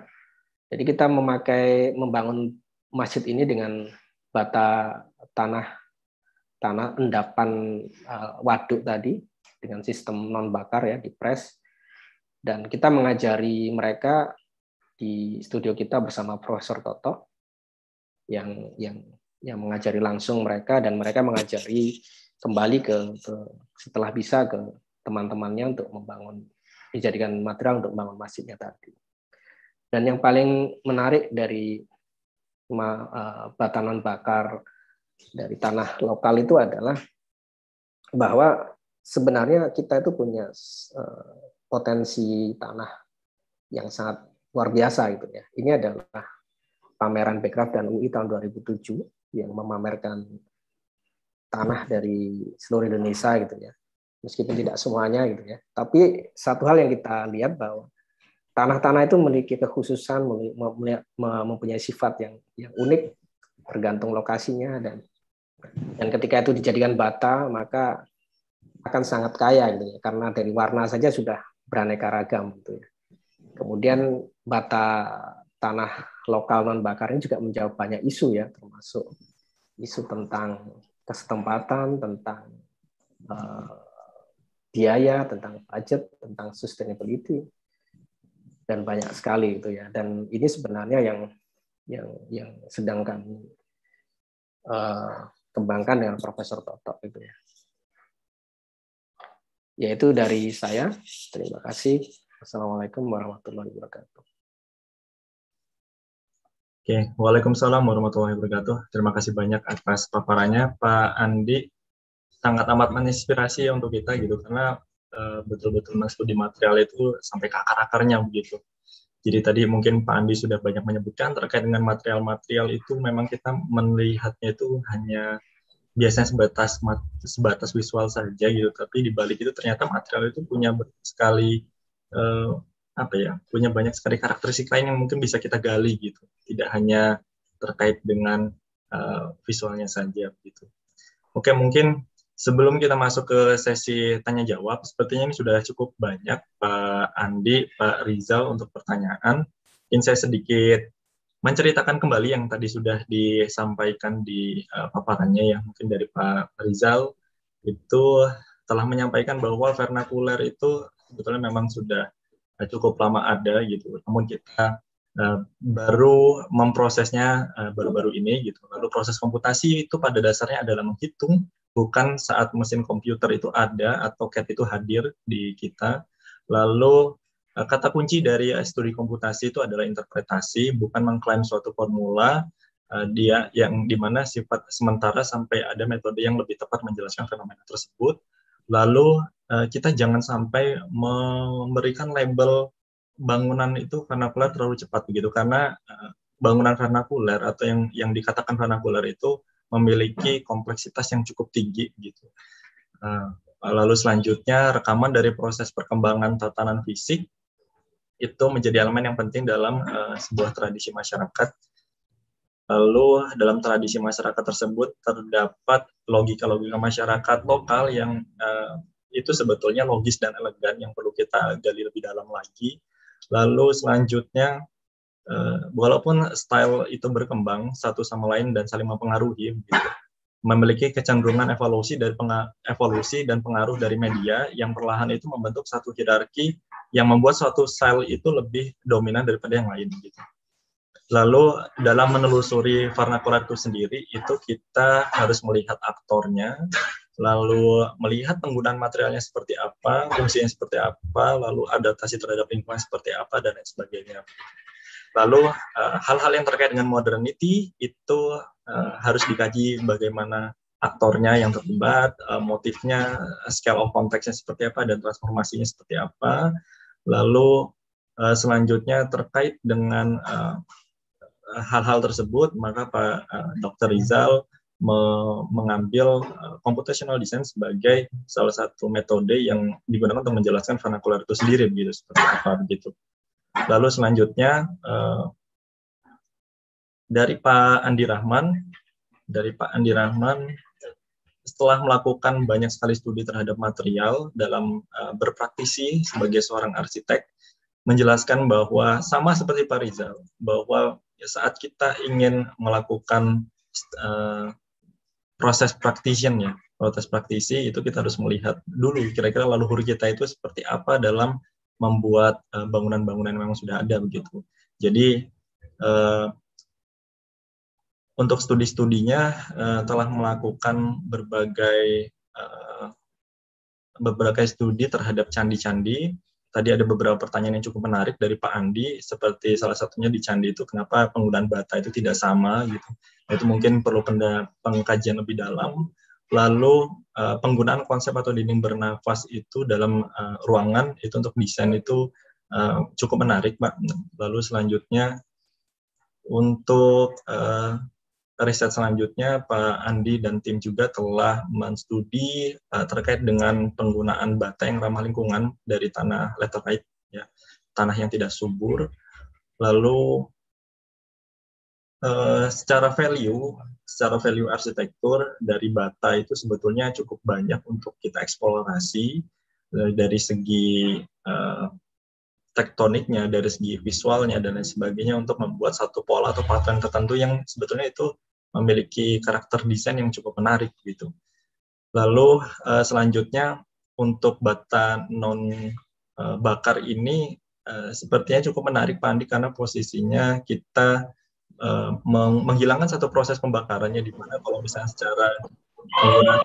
Jadi kita memakai membangun masjid ini dengan bata tanah tanah endapan uh, waduk tadi dengan sistem non bakar ya di press dan kita mengajari mereka di studio kita bersama Profesor Toto yang yang yang mengajari langsung mereka dan mereka mengajari kembali ke, ke setelah bisa ke teman-temannya untuk membangun dijadikan material untuk membangun masjidnya tadi. Dan yang paling menarik dari eh, batanan bakar dari tanah lokal itu adalah bahwa sebenarnya kita itu punya eh, potensi tanah yang sangat luar biasa itu ya. Ini adalah pameran Bekraf dan UI tahun 2007 yang memamerkan tanah dari seluruh Indonesia gitu ya. Meskipun tidak semuanya gitu ya. Tapi satu hal yang kita lihat bahwa tanah-tanah itu memiliki kekhususan, mempunyai sifat yang yang unik tergantung lokasinya dan dan ketika itu dijadikan bata, maka akan sangat kaya gitu ya, karena dari warna saja sudah beraneka ragam gitu ya. Kemudian bata tanah lokal non bakar ini juga menjawab banyak isu ya, termasuk isu tentang kesempatan, tentang uh, biaya, tentang budget, tentang sustainability dan banyak sekali itu ya dan ini sebenarnya yang yang yang sedang kami uh, kembangkan dengan Profesor Toto gitu ya. Ya, itu ya. Yaitu dari saya. Terima kasih. Assalamualaikum warahmatullahi wabarakatuh. Oke, Waalaikumsalam warahmatullahi wabarakatuh. Terima kasih banyak atas paparannya, Pak Andi. Sangat amat menginspirasi untuk kita gitu, karena eh, betul-betul uh, masuk di material itu sampai ke akar-akarnya begitu. Jadi tadi mungkin Pak Andi sudah banyak menyebutkan terkait dengan material-material itu memang kita melihatnya itu hanya biasanya sebatas sebatas visual saja gitu tapi di balik itu ternyata material itu punya sekali eh, apa ya punya banyak sekali karakteristik lain yang mungkin bisa kita gali gitu tidak hanya terkait dengan eh, visualnya saja gitu oke mungkin sebelum kita masuk ke sesi tanya jawab, sepertinya ini sudah cukup banyak Pak Andi, Pak Rizal untuk pertanyaan. Ingin saya sedikit menceritakan kembali yang tadi sudah disampaikan di uh, paparannya ya, mungkin dari Pak Rizal itu telah menyampaikan bahwa vernakuler itu sebetulnya memang sudah eh, cukup lama ada gitu. Namun kita Uh, baru memprosesnya baru-baru uh, ini gitu. Lalu proses komputasi itu pada dasarnya adalah menghitung bukan saat mesin komputer itu ada atau CAD itu hadir di kita. Lalu eh, kata kunci dari studi komputasi itu adalah interpretasi, bukan mengklaim suatu formula eh, dia yang dimana sifat sementara sampai ada metode yang lebih tepat menjelaskan fenomena tersebut. Lalu eh, kita jangan sampai memberikan label bangunan itu pula terlalu cepat begitu karena bangunan vernakular atau yang yang dikatakan vernakular itu memiliki kompleksitas yang cukup tinggi gitu. Nah, lalu selanjutnya rekaman dari proses perkembangan tatanan fisik itu menjadi elemen yang penting dalam uh, sebuah tradisi masyarakat. Lalu dalam tradisi masyarakat tersebut terdapat logika-logika masyarakat lokal yang uh, itu sebetulnya logis dan elegan yang perlu kita gali lebih dalam lagi. Lalu selanjutnya uh, walaupun style itu berkembang satu sama lain dan saling mempengaruhi gitu, memiliki kecenderungan evolusi dari evolusi dan pengaruh dari media yang perlahan itu membentuk satu hierarki yang membuat suatu style itu lebih dominan daripada yang lain gitu. Lalu dalam menelusuri vernacular itu sendiri itu kita harus melihat aktornya, lalu melihat penggunaan materialnya seperti apa, fungsinya seperti apa, lalu adaptasi terhadap lingkungan seperti apa dan lain sebagainya. Lalu eh, hal-hal yang terkait dengan modernity itu eh, harus dikaji bagaimana aktornya yang terlibat, eh, motifnya, scale of konteksnya seperti apa, dan transformasinya seperti apa. Lalu selanjutnya terkait dengan hal-hal tersebut, maka Pak Dr. Rizal mengambil computational design sebagai salah satu metode yang digunakan untuk menjelaskan vernacular itu sendiri begitu seperti apa begitu. Lalu selanjutnya eh, dari Pak Andi Rahman, dari Pak Andi Rahman, setelah melakukan banyak sekali studi terhadap material dalam eh, berpraktisi sebagai seorang arsitek, menjelaskan bahwa sama seperti Pak Rizal, bahwa saat kita ingin melakukan eh, proses proses praktisnya, proses praktisi itu kita harus melihat dulu kira-kira leluhur kita itu seperti apa dalam membuat eh, bangunan-bangunan uh, memang sudah ada begitu. Jadi uh, untuk studi-studinya uh, telah melakukan berbagai uh, beberapa studi terhadap candi-candi. Tadi ada beberapa pertanyaan yang cukup menarik dari Pak Andi, seperti salah satunya di candi itu kenapa penggunaan bata itu tidak sama gitu. Itu mungkin perlu pengkajian lebih dalam lalu uh, penggunaan konsep atau dinding bernafas itu dalam uh, ruangan itu untuk desain itu uh, cukup menarik Pak. Lalu selanjutnya untuk uh, riset selanjutnya Pak Andi dan tim juga telah menstudi uh, terkait dengan penggunaan bata yang ramah lingkungan dari tanah laterite ya, tanah yang tidak subur. Lalu Eh, secara value, secara value arsitektur dari Bata itu sebetulnya cukup banyak untuk kita eksplorasi eh, dari segi uh, tektoniknya, dari segi visualnya dan lain sebagainya untuk membuat satu pola atau pattern tertentu yang sebetulnya itu memiliki karakter desain yang cukup menarik gitu. Lalu uh, selanjutnya untuk bata non uh, bakar ini uh, sepertinya cukup menarik Pak Andi karena posisinya kita Eh, meng menghilangkan satu proses pembakarannya di mana kalau misalnya secara penggunaan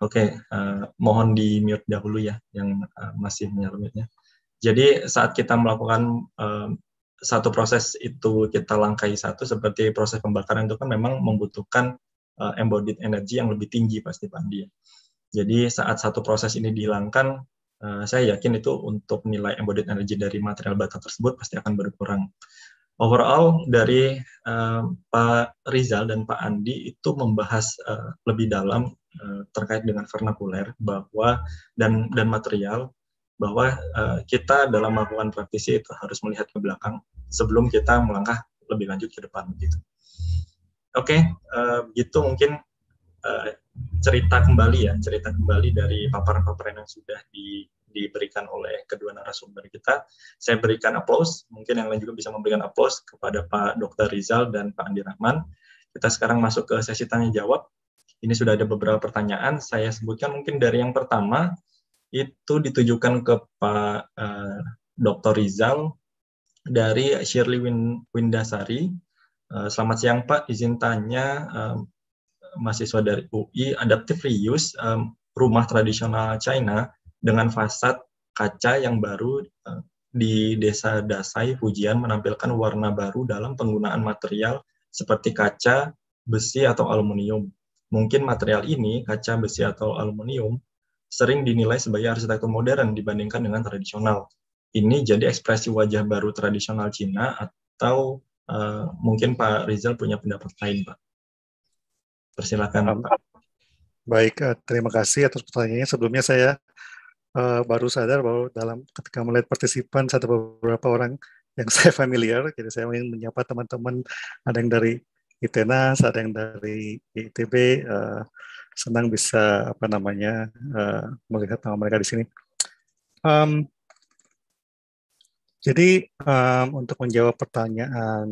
Oke, okay, uh, eh, mohon di mute dahulu ya yang uh, masih menyalurnya. Jadi saat kita melakukan uh, satu proses itu kita langkai satu seperti proses pembakaran itu kan memang membutuhkan uh, embodied energy yang lebih tinggi pasti Pak Andi. Ya. Jadi saat satu proses ini dihilangkan Eh, saya yakin itu untuk nilai embodied energy dari material bata tersebut pasti akan berkurang. Overall dari uh, Pak Rizal dan Pak Andi itu membahas uh, lebih dalam uh, terkait dengan vernakuler bahwa dan dan material bahwa uh, kita dalam melakukan praktisi itu harus melihat ke belakang sebelum kita melangkah lebih lanjut ke depan gitu. Oke, okay, uh, begitu mungkin uh, cerita kembali ya, cerita kembali dari paparan-paparan yang sudah di, diberikan oleh kedua narasumber kita. Saya berikan aplaus, mungkin yang lain juga bisa memberikan aplaus kepada Pak Dr. Rizal dan Pak Andi Rahman. Kita sekarang masuk ke sesi tanya jawab. Ini sudah ada beberapa pertanyaan, saya sebutkan mungkin dari yang pertama itu ditujukan ke Pak uh, eh, Dr. Rizal dari Shirley Windasari. Uh, selamat siang Pak, izin tanya uh, mahasiswa dari UI adaptive reuse um, rumah tradisional China dengan fasad kaca yang baru uh, di desa Dasai Fujian menampilkan warna baru dalam penggunaan material seperti kaca, besi atau aluminium. Mungkin material ini, kaca, besi atau aluminium, sering dinilai sebagai arsitektur modern dibandingkan dengan tradisional. Ini jadi ekspresi wajah baru tradisional Cina atau uh, mungkin Pak Rizal punya pendapat lain, Pak? Persilakan. Nah, baik, eh, terima kasih atas pertanyaannya. Sebelumnya saya uh, baru sadar bahwa dalam ketika melihat partisipan ada beberapa orang yang saya familiar, jadi saya ingin menyapa teman-teman ada yang dari ITENA, ada yang dari ITB, uh, eh, senang bisa apa namanya uh, melihat nama mereka di sini. Um, jadi um, untuk menjawab pertanyaan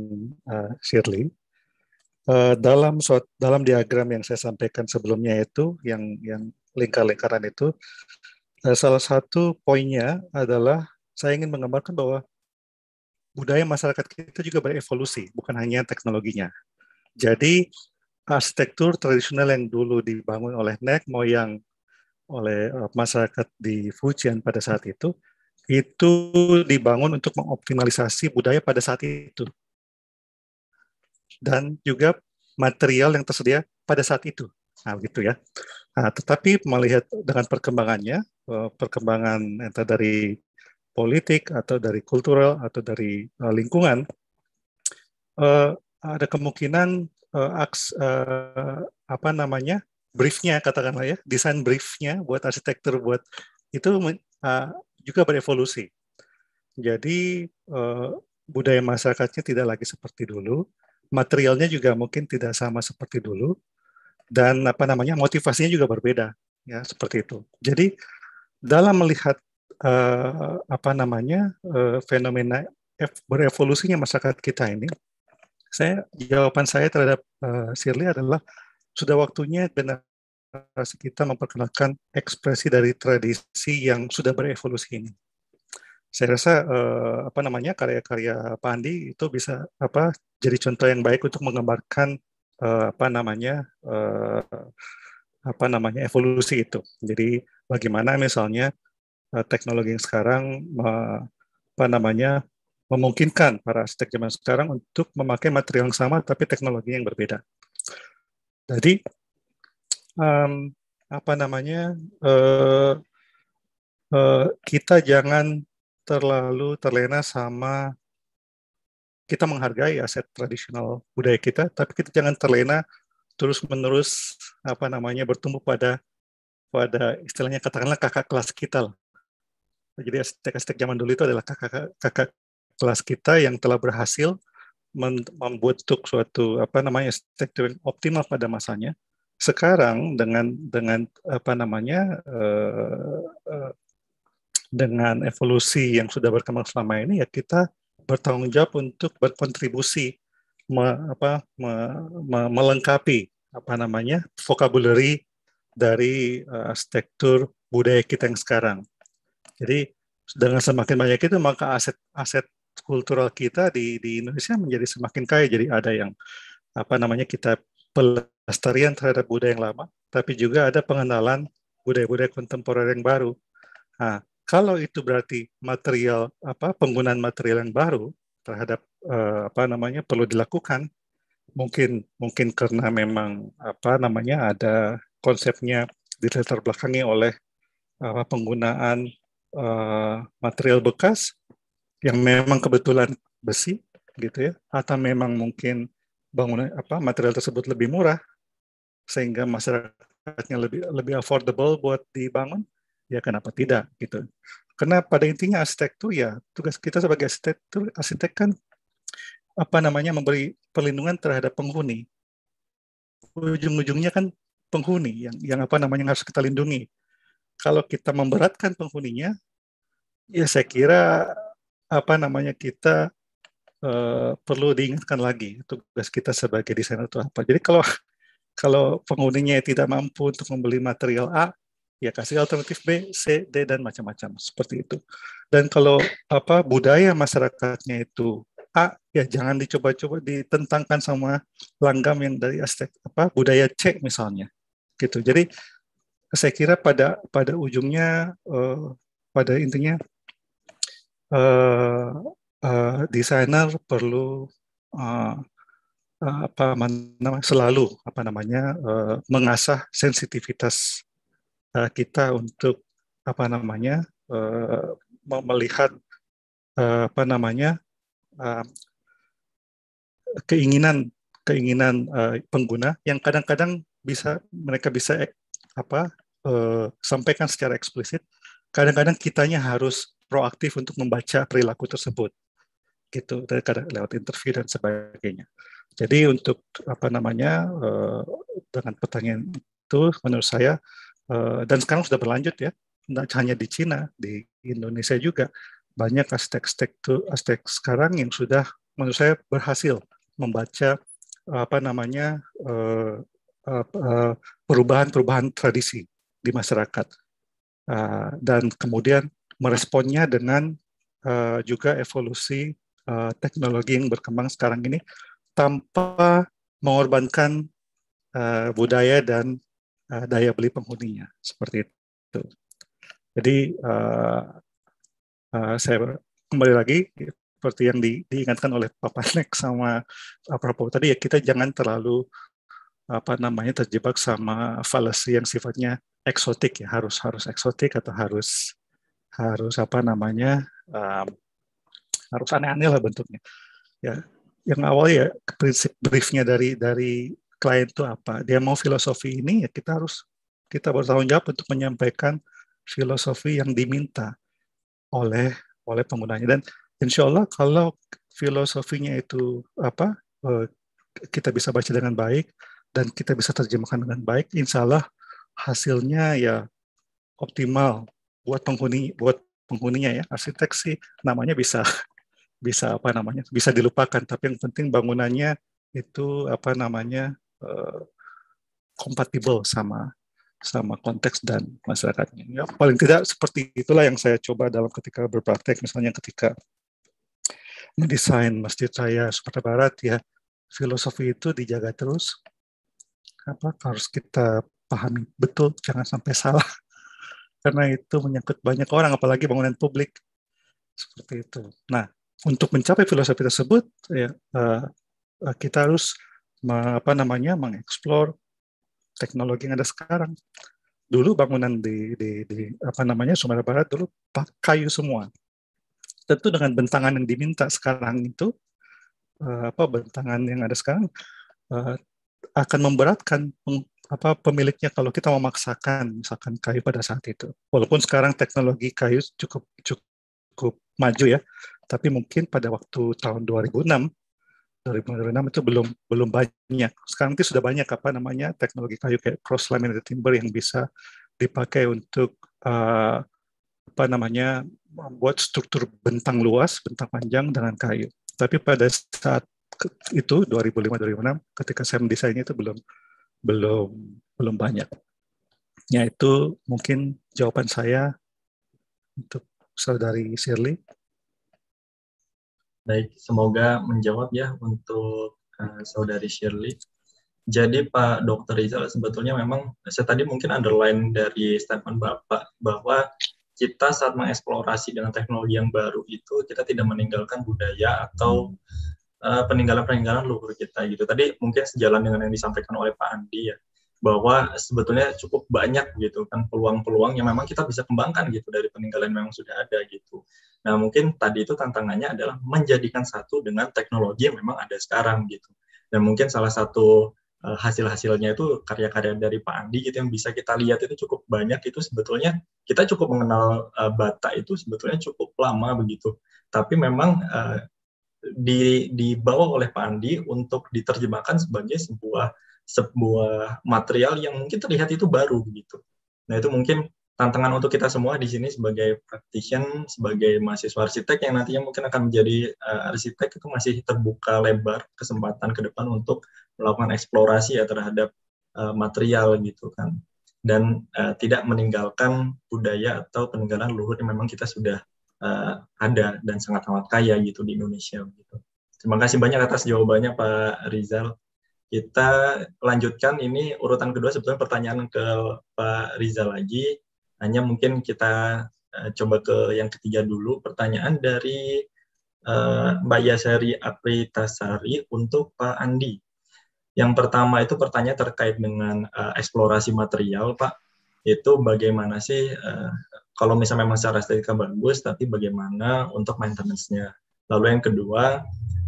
uh, Shirley, Eh, dalam dalam diagram yang saya sampaikan sebelumnya itu yang yang lingkar-lingkaran itu eh, salah satu poinnya adalah saya ingin menggambarkan bahwa budaya masyarakat kita juga berevolusi bukan hanya teknologinya. Jadi arsitektur tradisional yang dulu dibangun oleh nek moyang oleh eh, masyarakat di Fujian pada saat itu itu dibangun untuk mengoptimalisasi budaya pada saat itu dan juga material yang tersedia pada saat itu. Nah, begitu ya. Nah, tetapi melihat dengan perkembangannya, eh, perkembangan entah dari politik atau dari kultural atau dari eh, lingkungan, eh, ada kemungkinan aks, apa namanya briefnya katakanlah ya, desain briefnya buat arsitektur buat itu juga berevolusi. Jadi budaya masyarakatnya tidak lagi seperti dulu, materialnya juga mungkin tidak sama seperti dulu dan apa namanya motivasinya juga berbeda ya seperti itu. Jadi dalam melihat uh, apa namanya uh, fenomena berevolusinya masyarakat kita ini, saya jawaban saya terhadap uh, Shirley adalah sudah waktunya generasi kita memperkenalkan ekspresi dari tradisi yang sudah berevolusi ini. Saya rasa uh, apa namanya karya-karya Pandi itu bisa apa jadi contoh yang baik untuk menggambarkan uh, apa namanya uh, apa namanya evolusi itu. Jadi bagaimana misalnya uh, teknologi yang sekarang uh, apa namanya memungkinkan para arsitek zaman sekarang untuk memakai material yang sama tapi teknologi yang berbeda. Jadi um, apa namanya uh, uh, kita jangan terlalu terlena sama kita menghargai aset tradisional budaya kita, tapi kita jangan terlena terus menerus apa namanya bertumbuh pada pada istilahnya katakanlah kakak kelas kita lah. Jadi aset-aset zaman dulu itu adalah kakak kakak kelas kita yang telah berhasil membentuk suatu apa namanya struktur yang optimal pada masanya. Sekarang dengan dengan apa namanya eh, eh, dengan evolusi yang sudah berkembang selama ini ya kita bertanggung jawab untuk berkontribusi me, apa, me, me, melengkapi apa namanya vocabulary dari uh, arsitektur budaya kita yang sekarang. Jadi dengan semakin banyak itu maka aset-aset kultural kita di di Indonesia menjadi semakin kaya. Jadi ada yang apa namanya kita pelestarian terhadap budaya yang lama, tapi juga ada pengenalan budaya-budaya kontemporer yang baru. Nah, kalau itu berarti material apa penggunaan material yang baru terhadap uh, apa namanya perlu dilakukan mungkin mungkin karena memang apa namanya ada konsepnya dilatar belakangnya oleh apa penggunaan uh, material bekas yang memang kebetulan besi gitu ya atau memang mungkin bangunan apa material tersebut lebih murah sehingga masyarakatnya lebih lebih affordable buat dibangun ya kenapa tidak gitu karena pada intinya arsitek tuh ya tugas kita sebagai arsitek itu arsitek kan apa namanya memberi perlindungan terhadap penghuni ujung-ujungnya kan penghuni yang yang apa namanya yang harus kita lindungi kalau kita memberatkan penghuninya ya saya kira apa namanya kita uh, perlu diingatkan lagi tugas kita sebagai desainer itu apa jadi kalau kalau penghuninya tidak mampu untuk membeli material A ya kasih alternatif B, C, D dan macam-macam seperti itu. Dan kalau apa budaya masyarakatnya itu A, ya jangan dicoba-coba ditentangkan sama langgam yang dari aspek apa budaya C misalnya, gitu. Jadi saya kira pada pada ujungnya uh, pada intinya uh, uh, desainer perlu uh, apa namanya selalu apa namanya uh, mengasah sensitivitas Eh, kita untuk apa namanya uh, melihat uh, apa namanya uh, keinginan keinginan uh, pengguna yang kadang-kadang bisa mereka bisa apa uh, sampaikan secara eksplisit kadang-kadang kitanya harus proaktif untuk membaca perilaku tersebut gitu kadang lewat interview dan sebagainya jadi untuk apa namanya uh, dengan pertanyaan itu menurut saya Eh, dan sekarang sudah berlanjut ya tidak nah, hanya di Cina di Indonesia juga banyak aspek-aspek itu aspek sekarang yang sudah menurut saya berhasil membaca apa namanya eh, eh, perubahan-perubahan tradisi di masyarakat dan kemudian meresponnya dengan juga evolusi teknologi yang berkembang sekarang ini tanpa mengorbankan budaya dan uh, daya beli penghuninya seperti itu. Jadi uh, uh, saya kembali lagi seperti yang di, diingatkan oleh Pak Panek sama Apropo Prabowo tadi ya kita jangan terlalu apa namanya terjebak sama falasi yang sifatnya eksotik ya harus harus eksotik atau harus harus apa namanya um, harus aneh-aneh lah bentuknya ya yang awal ya prinsip briefnya dari dari klien itu apa. Dia mau filosofi ini ya kita harus kita bertanggung jawab untuk menyampaikan filosofi yang diminta oleh oleh penggunanya dan insya Allah kalau filosofinya itu apa eh, kita bisa baca dengan baik dan kita bisa terjemahkan dengan baik insya Allah hasilnya ya optimal buat penghuni buat penghuninya ya arsitek sih namanya bisa bisa apa namanya bisa dilupakan tapi yang penting bangunannya itu apa namanya kompatibel eh, sama sama konteks dan masyarakatnya. Ya, paling tidak seperti itulah yang saya coba dalam ketika berpraktek, misalnya ketika mendesain masjid saya Sumatera Barat ya filosofi itu dijaga terus. Apa harus kita pahami betul, jangan sampai salah karena itu menyangkut banyak orang, apalagi bangunan publik seperti itu. Nah, untuk mencapai filosofi tersebut ya eh, eh, kita harus apa namanya mengeksplor teknologi yang ada sekarang. Dulu bangunan di, di, di apa namanya Sumatera Barat dulu kayu semua. Tentu dengan bentangan yang diminta sekarang itu eh, apa bentangan yang ada sekarang eh, akan memberatkan apa pemiliknya kalau kita memaksakan misalkan kayu pada saat itu. Walaupun sekarang teknologi kayu cukup cukup maju ya, tapi mungkin pada waktu tahun 2006 2006 itu belum belum banyak. Sekarang itu sudah banyak apa namanya teknologi kayu kayak cross laminated timber yang bisa dipakai untuk uh, apa namanya membuat struktur bentang luas, bentang panjang dengan kayu. Tapi pada saat itu 2005-2006 ketika saya mendesainnya itu belum belum belum banyak. Ya itu mungkin jawaban saya untuk saudari Shirley. Baik, semoga menjawab ya untuk uh, saudari Shirley. Jadi Pak Dokter Rizal sebetulnya memang saya tadi mungkin underline dari statement Bapak bahwa kita saat mengeksplorasi dengan teknologi yang baru itu kita tidak meninggalkan budaya atau eh, peninggalan-peninggalan uh, luhur kita gitu. Tadi mungkin sejalan dengan yang disampaikan oleh Pak Andi ya bahwa sebetulnya cukup banyak gitu kan peluang-peluang yang memang kita bisa kembangkan gitu dari peninggalan memang sudah ada gitu. Nah mungkin tadi itu tantangannya adalah menjadikan satu dengan teknologi yang memang ada sekarang gitu. Dan mungkin salah satu eh, hasil-hasilnya itu karya-karya dari Pak Andi gitu yang bisa kita lihat itu cukup banyak itu sebetulnya kita cukup mengenal uh, Bata itu sebetulnya cukup lama begitu. Tapi memang uh, di, dibawa oleh Pak Andi untuk diterjemahkan sebagai sebuah sebuah material yang mungkin terlihat itu baru gitu. Nah itu mungkin tantangan untuk kita semua di sini sebagai praktisian, sebagai mahasiswa arsitek yang nantinya mungkin akan menjadi uh, arsitek itu masih terbuka lebar kesempatan ke depan untuk melakukan eksplorasi ya terhadap uh, material gitu kan dan uh, tidak meninggalkan budaya atau peninggalan luhur yang memang kita sudah uh, ada dan sangat sangat kaya gitu di Indonesia gitu. Terima kasih banyak atas jawabannya Pak Rizal kita lanjutkan ini urutan kedua sebetulnya pertanyaan ke Pak Riza lagi. Hanya mungkin kita uh, coba ke yang ketiga dulu. Pertanyaan dari uh, Mbak Yasari Apritasari untuk Pak Andi. Yang pertama itu pertanyaan terkait dengan uh, eksplorasi material, Pak. Itu bagaimana sih uh, kalau misalnya memang secara estetika bagus, tapi bagaimana untuk maintenance-nya? Lalu yang kedua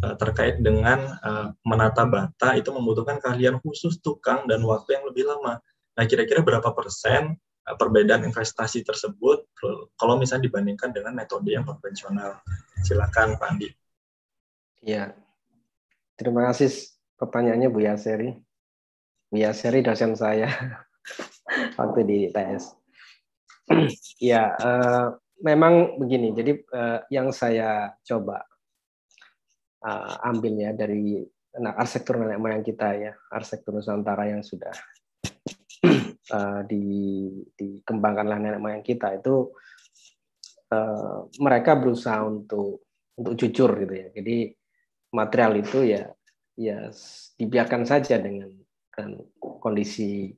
eh, terkait dengan eh, menata bata itu membutuhkan keahlian khusus tukang dan waktu yang lebih lama. Nah, kira-kira berapa persen eh, perbedaan investasi tersebut kalau misalnya dibandingkan dengan metode yang konvensional. Silakan Pak Andi. Iya. Terima kasih pertanyaannya Bu Yaseri. Bu Yaseri dosen saya waktu di ITS. ya, uh, memang begini. Jadi uh, yang saya coba uh, ambil ya dari nah, arsitektur nenek moyang kita ya, arsitektur Nusantara yang sudah uh, di, dikembangkanlah nenek moyang kita itu uh, mereka berusaha untuk untuk jujur gitu ya. Jadi material itu ya ya dibiarkan saja dengan, dengan kondisi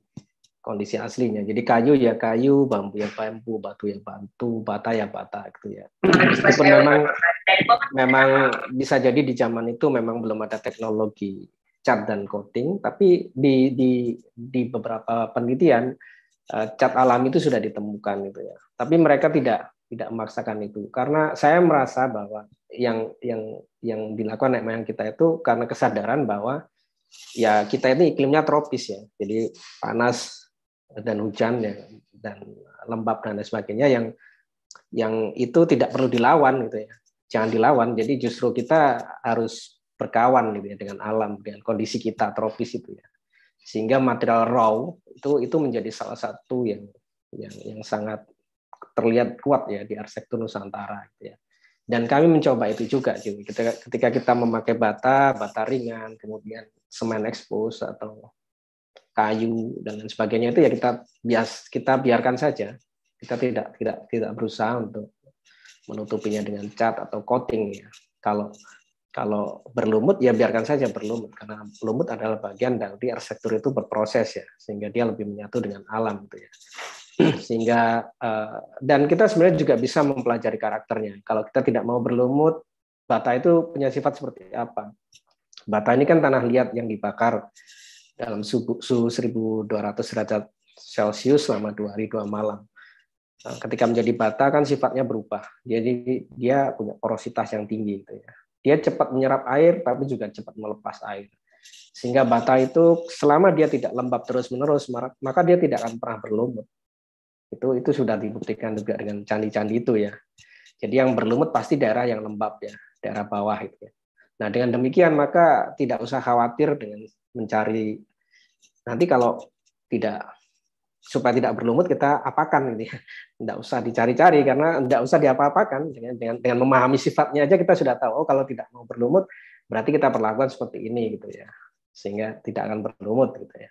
kondisi aslinya. Jadi kayu ya kayu, bambu ya bambu, batu ya batu, bata ya bata gitu ya. Nah, Meskipun memang memang bisa jadi di zaman itu memang belum ada teknologi cat dan coating, tapi di di di beberapa penelitian eh, cat alami itu sudah ditemukan itu ya. Tapi mereka tidak tidak memaksakan itu karena saya merasa bahwa yang yang yang dilakukan nenek moyang kita itu karena kesadaran bahwa ya kita ini iklimnya tropis ya. Jadi panas dan hujan ya dan lembab dan lain sebagainya yang yang itu tidak perlu dilawan gitu ya jangan dilawan. Jadi justru kita harus berkawan gitu ya, dengan alam, dengan kondisi kita tropis itu ya. Sehingga material raw itu itu menjadi salah satu yang yang yang sangat terlihat kuat ya di arsitektur Nusantara gitu ya. Dan kami mencoba itu juga, gitu. ketika, kita memakai bata, bata ringan, kemudian semen ekspos atau kayu dan lain sebagainya itu ya kita bias kita biarkan saja kita tidak tidak tidak berusaha untuk menutupinya dengan cat atau coating ya. Kalau kalau berlumut ya biarkan saja berlumut karena lumut adalah bagian dari arsitektur itu berproses ya sehingga dia lebih menyatu dengan alam gitu ya sehingga eh, dan kita sebenarnya juga bisa mempelajari karakternya kalau kita tidak mau berlumut bata itu punya sifat seperti apa bata ini kan tanah liat yang dibakar dalam suhu, 1200 derajat celcius selama dua hari dua malam Eh, ketika menjadi bata kan sifatnya berubah. Jadi dia punya porositas yang tinggi gitu ya. Dia cepat menyerap air tapi juga cepat melepas air. Sehingga bata itu selama dia tidak lembab terus-menerus maka dia tidak akan pernah berlumut. Itu itu sudah dibuktikan juga dengan candi-candi itu ya. Jadi yang berlumut pasti daerah yang lembab ya, daerah bawah itu ya. Nah, dengan demikian maka tidak usah khawatir dengan mencari nanti kalau tidak supaya tidak berlumut kita apakan ini Tidak usah dicari-cari karena tidak usah diapa-apakan dengan dengan memahami sifatnya aja kita sudah tahu oh kalau tidak mau berlumut berarti kita perlakukan seperti ini gitu ya. Sehingga tidak akan berlumut gitu ya.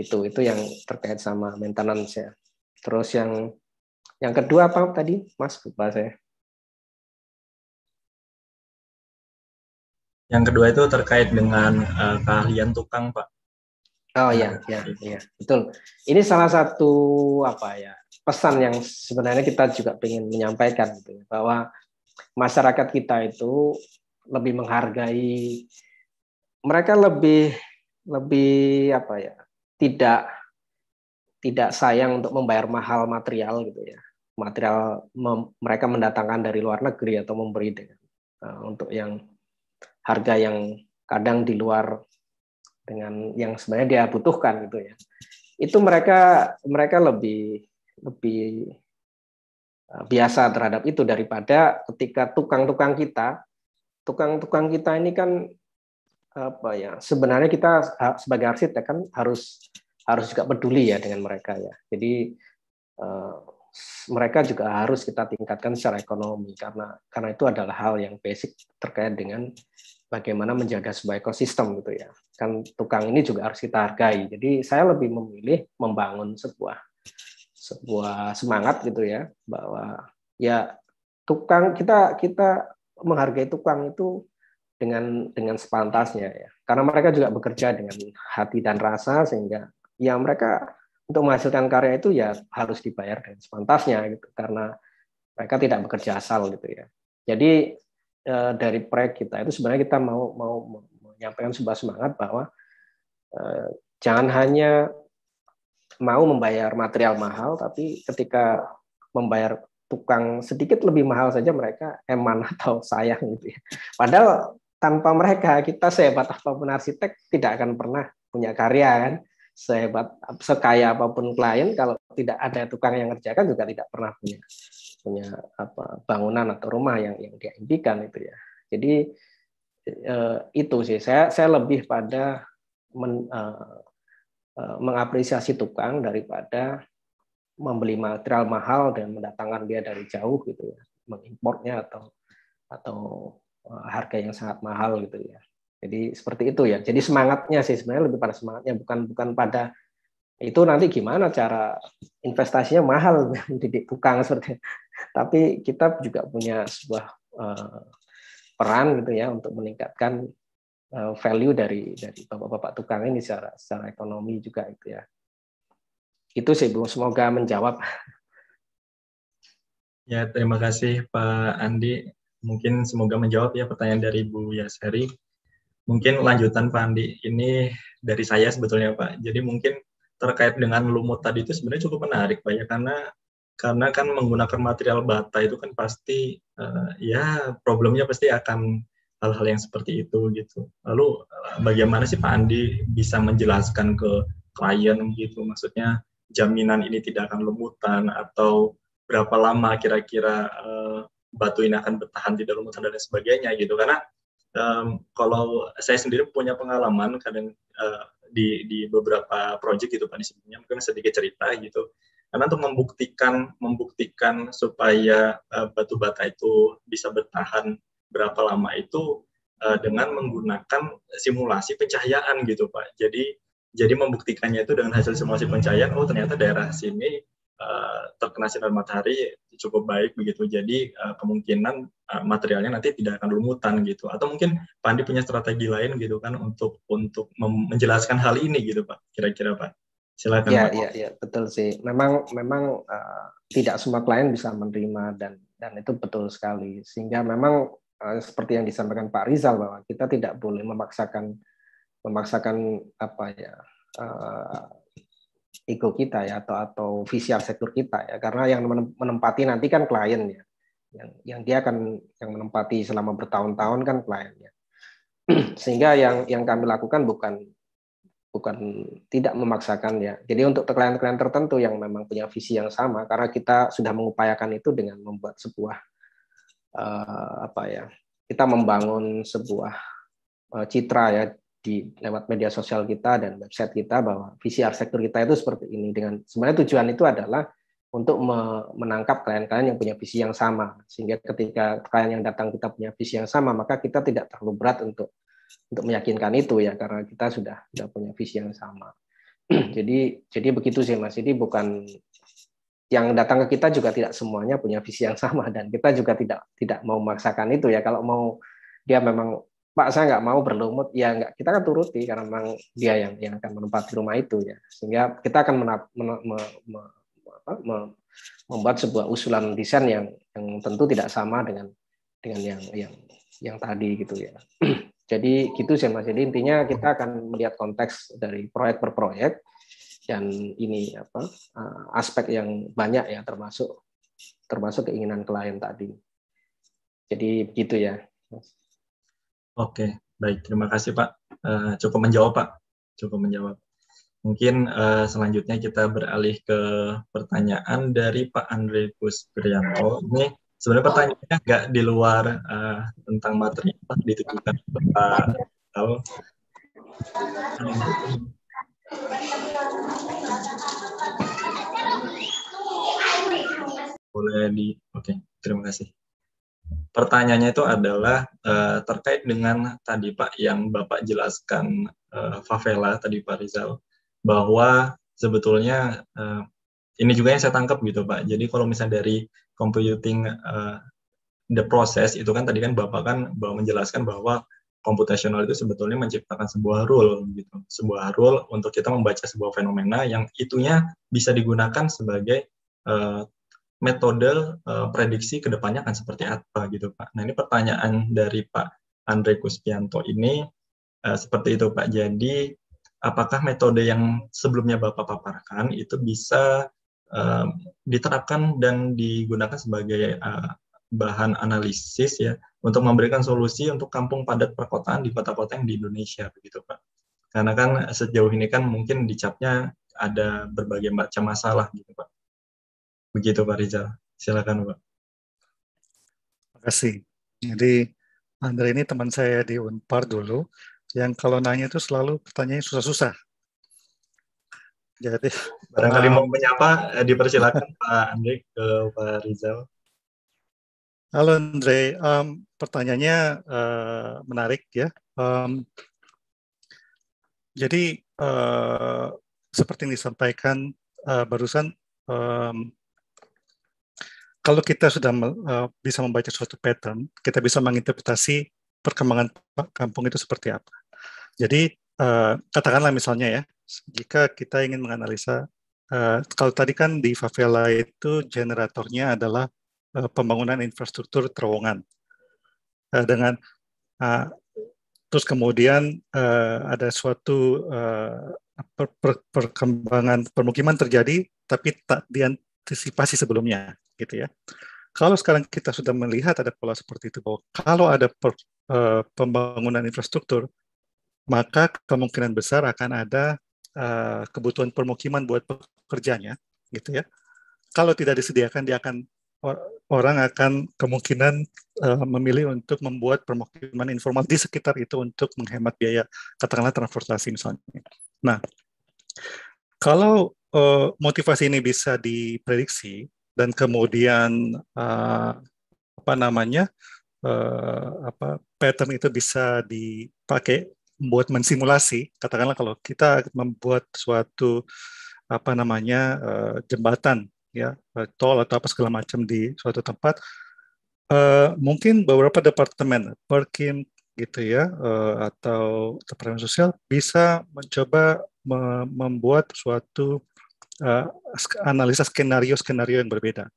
Itu itu yang terkait sama maintenance ya. Terus yang yang kedua apa tadi Mas lupa saya. Yang kedua itu terkait dengan uh, keahlian tukang, Pak. Oh iya, nah. iya, iya, iya, betul. Ini salah satu apa ya pesan yang sebenarnya kita juga ingin menyampaikan gitu, ya, bahwa masyarakat kita itu lebih menghargai mereka lebih lebih apa ya tidak tidak sayang untuk membayar mahal material gitu ya material mem, mereka mendatangkan dari luar negeri atau memberi dengan uh, untuk yang harga yang kadang di luar dengan yang sebenarnya dia butuhkan gitu ya itu mereka mereka lebih lebih eh, biasa terhadap itu daripada ketika tukang-tukang kita tukang-tukang kita ini kan apa ya sebenarnya kita sebagai arsitek kan harus harus juga peduli ya dengan mereka ya jadi eh, mereka juga harus kita tingkatkan secara ekonomi karena karena itu adalah hal yang basic terkait dengan bagaimana menjaga sebuah ekosistem gitu ya. Kan tukang ini juga harus kita hargai. Jadi saya lebih memilih membangun sebuah sebuah semangat gitu ya bahwa ya tukang kita kita menghargai tukang itu dengan dengan sepantasnya ya. Karena mereka juga bekerja dengan hati dan rasa sehingga ya mereka untuk menghasilkan karya itu ya harus dibayar dengan sepantasnya gitu karena mereka tidak bekerja asal gitu ya. Jadi Eh, dari proyek kita itu sebenarnya kita mau mau menyampaikan sebuah semangat bahwa uh, jangan hanya mau membayar material mahal tapi ketika membayar tukang sedikit lebih mahal saja mereka eman atau sayang gitu ya. Padahal tanpa mereka kita sehebat apapun arsitek tidak akan pernah punya karya kan. Sehebat sekaya apapun klien kalau tidak ada tukang yang ngerjakan juga tidak pernah punya punya apa bangunan atau rumah yang yang dia impikan itu ya. Jadi eh, itu sih saya saya lebih pada men, eh, eh mengapresiasi tukang daripada membeli material mahal dan mendatangkan dia dari jauh gitu ya, mengimpornya atau atau eh, harga yang sangat mahal gitu ya. Jadi seperti itu ya. Jadi semangatnya sih sebenarnya lebih pada semangatnya bukan bukan pada itu nanti gimana cara investasinya mahal didik tukang seperti tapi kita juga punya sebuah uh, peran gitu ya untuk meningkatkan uh, value dari dari bapak-bapak tukang ini secara secara ekonomi juga itu ya. Itu sih Bu, semoga menjawab. Ya, terima kasih Pak Andi. Mungkin semoga menjawab ya pertanyaan dari Bu Yaseri. Mungkin lanjutan Pak Andi ini dari saya sebetulnya Pak. Jadi mungkin terkait dengan lumut tadi itu sebenarnya cukup menarik Pak ya karena karena kan menggunakan material bata itu kan pasti uh, ya problemnya pasti akan hal-hal yang seperti itu gitu. Lalu eh, bagaimana sih Pak Andi bisa menjelaskan ke klien gitu, maksudnya jaminan ini tidak akan lemutan atau berapa lama kira-kira uh, batu ini akan bertahan tidak lemutan dan sebagainya gitu. Karena um, kalau saya sendiri punya pengalaman kadang uh, di di beberapa proyek gitu Pak sebelumnya mungkin sedikit cerita gitu. Karena untuk membuktikan membuktikan supaya uh, batu bata itu bisa bertahan berapa lama itu uh, dengan menggunakan simulasi pencahayaan gitu Pak. Jadi jadi membuktikannya itu dengan hasil simulasi pencahayaan, oh ternyata daerah sini Uh, terkena sinar matahari cukup baik begitu. Jadi uh, kemungkinan uh, materialnya nanti tidak akan lumutan gitu. Atau mungkin Pandi punya strategi lain gitu kan untuk untuk menjelaskan hal ini gitu Pak. Kira-kira Pak. Silakan. Iya, iya, ya, betul sih. Memang memang uh, tidak semua klien bisa menerima dan dan itu betul sekali. Sehingga memang uh, seperti yang disampaikan Pak Rizal bahwa kita tidak boleh memaksakan memaksakan apa ya uh, ego kita ya atau atau visial sektor kita ya karena yang menempati nanti kan klien ya yang yang dia akan yang menempati selama bertahun-tahun kan kliennya sehingga yang yang kami lakukan bukan bukan tidak memaksakan ya. Jadi untuk klien-klien tertentu yang memang punya visi yang sama karena kita sudah mengupayakan itu dengan membuat sebuah uh, apa ya? Kita membangun sebuah uh, citra ya di lewat media sosial kita dan website kita bahwa visi arsitektur kita itu seperti ini dengan sebenarnya tujuan itu adalah untuk menangkap klien-klien yang punya visi yang sama sehingga ketika klien yang datang kita punya visi yang sama maka kita tidak terlalu berat untuk untuk meyakinkan itu ya karena kita sudah sudah punya visi yang sama. jadi jadi begitu sih Mas. Jadi bukan yang datang ke kita juga tidak semuanya punya visi yang sama dan kita juga tidak tidak mau memaksakan itu ya kalau mau dia memang Pak saya nggak mau berlumut ya nggak kita kan turuti karena memang dia yang yang akan menempati rumah itu ya sehingga kita akan menap, men, me, me, apa, me, membuat sebuah usulan desain yang yang tentu tidak sama dengan dengan yang yang yang tadi gitu ya Jadi gitu sih Mas. Jadi intinya kita akan melihat konteks dari proyek per proyek dan ini apa eh, aspek yang banyak ya termasuk termasuk keinginan klien tadi. Jadi begitu ya. Oke, baik. Terima kasih Pak. Eh, cukup menjawab Pak. Cukup menjawab. Mungkin uh, selanjutnya kita beralih ke pertanyaan dari Pak Andre Kusprianto. Ini Sebenarnya oh. pertanyaannya nggak di luar uh, tentang materi apa ditujukan Pak tahu. Boleh di, oke, okay, terima kasih. Pertanyaannya itu adalah uh, terkait dengan tadi Pak yang Bapak jelaskan uh, favela tadi Pak Rizal bahwa sebetulnya uh, ini juga yang saya tangkap gitu Pak. Jadi kalau misalnya dari computing uh, the process itu kan tadi kan Bapak kan bahwa menjelaskan bahwa computational itu sebetulnya menciptakan sebuah rule gitu, sebuah rule untuk kita membaca sebuah fenomena yang itunya bisa digunakan sebagai uh, metode uh, prediksi kedepannya akan seperti apa gitu Pak. Nah ini pertanyaan dari Pak Andre Kuspianto ini uh, seperti itu Pak. Jadi apakah metode yang sebelumnya Bapak paparkan itu bisa diterapkan dan digunakan sebagai uh, bahan analisis ya untuk memberikan solusi untuk kampung padat perkotaan di kota-kota yang di Indonesia begitu Pak. Karena kan sejauh ini kan mungkin dicapnya ada berbagai macam masalah gitu Pak. Begitu Pak Rizal. Silakan Pak. Terima kasih. Jadi Andre ini teman saya di Unpar dulu yang kalau nanya itu selalu pertanyaannya susah-susah. Jadi barangkali nah. mau menyapa eh, dipersilakan Pak Andre ke Pak Rizal. Halo Andre, um, pertanyaannya uh, menarik ya. Um, jadi uh, seperti yang disampaikan uh, barusan, um, kalau kita sudah uh, bisa membaca suatu pattern, kita bisa menginterpretasi perkembangan kampung itu seperti apa. Jadi uh, katakanlah misalnya ya, jika kita ingin menganalisa uh, kalau tadi kan di favela itu generatornya adalah uh, pembangunan infrastruktur terowongan uh, dengan uh, terus kemudian uh, ada suatu uh, per per perkembangan permukiman terjadi tapi tak diantisipasi sebelumnya gitu ya kalau sekarang kita sudah melihat ada pola seperti itu bahwa kalau ada per, uh, pembangunan infrastruktur maka kemungkinan besar akan ada Eh, kebutuhan permukiman buat pekerjanya, gitu ya. Kalau tidak disediakan, dia akan orang akan kemungkinan eh, memilih untuk membuat permukiman informal di sekitar itu untuk menghemat biaya, katakanlah transportasi misalnya. Nah, kalau eh, motivasi ini bisa diprediksi dan kemudian apa namanya pattern itu bisa dipakai membuat mensimulasi katakanlah kalau kita membuat suatu apa namanya eh, jembatan ya eh, tol atau apa segala macam di suatu tempat eh, mungkin beberapa departemen perkim gitu ya atau departemen sosial bisa mencoba membuat suatu analisa skenario skenario yang berbeda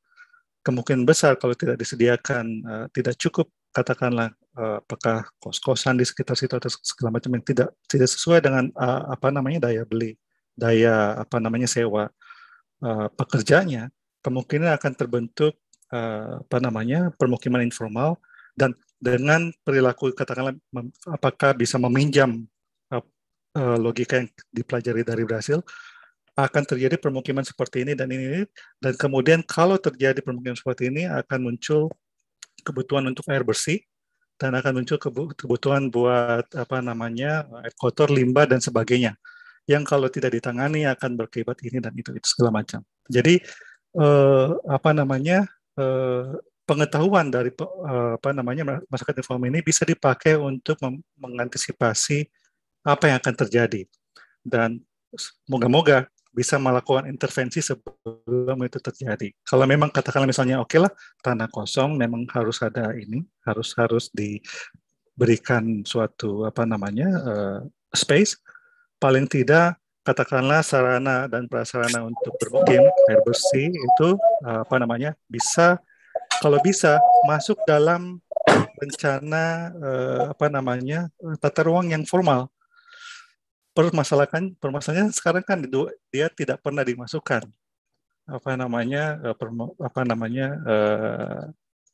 kemungkinan besar kalau tidak disediakan tidak cukup katakanlah eh, apakah kos-kosan di sekitar situ atau segala macam yang tidak tidak sesuai dengan eh, apa namanya daya beli, daya apa namanya sewa eh, pekerjanya, kemungkinan akan terbentuk apa namanya permukiman informal dan dengan perilaku katakanlah apakah bisa meminjam logika yang dipelajari dari Brasil akan terjadi permukiman seperti ini dan ini dan kemudian kalau terjadi permukiman seperti ini akan muncul kebutuhan untuk air bersih dan akan muncul kebutuhan buat apa namanya air kotor, limbah dan sebagainya yang kalau tidak ditangani akan berkibat ini dan itu itu segala macam. Jadi eh, apa namanya eh, pengetahuan dari eh, apa namanya masyarakat inform ini bisa dipakai untuk mengantisipasi apa yang akan terjadi dan moga-moga bisa melakukan intervensi sebelum itu terjadi. Kalau memang katakanlah misalnya oke okay lah tanah kosong memang harus ada ini harus harus diberikan suatu apa namanya uh, space paling tidak katakanlah sarana dan prasarana untuk bermukim air bersih itu uh, apa namanya bisa kalau bisa masuk dalam rencana uh, apa namanya tata ruang yang formal permasalahan permasalahannya sekarang kan dia tidak pernah dimasukkan apa namanya eh, apa namanya eh,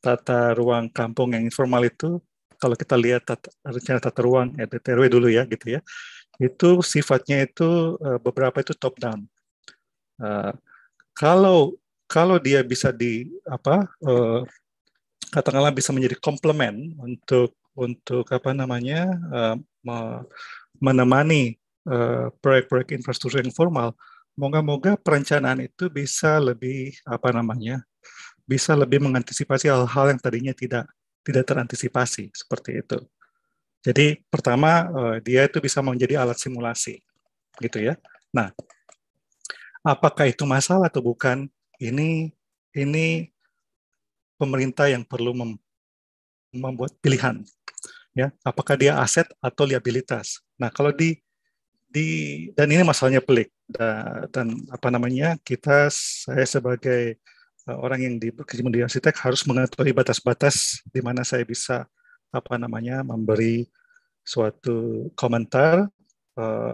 tata ruang kampung yang informal itu kalau kita lihat tata, rencana tata ruang ya, RDTRW dulu ya gitu ya itu sifatnya itu eh, beberapa itu top down kalau kalau dia bisa di apa katakanlah bisa menjadi komplement untuk untuk apa namanya menemani Eh, proyek-proyek infrastruktur informal, moga-moga perencanaan itu bisa lebih apa namanya, bisa lebih mengantisipasi hal-hal yang tadinya tidak tidak terantisipasi seperti itu. Jadi pertama eh, dia itu bisa menjadi alat simulasi, gitu ya. Nah, apakah itu masalah atau bukan? Ini ini pemerintah yang perlu mem, membuat pilihan, ya. Apakah dia aset atau liabilitas? Nah, kalau di di dan ini masalahnya pelik dan, dan apa namanya kita saya sebagai e, orang yang dipekerjakan di arsitek harus mengetahui batas-batas di mana saya bisa apa namanya memberi suatu komentar uh,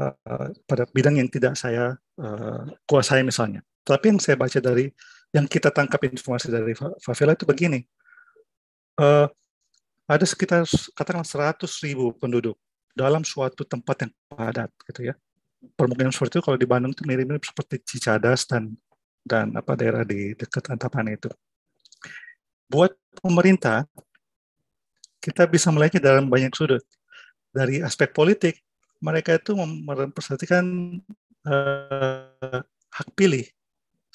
uh, pada bidang yang tidak saya uh, kuasai misalnya. Tapi yang saya baca dari yang kita tangkap informasi dari favela itu begini, uh, ada sekitar katakan 100 ribu penduduk dalam suatu tempat yang padat gitu ya permukiman seperti itu kalau di Bandung itu mirip-mirip seperti Cicadas dan dan apa daerah di dekat Antapani itu buat pemerintah kita bisa melihatnya dalam banyak sudut dari aspek politik mereka itu memperhatikan uh, eh, hak pilih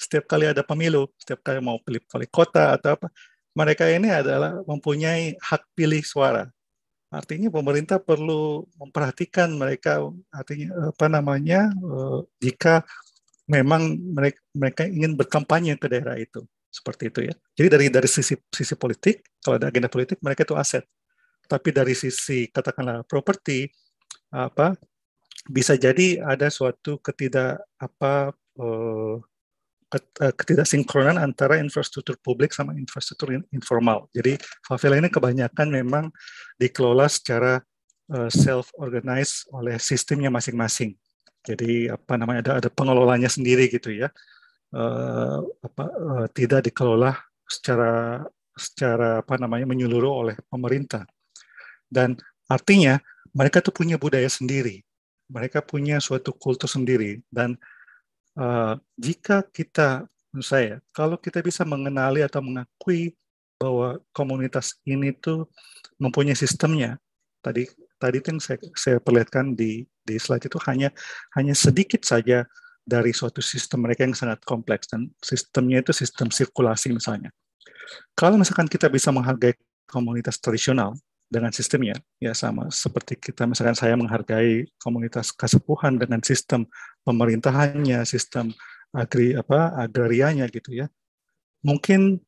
setiap kali ada pemilu setiap kali mau pilih wali kota atau apa mereka ini adalah mempunyai hak pilih suara Artinya pemerintah perlu memperhatikan mereka artinya apa namanya eh, jika memang mereka mereka ingin berkampanye ke daerah itu seperti itu ya. Jadi dari dari sisi sisi politik kalau ada agenda politik mereka itu aset. Tapi dari sisi katakanlah properti apa bisa jadi ada suatu ketidak apa eh, Eh, ketidaksinkronan antara infrastruktur publik sama infrastruktur informal. Jadi favela ini kebanyakan memang dikelola secara eh, self organized oleh sistemnya masing-masing. Jadi apa namanya ada ada pengelolanya sendiri gitu ya. Uh, apa uh, tidak dikelola secara secara apa namanya menyeluruh oleh pemerintah. Dan artinya mereka tuh punya budaya sendiri. Mereka punya suatu kultur sendiri dan Eh, jika kita, menurut saya, kalau kita bisa mengenali atau mengakui bahwa komunitas ini tuh mempunyai sistemnya, tadi tadi yang saya, saya perlihatkan di di slide itu hanya hanya sedikit saja dari suatu sistem mereka yang sangat kompleks dan sistemnya itu sistem sirkulasi misalnya. Kalau misalkan kita bisa menghargai komunitas tradisional dengan sistemnya ya sama seperti kita misalkan saya menghargai komunitas kesepuhan dengan sistem pemerintahannya sistem agri apa agrarianya gitu ya mungkin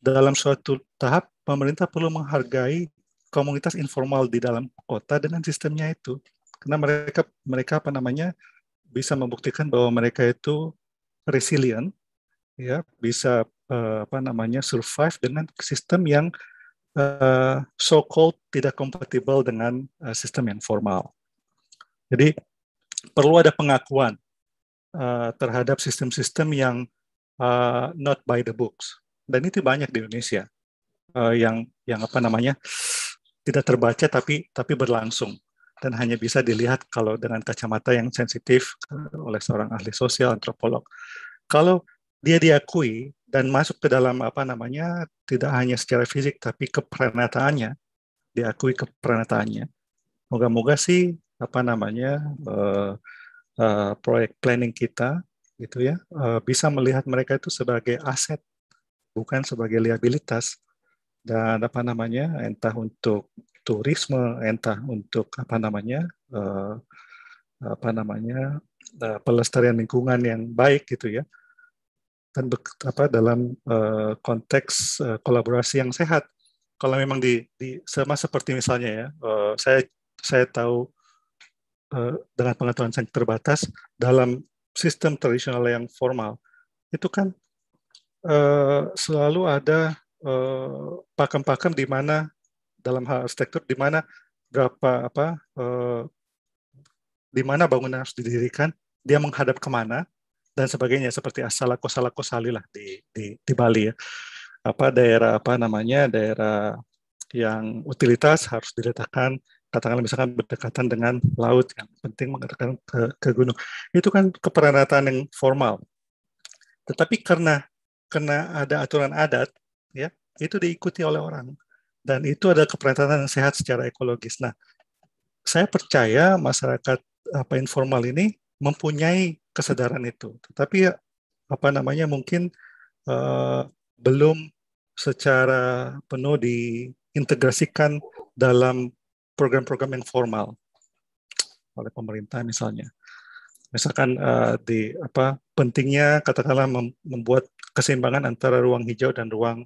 dalam suatu tahap pemerintah perlu menghargai komunitas informal di dalam kota dengan sistemnya itu karena mereka mereka apa namanya bisa membuktikan bahwa mereka itu resilient ya bisa eh, apa namanya survive dengan sistem yang Eh, so-called tidak kompatibel dengan uh, sistem yang formal. Jadi perlu ada pengakuan uh, terhadap sistem-sistem yang uh, not by the books. Dan itu banyak di Indonesia uh, yang yang apa namanya tidak terbaca tapi tapi berlangsung dan hanya bisa dilihat kalau dengan kacamata yang sensitif oleh seorang ahli sosial antropolog. Kalau dia diakui dan masuk ke dalam apa namanya tidak hanya secara fisik tapi keperanataannya diakui keperanataannya Moga-moga sih apa namanya uh, uh, proyek planning kita gitu ya uh, bisa melihat mereka itu sebagai aset bukan sebagai liabilitas dan apa namanya entah untuk turisme entah untuk apa namanya uh, apa namanya uh, pelestarian lingkungan yang baik gitu ya dan apa dalam uh, konteks uh, kolaborasi yang sehat. Kalau memang di, di sama seperti misalnya ya, uh, saya saya tahu uh, dengan pengetahuan yang terbatas dalam sistem tradisional yang formal itu kan uh, selalu ada pakem pakem-pakem di mana dalam hal arsitektur di mana berapa apa uh, di mana bangunan harus didirikan, dia menghadap kemana, dan sebagainya seperti asalako salako salilah di, di di Bali ya apa daerah apa namanya daerah yang utilitas harus diletakkan katakanlah misalkan berdekatan dengan laut yang penting mengatakan ke, ke gunung itu kan keperanatan yang formal tetapi karena karena ada aturan adat ya itu diikuti oleh orang dan itu ada keperanatan yang sehat secara ekologis nah saya percaya masyarakat apa informal ini mempunyai kesadaran itu. Tetapi apa namanya mungkin uh, belum secara penuh diintegrasikan dalam program-program yang formal oleh pemerintah misalnya. Misalkan uh, di apa pentingnya katakanlah membuat keseimbangan antara ruang hijau dan ruang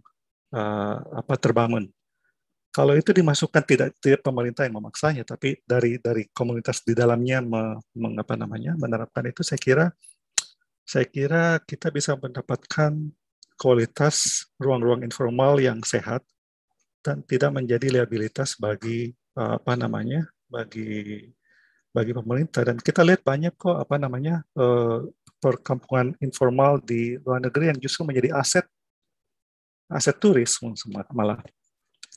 uh, apa terbangun kalau itu dimasukkan tidak tidak pemerintah yang memaksanya tapi dari dari komunitas di dalamnya me, mengapa namanya menerapkan itu saya kira saya kira kita bisa mendapatkan kualitas ruang-ruang informal yang sehat dan tidak menjadi liabilitas bagi eh, apa namanya bagi bagi pemerintah dan kita lihat banyak kok apa namanya eh, perkampungan informal di luar negeri yang justru menjadi aset aset turis malah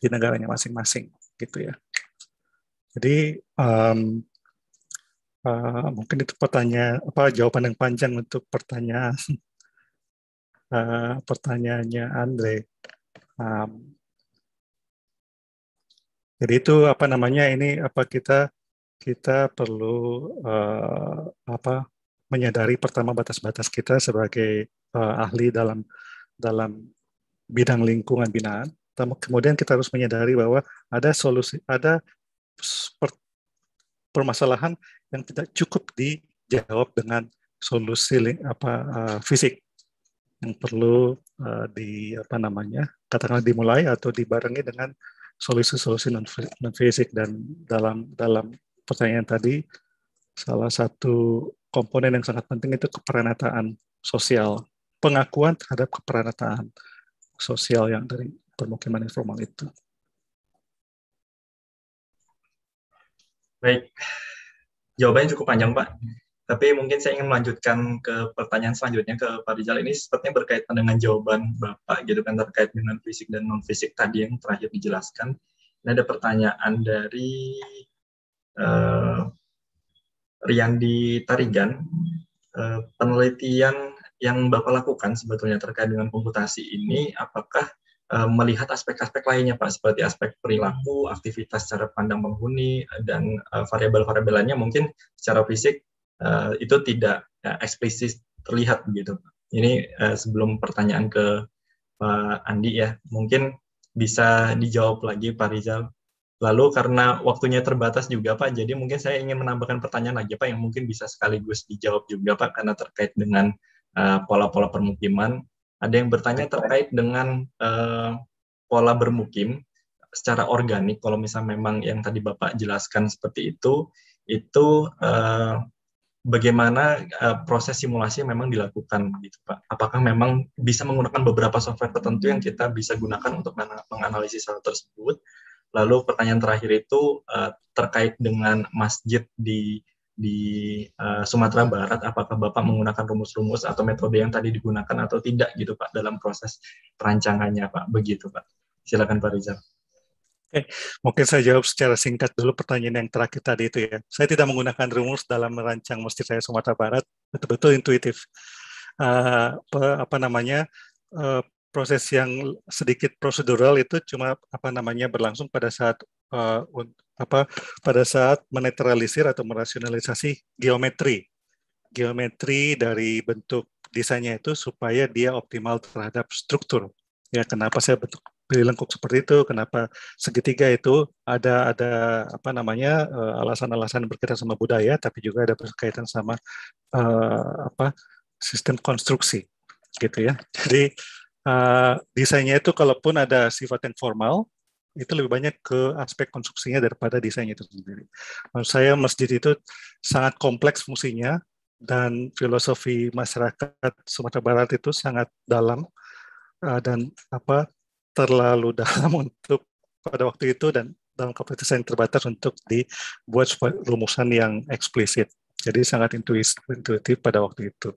di negaranya masing-masing gitu ya. Jadi um, uh, mungkin itu pertanyaan apa jawaban yang panjang untuk pertanyaan uh, eh, pertanyaannya Andre. Um, jadi itu apa namanya ini apa kita kita perlu uh, apa menyadari pertama batas-batas kita sebagai uh, ahli dalam dalam bidang lingkungan binaan kemudian kita harus menyadari bahwa ada solusi, ada permasalahan yang tidak cukup dijawab dengan solusi apa uh, fisik yang perlu uh, di apa namanya katakanlah dimulai atau dibarengi dengan solusi-solusi non fisik dan dalam dalam pertanyaan tadi salah satu komponen yang sangat penting itu keperanataan sosial pengakuan terhadap keperanataan sosial yang dari permukiman informal itu. Baik, jawabannya cukup panjang Pak. Tapi mungkin saya ingin melanjutkan ke pertanyaan selanjutnya ke Pak Rizal. Ini sepertinya berkaitan dengan jawaban Bapak gitu kan terkait dengan fisik dan non-fisik tadi yang terakhir dijelaskan. Ini ada pertanyaan dari uh, Riyandi Tarigan. Uh, penelitian yang Bapak lakukan sebetulnya terkait dengan komputasi ini, apakah Eh, melihat aspek-aspek lainnya Pak seperti aspek perilaku, aktivitas cara pandang penghuni dan eh, variabel-variabel lainnya mungkin secara fisik eh, itu tidak eksplisit terlihat begitu Pak. Ini sebelum pertanyaan ke Pak Andi ya, mungkin bisa dijawab lagi Pak Rizal. Lalu karena waktunya terbatas juga Pak, jadi mungkin saya ingin menambahkan pertanyaan lagi Pak yang mungkin bisa sekaligus dijawab juga Pak karena terkait dengan pola-pola permukiman ada yang bertanya terkait dengan uh, pola bermukim secara organik. Kalau misalnya memang yang tadi Bapak jelaskan seperti itu, itu uh, bagaimana uh, proses simulasi memang dilakukan gitu Pak. Apakah memang bisa menggunakan beberapa software tertentu yang kita bisa gunakan untuk menganalisis hal tersebut? Lalu pertanyaan terakhir itu uh, terkait dengan masjid di di uh, Sumatera Barat apakah Bapak menggunakan rumus-rumus atau metode yang tadi digunakan atau tidak gitu Pak dalam proses perancangannya Pak begitu Pak silakan Pak Rizal Oke, mungkin saya jawab secara singkat dulu pertanyaan yang terakhir tadi itu ya. Saya tidak menggunakan rumus dalam merancang masjid saya Sumatera Barat, betul-betul intuitif. Uh, apa, namanya uh, proses yang sedikit prosedural itu cuma apa namanya berlangsung pada saat uh, apa pada saat menetralisir atau merasionalisasi geometri geometri dari bentuk desainnya itu supaya dia optimal terhadap struktur ya kenapa saya bentuk pilih lengkung seperti itu kenapa segitiga itu ada ada apa namanya eh, alasan-alasan berkaitan sama budaya tapi juga ada berkaitan sama uh, apa sistem konstruksi gitu ya jadi uh, desainnya itu kalaupun ada sifat yang formal itu lebih banyak ke aspek konstruksinya daripada desainnya itu sendiri. Menurut saya masjid itu sangat kompleks fungsinya dan filosofi masyarakat Sumatera Barat itu sangat dalam uh, dan apa terlalu dalam untuk pada waktu itu dan dalam kapasitas yang terbatas untuk dibuat rumusan yang eksplisit. Jadi sangat intuitif pada waktu itu.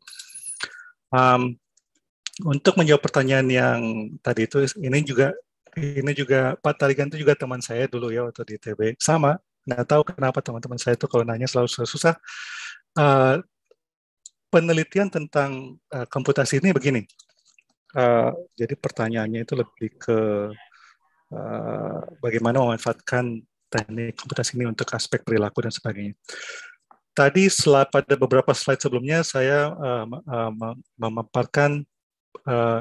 Um, untuk menjawab pertanyaan yang tadi itu, ini juga ini juga Pak Tarigan itu juga teman saya dulu ya waktu di TB Sama, nggak tahu kenapa teman-teman saya itu kalau nanya selalu susah. Uh, penelitian tentang uh, komputasi ini begini. Uh, jadi pertanyaannya itu lebih ke uh, bagaimana memanfaatkan teknik komputasi ini untuk aspek perilaku dan sebagainya. Tadi pada beberapa slide sebelumnya saya uh, uh, memaparkan uh,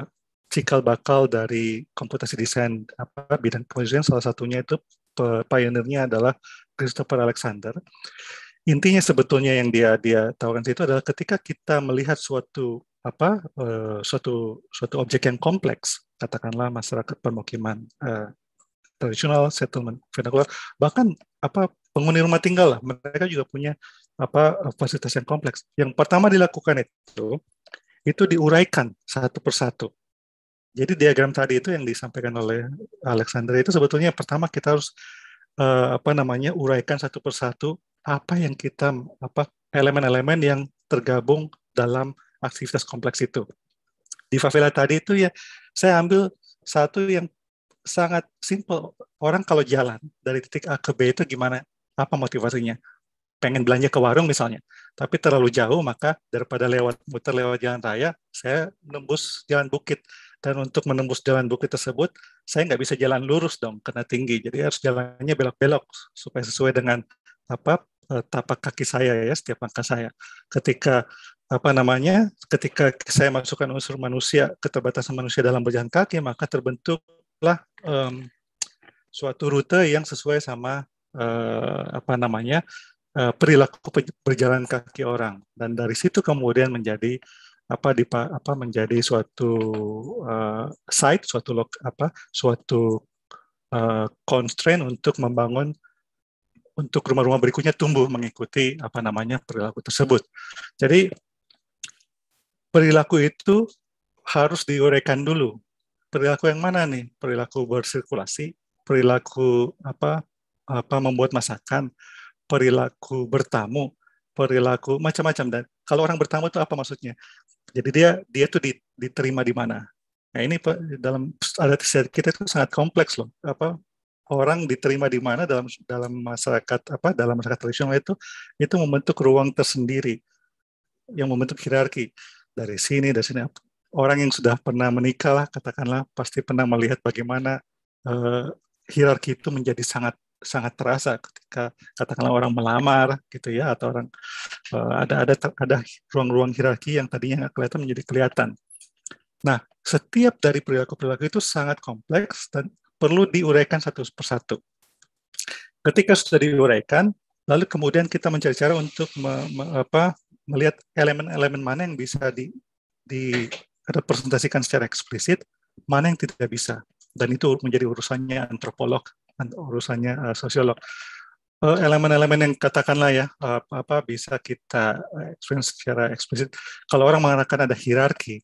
cikal bakal dari komputasi desain apa bidang komputasi salah satunya itu pioneer-nya adalah Christopher Alexander. Intinya sebetulnya yang dia dia tawarkan itu adalah ketika kita melihat suatu apa eh, suatu suatu objek yang kompleks, katakanlah masyarakat permukiman eh, tradisional, settlement, vernacular, bahkan apa penghuni rumah tinggal lah, mereka juga punya apa eh, fasilitas yang kompleks. Yang pertama dilakukan itu itu diuraikan satu persatu jadi diagram tadi itu yang disampaikan oleh Alexander itu sebetulnya pertama kita harus uh, apa namanya uraikan satu persatu apa yang kita apa elemen-elemen yang tergabung dalam aktivitas kompleks itu. Di favela tadi itu ya saya ambil satu yang sangat simple. Orang kalau jalan dari titik A ke B itu gimana? Apa motivasinya? pengen belanja ke warung misalnya, tapi terlalu jauh maka daripada lewat muter lewat jalan raya, saya nembus jalan bukit. Dan untuk menembus jalan bukit tersebut, saya nggak bisa jalan lurus dong karena tinggi. Jadi harus jalannya belok-belok supaya sesuai dengan apa eh, tapak kaki saya ya setiap langkah saya. Ketika apa namanya? Ketika saya masukkan unsur manusia, keterbatasan manusia dalam berjalan kaki, maka terbentuklah um, suatu rute yang sesuai sama uh, apa namanya? Uh, perilaku berjalan kaki orang dan dari situ kemudian menjadi apa di apa menjadi suatu uh, site suatu lok, apa suatu uh, constraint untuk membangun untuk rumah-rumah berikutnya tumbuh mengikuti apa namanya perilaku tersebut. Jadi perilaku itu harus diuraikan dulu. Perilaku yang mana nih? Perilaku bersirkulasi, perilaku apa apa membuat masakan, perilaku bertamu, perilaku macam-macam dan kalau orang bertamu itu apa maksudnya? Jadi dia dia tuh diterima di mana. Nah ini dalam adat istiadat kita itu sangat kompleks loh. Apa orang diterima di mana dalam dalam masyarakat apa dalam masyarakat tradisional itu itu membentuk ruang tersendiri yang membentuk hierarki dari sini dari sini orang yang sudah pernah menikah lah katakanlah pasti pernah melihat bagaimana uh, hierarki itu menjadi sangat sangat terasa ketika katakanlah orang melamar gitu ya atau orang uh, ada ada ada ruang-ruang hierarki yang tadinya nggak kelihatan menjadi kelihatan. Nah, setiap dari perilaku-perilaku itu sangat kompleks dan perlu diuraikan satu persatu. Ketika sudah diuraikan, lalu kemudian kita mencari cara untuk me, me, apa, melihat elemen-elemen mana yang bisa di, direpresentasikan secara eksplisit, mana yang tidak bisa. Dan itu menjadi urusannya antropolog Kan urusannya uh, sosiolog. Eh, elemen-elemen uh, yang katakanlah ya uh, apa bisa kita experience secara eksplisit. Kalau orang mengatakan ada hierarki,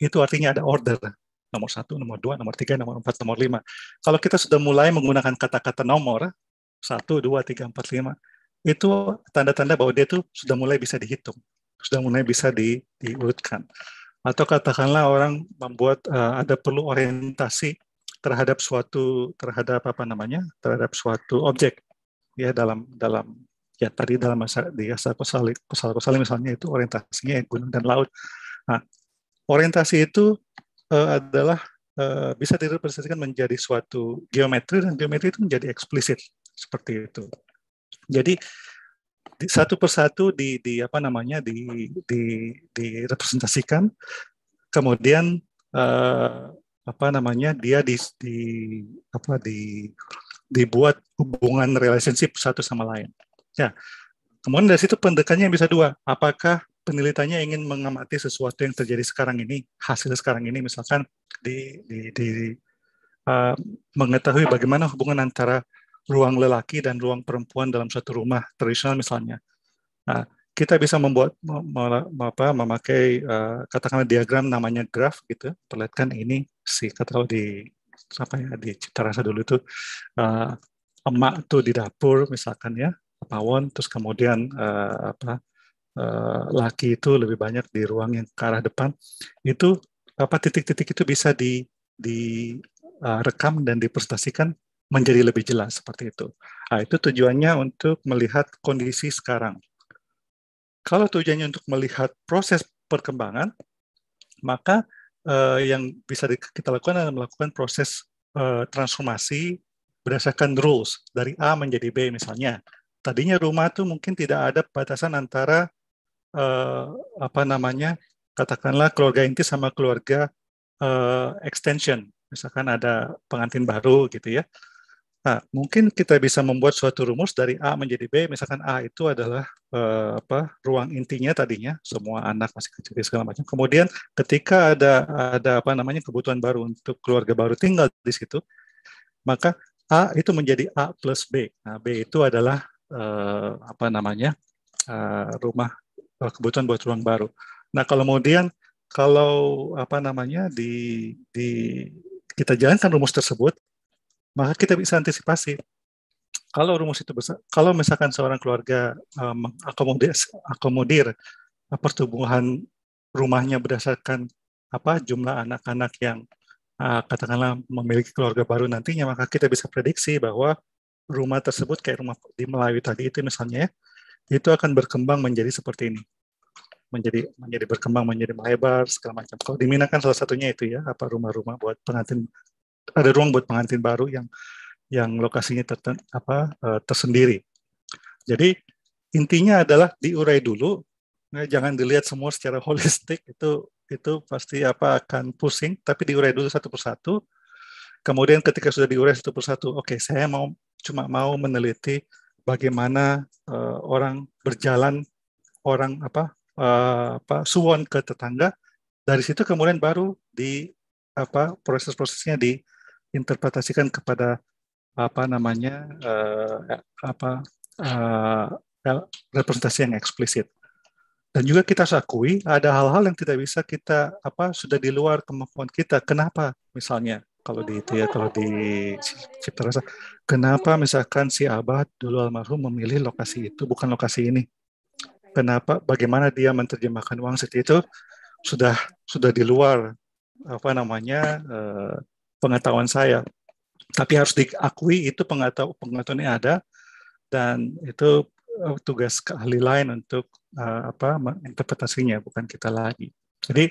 itu artinya ada order nomor satu, nomor dua, nomor tiga, nomor empat, nomor lima. Kalau kita sudah mulai menggunakan kata-kata nomor satu, dua, tiga, empat, lima, itu tanda-tanda bahwa dia itu sudah mulai bisa dihitung, sudah mulai bisa di, diurutkan. Atau katakanlah orang membuat uh, ada perlu orientasi terhadap suatu terhadap apa namanya terhadap suatu objek ya dalam dalam ya tadi dalam masa di asal kosali, kosal kosali misalnya itu orientasinya gunung dan laut. Nah, orientasi itu uh, adalah uh, bisa direpresentasikan menjadi suatu geometri dan geometri itu menjadi eksplisit seperti itu. Jadi di, satu persatu di, di apa namanya di, di representasikan kemudian uh, apa namanya dia di, di apa di dibuat hubungan relationship satu sama lain. Ya, kemudian dari situ pendekannya bisa dua. Apakah penelitiannya ingin mengamati sesuatu yang terjadi sekarang ini, hasil sekarang ini, misalkan di, di, di uh, mengetahui bagaimana hubungan antara ruang lelaki dan ruang perempuan dalam satu rumah tradisional misalnya. Nah, kita bisa membuat apa, memakai uh, katakanlah diagram namanya graf gitu perlihatkan ini si kalau di apa ya di cipta rasa dulu itu uh, emak tuh di dapur misalkan ya pawon terus kemudian uh, apa uh, laki itu lebih banyak di ruang yang ke arah depan itu apa titik-titik itu bisa di direkam uh, dan dipresentasikan menjadi lebih jelas seperti itu. Nah, itu tujuannya untuk melihat kondisi sekarang. Kalau tujuannya untuk melihat proses perkembangan, maka uh, yang bisa kita lakukan adalah melakukan proses uh, transformasi berdasarkan rules dari A menjadi B misalnya. Tadinya rumah itu mungkin tidak ada batasan antara uh, apa namanya katakanlah keluarga inti sama keluarga uh, extension. Misalkan ada pengantin baru gitu ya. Nah, mungkin kita bisa membuat suatu rumus dari A menjadi B. Misalkan A itu adalah eh, apa ruang intinya tadinya semua anak masih kecil ya, segala macam kemudian ketika ada ada apa namanya kebutuhan baru untuk keluarga baru tinggal di situ maka a itu menjadi a plus b nah b itu adalah eh, apa namanya eh, rumah eh, kebutuhan buat ruang baru nah kalau kemudian kalau apa namanya di di kita jalankan rumus tersebut maka kita bisa antisipasi kalau rumus itu besar, kalau misalkan seorang keluarga eh, mengakomodir um, akomodir eh, pertumbuhan rumahnya berdasarkan apa jumlah anak-anak yang uh, katakanlah memiliki keluarga baru nantinya, maka kita bisa prediksi bahwa rumah tersebut kayak rumah di Melayu tadi itu misalnya ya, itu akan berkembang menjadi seperti ini menjadi menjadi berkembang menjadi melebar segala macam. Kalau di Minang kan salah satunya itu ya apa rumah-rumah buat pengantin ada ruang buat pengantin baru yang yang lokasinya terten, apa, eh, tersendiri. Jadi intinya adalah diurai dulu, nah, jangan dilihat semua secara holistik itu itu pasti apa akan pusing, tapi diurai dulu satu persatu. Kemudian ketika sudah diurai satu persatu, oke okay, saya mau cuma mau meneliti bagaimana uh, orang berjalan orang apa uh, apa suwon ke tetangga dari situ kemudian baru di apa proses-prosesnya diinterpretasikan kepada apa namanya uh, apa uh, representasi yang eksplisit. Dan juga kita harus ada hal-hal yang tidak bisa kita apa sudah di luar kemampuan kita. Kenapa? Misalnya kalau di itu ya kalau di cipta rasa, kenapa misalkan si abad dulu almarhum memilih lokasi itu bukan lokasi ini? Kenapa? Bagaimana dia menerjemahkan uang seperti itu sudah sudah di luar apa namanya uh, pengetahuan saya tapi harus diakui itu pengetahuan yang ada dan itu eh, tugas ahli lain untuk uh, apa interpretasinya bukan kita lagi. Jadi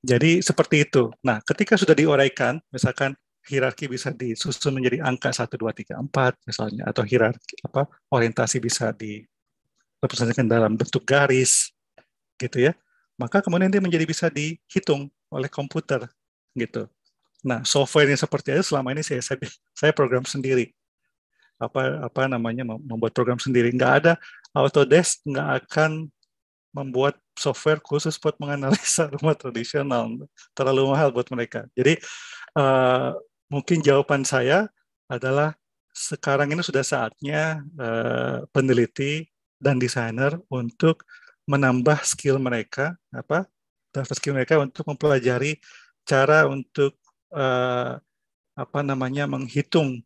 jadi seperti itu. Nah, ketika sudah diuraikan misalkan hierarki bisa disusun menjadi angka 1 2 3 4 misalnya atau hierarki apa orientasi bisa direpresentasikan dalam bentuk garis gitu ya. Maka kemudian dia menjadi bisa dihitung oleh komputer gitu. Nah, software softwarenya seperti itu selama ini saya, saya program sendiri. Apa apa namanya membuat program sendiri. Nggak ada Autodesk nggak akan membuat software khusus buat menganalisa rumah tradisional terlalu mahal buat mereka. Jadi uh, mungkin jawaban saya adalah sekarang ini sudah saatnya uh, peneliti dan desainer untuk menambah skill mereka apa dan skill mereka untuk mempelajari cara untuk eh, apa namanya menghitung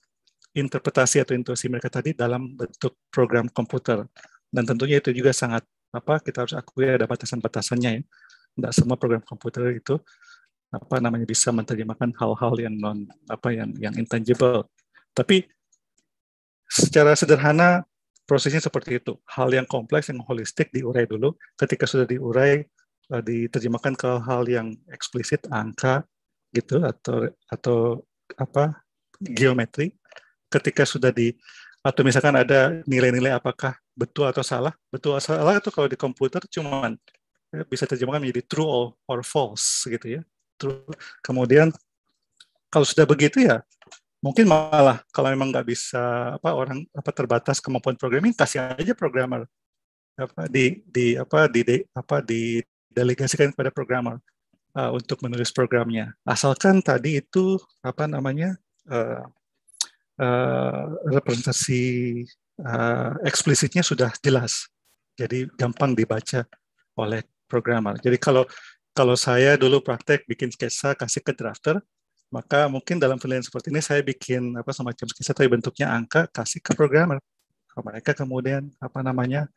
interpretasi atau intuisi mereka tadi dalam bentuk program komputer dan tentunya itu juga sangat apa kita harus akui ada batasan-batasannya ya tidak semua program komputer itu apa namanya bisa menerjemahkan hal-hal yang non apa yang yang intangible tapi secara sederhana prosesnya seperti itu hal yang kompleks yang holistik diurai dulu ketika sudah diurai eh, diterjemahkan ke hal yang eksplisit angka gitu atau atau apa geometri ketika sudah di atau misalkan ada nilai-nilai apakah betul atau salah betul atau salah itu kalau di komputer cuman ya, bisa terjemahkan menjadi true or, or false gitu ya true kemudian kalau sudah begitu ya mungkin malah kalau memang nggak bisa apa orang apa terbatas kemampuan programming kasih aja programmer apa di di apa di, di apa di delegasikan kepada programmer uh, untuk menulis programnya. Asalkan tadi itu apa namanya uh, uh, representasi uh, eksplisitnya sudah jelas, jadi gampang dibaca oleh programmer. Jadi kalau kalau saya dulu praktek bikin sketsa kasih ke drafter, maka mungkin dalam penelitian seperti ini saya bikin apa semacam sketsa tapi bentuknya angka kasih ke programmer. Mereka kemudian apa namanya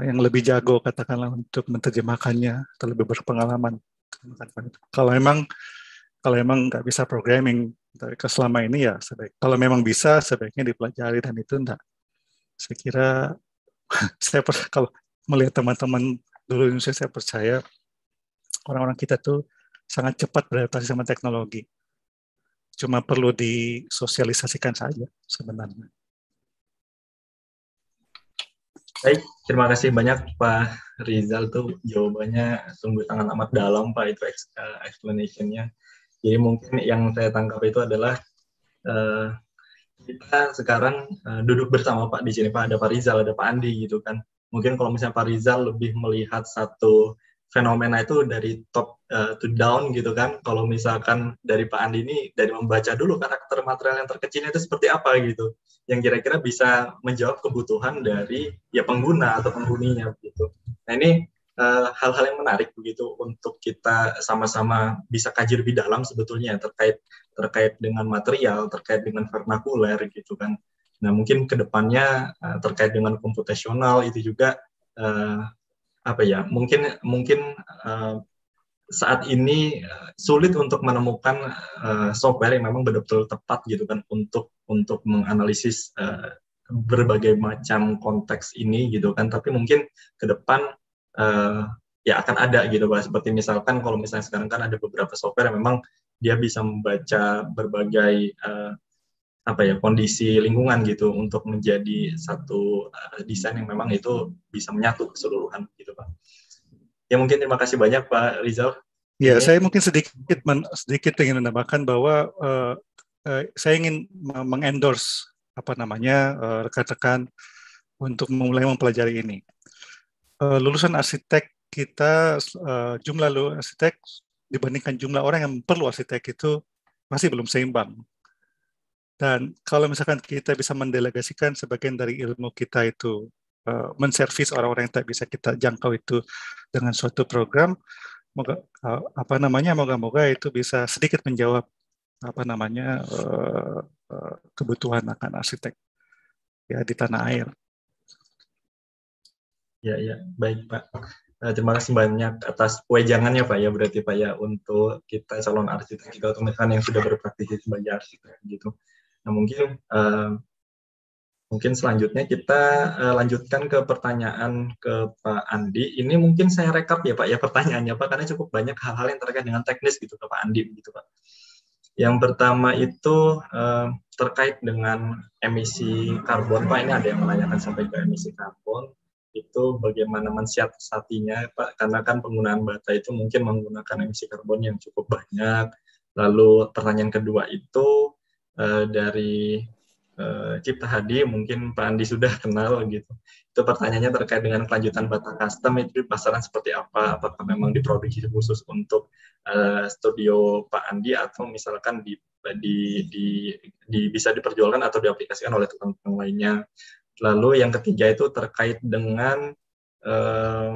yang lebih jago katakanlah untuk menerjemahkannya atau lebih berpengalaman kalau memang kalau emang nggak bisa programming ke selama ini ya sebaik kalau memang bisa sebaiknya dipelajari dan itu enggak saya kira saya per, kalau melihat teman-teman dulu Indonesia saya percaya orang-orang kita tuh sangat cepat beradaptasi sama teknologi cuma perlu disosialisasikan saja sebenarnya Baik, terima kasih banyak Pak Rizal tuh jawabannya sungguh sangat amat dalam Pak itu eh, explanationnya. Jadi mungkin yang saya tangkap itu adalah uh, kita sekarang uh, duduk bersama Pak di sini Pak ada Pak Rizal ada Pak Andi gitu kan. Mungkin kalau misalnya Pak Rizal lebih melihat satu fenomena itu dari top uh, to down gitu kan. Kalau misalkan dari Pak Andi ini dari membaca dulu karakter material yang terkecil itu seperti apa gitu yang kira-kira bisa menjawab kebutuhan dari ya pengguna atau penghuninya begitu. Nah ini eh, hal-hal uh, yang menarik begitu untuk kita sama-sama bisa kaji lebih dalam sebetulnya terkait terkait dengan material, terkait dengan vernakuler gitu kan. Nah mungkin kedepannya uh, eh, terkait dengan komputasional itu juga uh, apa ya mungkin mungkin uh, saat ini eh, sulit untuk menemukan uh, software yang memang betul-betul tepat gitu kan untuk untuk menganalisis uh, berbagai macam konteks ini gitu kan tapi mungkin ke depan uh, ya akan ada gitu pak seperti misalkan kalau misalnya sekarang kan ada beberapa software yang memang dia bisa membaca berbagai uh, apa ya kondisi lingkungan gitu untuk menjadi satu uh, desain yang memang itu bisa menyatu keseluruhan gitu kan. Ya mungkin terima kasih banyak Pak Rizal. Ya, saya mungkin sedikit men, sedikit ingin menambahkan bahwa uh, uh, saya ingin mengendorse apa namanya rekan eh, rekan-rekan untuk memulai mempelajari ini. Uh, lulusan arsitek kita uh, jumlah lulusan arsitek dibandingkan jumlah orang yang perlu arsitek itu masih belum seimbang. Dan kalau misalkan kita bisa mendelegasikan sebagian dari ilmu kita itu uh, menservis orang-orang yang tak bisa kita jangkau itu dengan suatu program moga, eh, apa namanya moga-moga itu bisa sedikit menjawab apa namanya eh, eh, kebutuhan akan arsitek ya di tanah air. Ya ya baik Pak. Nah, terima kasih banyak atas wejangannya Pak ya berarti Pak ya untuk kita calon arsitek juga atau yang sudah berpraktik sebagai arsitek gitu. Nah mungkin uh, Mungkin selanjutnya kita uh, lanjutkan ke pertanyaan ke Pak Andi. Ini mungkin saya rekap ya Pak ya pertanyaannya Pak karena cukup banyak hal-hal yang terkait dengan teknis gitu ke Pak Andi begitu Pak. Yang pertama itu uh, terkait dengan emisi karbon Pak ini ada yang menanyakan sampai ke emisi karbon itu bagaimana satinya Pak karena kan penggunaan bata itu mungkin menggunakan emisi karbon yang cukup banyak. Lalu pertanyaan kedua itu eh, dari Eh, Cipta Hadi mungkin Pak Andi sudah kenal gitu. Itu pertanyaannya terkait dengan kelanjutan Bata Custom itu di pasaran seperti apa? Apakah memang diproduksi khusus untuk uh, studio Pak Andi atau misalkan di, di, di, di bisa diperjualkan atau diaplikasikan oleh tukang-tukang lainnya? Lalu yang ketiga itu terkait dengan uh,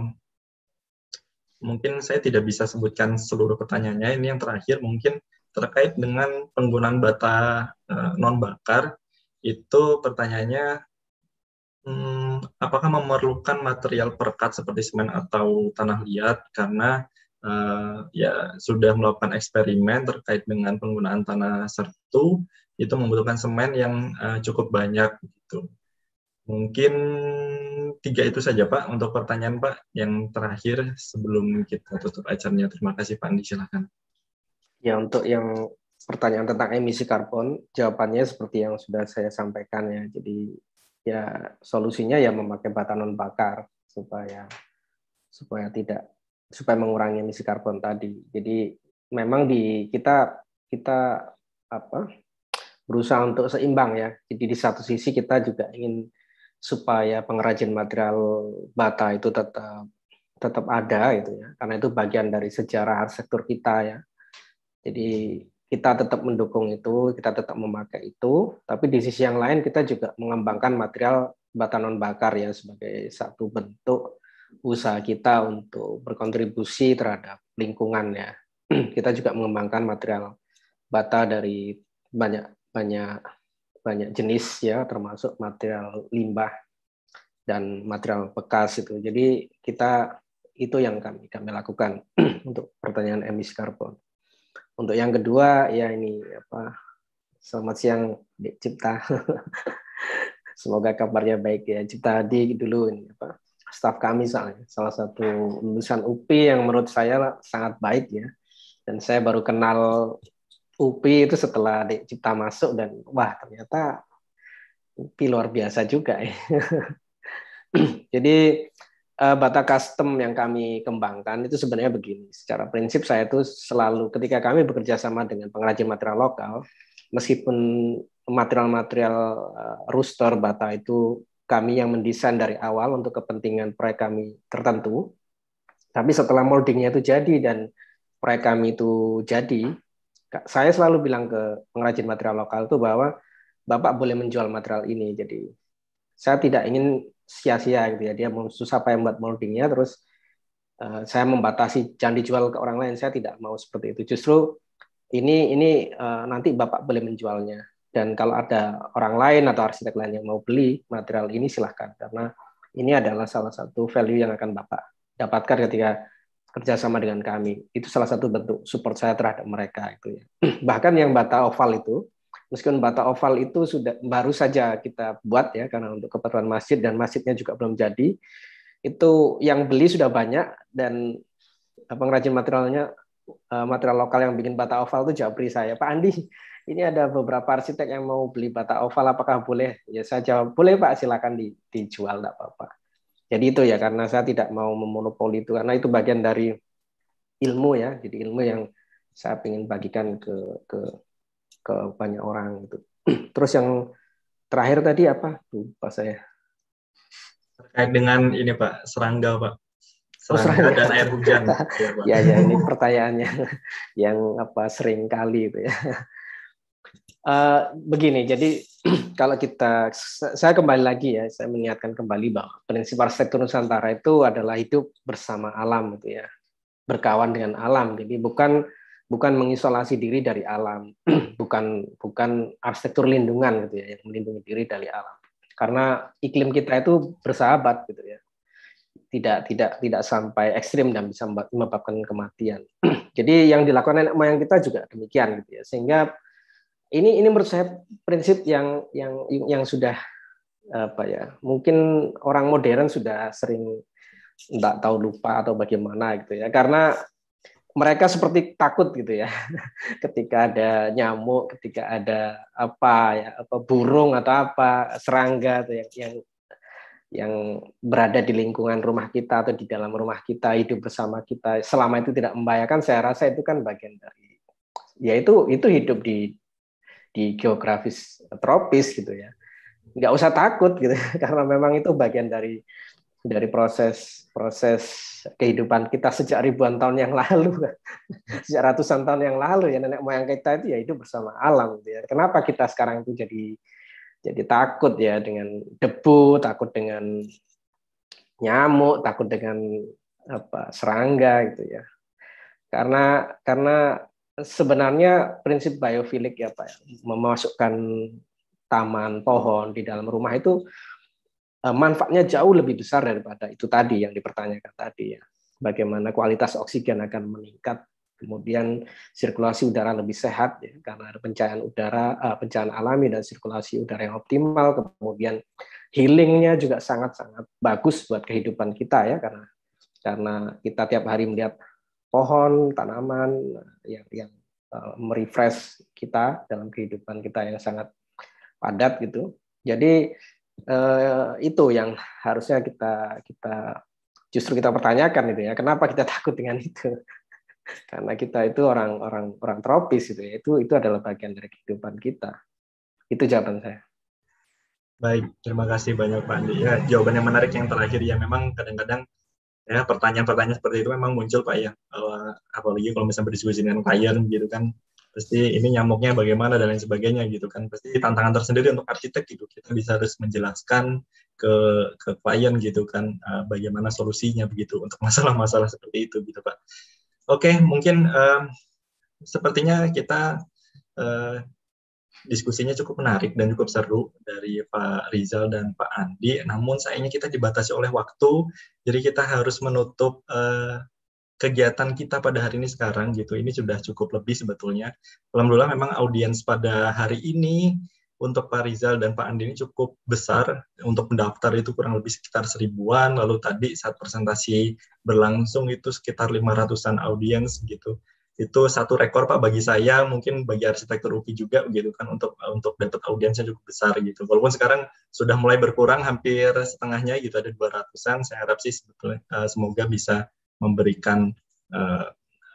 mungkin saya tidak bisa sebutkan seluruh pertanyaannya. Ini yang terakhir mungkin terkait dengan penggunaan bata uh, non bakar itu pertanyaannya hmm, apakah memerlukan material perkat seperti semen atau tanah liat karena uh, ya sudah melakukan eksperimen terkait dengan penggunaan tanah sertu itu membutuhkan semen yang uh, cukup banyak gitu. Mungkin tiga itu saja Pak untuk pertanyaan Pak yang terakhir sebelum kita tutup acaranya. Terima kasih Pak Andi silahkan. Ya untuk yang pertanyaan tentang emisi karbon, jawabannya seperti yang sudah saya sampaikan ya. Jadi ya solusinya ya memakai bata non bakar supaya supaya tidak supaya mengurangi emisi karbon tadi. Jadi memang di kita kita apa berusaha untuk seimbang ya. Jadi di satu sisi kita juga ingin supaya pengrajin material bata itu tetap tetap ada itu ya. Karena itu bagian dari sejarah arsitektur kita ya. Jadi kita tetap mendukung itu, kita tetap memakai itu, tapi di sisi yang lain kita juga mengembangkan material bata non bakar ya sebagai satu bentuk usaha kita untuk berkontribusi terhadap lingkungan ya. Kita juga mengembangkan material bata dari banyak banyak banyak jenis ya termasuk material limbah dan material bekas itu. Jadi kita itu yang kami kami lakukan untuk pertanyaan emisi karbon. Untuk yang kedua ya ini apa selamat siang Cipta. Semoga kabarnya baik ya. Cipta Hadi dulu ini apa staf kami soalnya salah satu lulusan UPI yang menurut saya sangat baik ya. Dan saya baru kenal UPI itu setelah Dek Cipta masuk dan wah ternyata UPI luar biasa juga ya. Jadi uh, eh, Bata Custom yang kami kembangkan itu sebenarnya begini. Secara prinsip saya itu selalu ketika kami bekerja sama dengan pengrajin material lokal, meskipun material-material uh, rooster Bata itu kami yang mendesain dari awal untuk kepentingan proyek kami tertentu, tapi setelah moldingnya itu jadi dan proyek kami itu jadi, saya selalu bilang ke pengrajin material lokal itu bahwa Bapak boleh menjual material ini. Jadi saya tidak ingin sia-sia gitu ya dia susah payah membuat moldingnya terus uh, saya membatasi jangan dijual ke orang lain saya tidak mau seperti itu justru ini ini uh, nanti bapak boleh menjualnya dan kalau ada orang lain atau arsitek lain yang mau beli material ini silahkan karena ini adalah salah satu value yang akan bapak dapatkan ketika kerjasama dengan kami itu salah satu bentuk support saya terhadap mereka itu ya bahkan yang bata oval itu meskipun bata oval itu sudah baru saja kita buat ya karena untuk keperluan masjid dan masjidnya juga belum jadi itu yang beli sudah banyak dan eh, pengrajin materialnya eh, material lokal yang bikin bata oval itu jawab saya Pak Andi ini ada beberapa arsitek yang mau beli bata oval apakah boleh ya saya jawab boleh Pak silakan di, dijual tidak apa-apa jadi itu ya karena saya tidak mau memonopoli itu karena itu bagian dari ilmu ya jadi ilmu yang saya ingin bagikan ke ke ke banyak orang gitu. Terus yang terakhir tadi apa? Lupa saya. Terkait dengan ini Pak, serangga Pak. Oh, serangga, oh, serangga. dan air hujan. Iya, ya, ya, ini pertanyaan yang, yang apa sering kali itu ya. Uh, begini, jadi kalau kita, saya kembali lagi ya, saya mengingatkan kembali bahwa prinsip arsitektur Nusantara itu adalah hidup bersama alam, gitu ya, berkawan dengan alam. Jadi bukan bukan mengisolasi diri dari alam, bukan bukan arsitektur lindungan gitu ya yang melindungi diri dari alam. Karena iklim kita itu bersahabat gitu ya. Tidak tidak tidak sampai ekstrim dan bisa menyebabkan kematian. Jadi yang dilakukan nenek moyang kita juga demikian gitu ya. Sehingga ini ini menurut saya prinsip yang yang yang sudah apa ya mungkin orang modern sudah sering tidak tahu lupa atau bagaimana gitu ya karena mereka seperti takut gitu ya ketika ada nyamuk ketika ada apa ya apa burung atau apa serangga atau yang yang yang berada di lingkungan rumah kita atau di dalam rumah kita hidup bersama kita selama itu tidak membahayakan saya rasa itu kan bagian dari yaitu itu hidup di di geografis tropis gitu ya nggak usah takut gitu karena memang itu bagian dari dari proses proses kehidupan kita sejak ribuan tahun yang lalu, hmm. sejak ratusan tahun yang lalu ya nenek moyang kita itu ya hidup bersama alam. Gitu ya. Kenapa kita sekarang itu jadi jadi takut ya dengan debu, takut dengan nyamuk, takut dengan apa serangga gitu ya. Karena karena sebenarnya prinsip biofilik ya Pak, ya, memasukkan taman pohon di dalam rumah itu Eh, manfaatnya jauh lebih besar daripada itu tadi yang dipertanyakan tadi ya. Bagaimana kualitas oksigen akan meningkat, kemudian sirkulasi udara lebih sehat ya, karena ada pencahayaan udara, uh, pencahayaan alami dan sirkulasi udara yang optimal, kemudian healingnya juga sangat-sangat bagus buat kehidupan kita ya karena karena kita tiap hari melihat pohon, tanaman eh, yang yang uh, merefresh kita dalam kehidupan kita yang sangat padat gitu. Jadi Eh, itu yang harusnya kita kita justru kita pertanyakan itu ya kenapa kita takut dengan itu karena kita itu orang-orang orang tropis itu ya. itu itu adalah bagian dari kehidupan kita itu jawaban saya baik terima kasih banyak Pak Andi ya jawaban yang menarik yang terakhir ya memang kadang-kadang ya pertanyaan-pertanyaan seperti itu memang muncul Pak ya apalagi kalau misalnya berdiskusi dengan klien gitu kan pasti ini nyamuknya bagaimana dan lain sebagainya gitu kan pasti tantangan tersendiri untuk arsitek gitu kita bisa harus menjelaskan ke ke klien gitu kan uh, bagaimana solusinya begitu untuk masalah-masalah seperti itu gitu pak oke mungkin uh, sepertinya kita uh, diskusinya cukup menarik dan cukup seru dari Pak Rizal dan Pak Andi. Namun sayangnya kita dibatasi oleh waktu, jadi kita harus menutup uh, kegiatan kita pada hari ini sekarang gitu ini sudah cukup lebih sebetulnya alhamdulillah memang audiens pada hari ini untuk Pak Rizal dan Pak Andi ini cukup besar untuk mendaftar itu kurang lebih sekitar seribuan lalu tadi saat presentasi berlangsung itu sekitar 500-an audiens gitu itu satu rekor Pak bagi saya mungkin bagi arsitektur UPI juga gitu kan untuk untuk dapat audiensnya cukup besar gitu walaupun sekarang sudah mulai berkurang hampir setengahnya gitu ada 200-an saya harap sih sebetulnya eh, semoga bisa memberikan uh,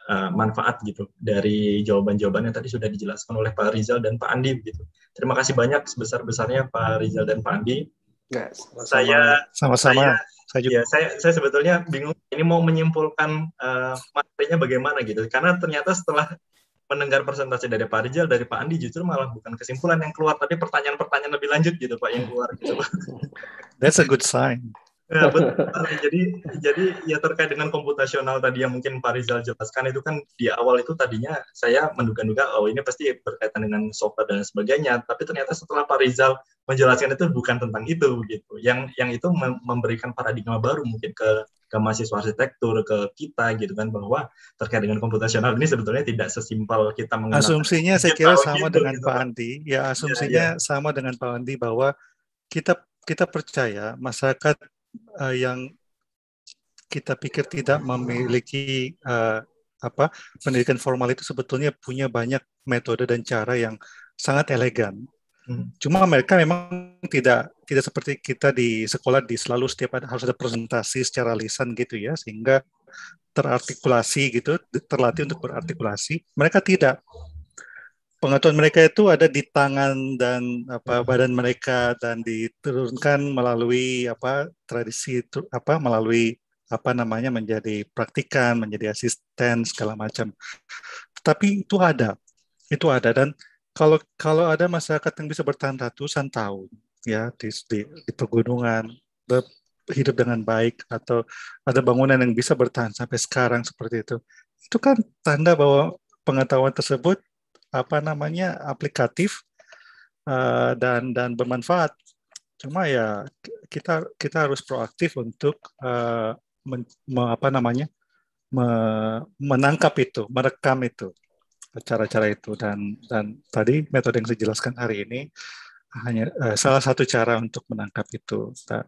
uh, manfaat gitu dari jawaban-jawaban yang tadi sudah dijelaskan oleh Pak Rizal dan Pak Andi gitu. Terima kasih banyak sebesar-besarnya Pak Rizal dan Pak Andi. sama-sama. Ya, saya sama-sama. Saya, saya, Ya, saya saya sebetulnya bingung ini mau menyimpulkan uh, materinya bagaimana gitu. Karena ternyata setelah mendengar presentasi dari Pak Rizal, dari Pak Andi justru malah bukan kesimpulan yang keluar, tapi pertanyaan-pertanyaan lebih lanjut gitu Pak yang keluar. Gitu. That's a good sign. Ya, betul. jadi jadi ya terkait dengan komputasional tadi yang mungkin Pak Rizal jelaskan itu kan di awal itu tadinya saya menduga-duga oh ini pasti berkaitan dengan software dan sebagainya tapi ternyata setelah Pak Rizal menjelaskan itu bukan tentang itu gitu yang yang itu memberikan paradigma baru mungkin ke ke mahasiswa arsitektur ke kita gitu kan bahwa terkait dengan komputasional ini sebetulnya tidak sesimpel kita mengenal asumsinya saya kira sama gitu, dengan gitu, Pak Andi ya iya, asumsinya ya, ya. sama dengan Pak Andi bahwa kita kita percaya masyarakat uh, yang kita pikir tidak memiliki uh, apa pendidikan formal itu sebetulnya punya banyak metode dan cara yang sangat elegan. Hmm. Cuma mereka memang tidak tidak seperti kita di sekolah di selalu setiap ada, harus ada presentasi secara lisan gitu ya sehingga terartikulasi gitu terlatih untuk berartikulasi. Mereka tidak pengetahuan mereka itu ada di tangan dan apa iya. badan mereka dan diturunkan melalui apa tradisi apa melalui apa namanya menjadi praktikan, menjadi asisten segala macam. Tapi itu ada. Itu ada dan kalau kalau ada masyarakat yang bisa bertahan ratusan tahun ya di di, di pegunungan hidup dengan baik atau ada bangunan yang bisa bertahan sampai sekarang seperti itu. Itu kan tanda bahwa pengetahuan tersebut apa namanya aplikatif uh, dan dan bermanfaat. Cuma ya kita kita harus proaktif untuk uh, men, me, apa namanya me, menangkap itu, merekam itu cara-cara itu dan dan tadi metode yang saya jelaskan hari ini hanya uh, salah satu cara untuk menangkap itu. tak,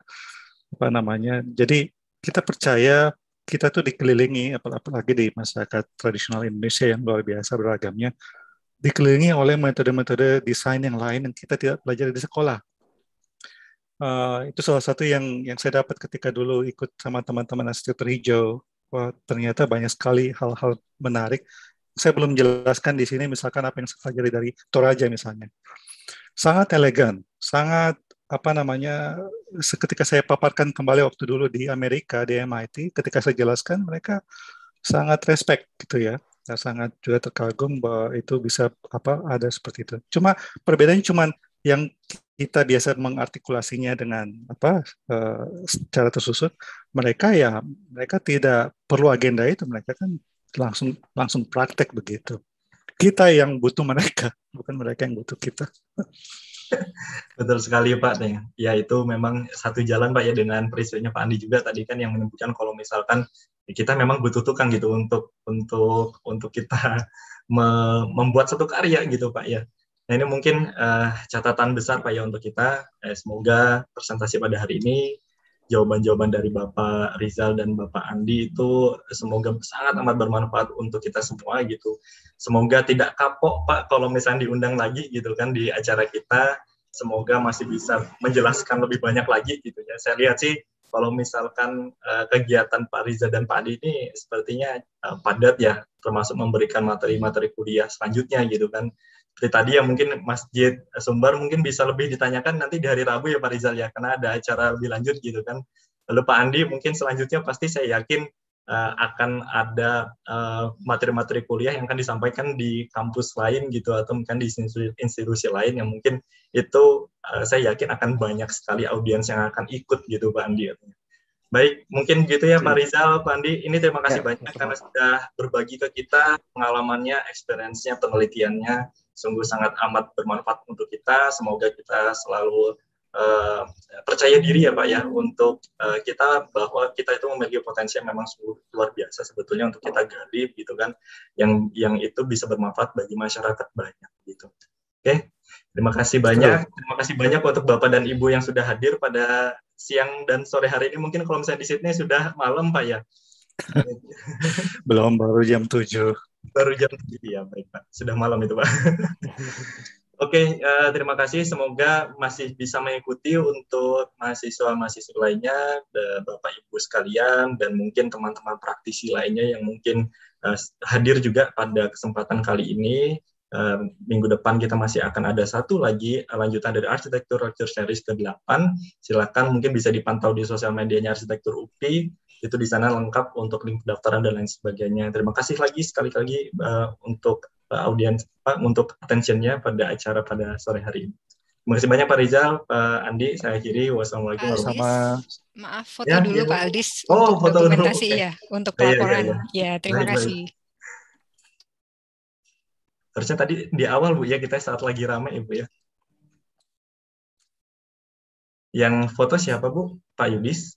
apa namanya? Jadi kita percaya kita tuh dikelilingi apalagi di masyarakat tradisional Indonesia yang luar biasa beragamnya dikelilingi oleh metode-metode desain yang lain yang kita tidak pelajari di sekolah. Uh, itu salah satu yang yang saya dapat ketika dulu ikut sama teman-teman Institut Terhijau. Wah, ternyata banyak sekali hal-hal menarik. Saya belum jelaskan di sini misalkan apa yang saya pelajari dari Toraja misalnya. Sangat elegan, sangat apa namanya seketika saya paparkan kembali waktu dulu di Amerika di MIT ketika saya jelaskan mereka sangat respect gitu ya saya sangat juga terkagum bahwa itu bisa apa ada seperti itu. Cuma perbedaannya cuma yang kita biasa mengartikulasinya dengan apa e, secara tersusun, mereka ya mereka tidak perlu agenda itu, mereka kan langsung langsung praktek begitu. Kita yang butuh mereka, bukan mereka yang butuh kita. Betul sekali Pak. Ya itu memang satu jalan Pak ya dengan peristiwanya Pak Andi juga tadi kan yang menyebutkan kalau misalkan kita memang butuh tukang gitu untuk untuk untuk kita me membuat satu karya gitu Pak ya. Nah ini mungkin uh, catatan besar Pak ya untuk kita. Eh, semoga presentasi pada hari ini jawaban-jawaban dari Bapak Rizal dan Bapak Andi itu semoga sangat amat bermanfaat untuk kita semua gitu. Semoga tidak kapok Pak kalau misalnya diundang lagi gitu kan di acara kita. Semoga masih bisa menjelaskan lebih banyak lagi gitu ya. Saya lihat sih kalau misalkan uh, kegiatan Pak Rizal dan Pak Andi ini sepertinya uh, padat ya, termasuk memberikan materi-materi kuliah selanjutnya gitu kan seperti tadi ya mungkin Masjid eh, Sumber mungkin bisa lebih ditanyakan nanti di hari Rabu ya Pak Rizal ya karena ada acara lebih lanjut gitu kan. Lalu Pak Andi mungkin selanjutnya pasti saya yakin uh, akan ada eh, materi-materi uh, kuliah yang akan disampaikan di kampus lain gitu atau mungkin di institusi, institusi lain yang mungkin itu uh, saya yakin akan banyak sekali audiens yang akan ikut gitu Pak Andi. Baik, mungkin gitu ya Pak iya. Rizal, Pak Andi. Ini terima kasih ya, banyak betul. karena sudah berbagi ke kita pengalamannya, experience-nya, penelitiannya sungguh sangat amat bermanfaat untuk kita. Semoga kita selalu Uh, percaya diri ya Pak ya untuk uh, kita bahwa kita itu memiliki potensi yang memang sungguh luar biasa sebetulnya untuk kita gali gitu kan yang yang itu bisa bermanfaat bagi masyarakat banyak gitu. Oke. Okay. Terima kasih banyak. Terima kasih banyak untuk Bapak dan Ibu yang sudah hadir pada siang dan sore hari ini. Mungkin kalau misalnya di Sydney sudah malam Pak ya. Belum baru jam 7 baru jam tujuh ya baik pak sudah malam itu pak oke okay, uh, eh, terima kasih semoga masih bisa mengikuti untuk mahasiswa mahasiswa lainnya eh, bapak ibu sekalian dan mungkin teman-teman praktisi lainnya yang mungkin uh, hadir juga pada kesempatan kali ini Uh, minggu depan kita masih akan ada satu lagi uh, lanjutan dari arsitektur lecture series ke-8. Silakan mungkin bisa dipantau di sosial medianya arsitektur UPI itu di sana lengkap untuk link pendaftaran dan lain sebagainya. Terima kasih lagi sekali lagi uh, eh, untuk uh, audiens Pak eh, untuk attentionnya pada acara pada sore hari ini. Terima kasih banyak Pak Rizal, Pak Andi, saya akhiri. Wassalamualaikum warahmatullahi wabarakatuh. Maaf, foto ya, dulu ya. Pak Aldis oh, untuk foto dulu. ya, untuk pelaporan. Iya, iya, ya, ya, ya. ya terima baik, kasih. Baik. Harusnya tadi di awal Bu ya, kita saat lagi ramai Ibu ya. Yang foto siapa Bu? Pak Yudis?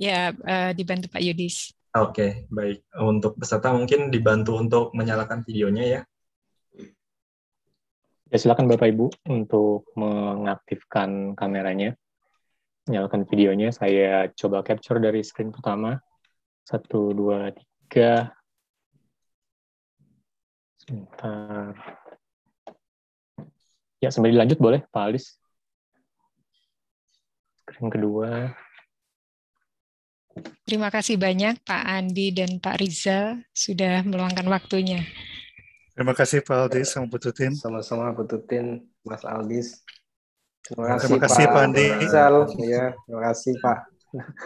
ya uh, dibantu Pak Yudis. Oke, okay, baik. Untuk peserta mungkin dibantu untuk menyalakan videonya ya. Ya, silakan Bapak Ibu untuk mengaktifkan kameranya. Nyalakan videonya, saya coba capture dari screen pertama. Satu, dua, tiga. Sebentar. Ya, sambil lanjut boleh, Pak Alis. Screen kedua. Terima kasih banyak Pak Andi dan Pak Rizal sudah meluangkan waktunya. Terima kasih Pak Aldis sama Pututin. Sama-sama Pututin, Mas Aldis. Terima kasih, terima kasih Pak, Andi. Ya, terima kasih Pak.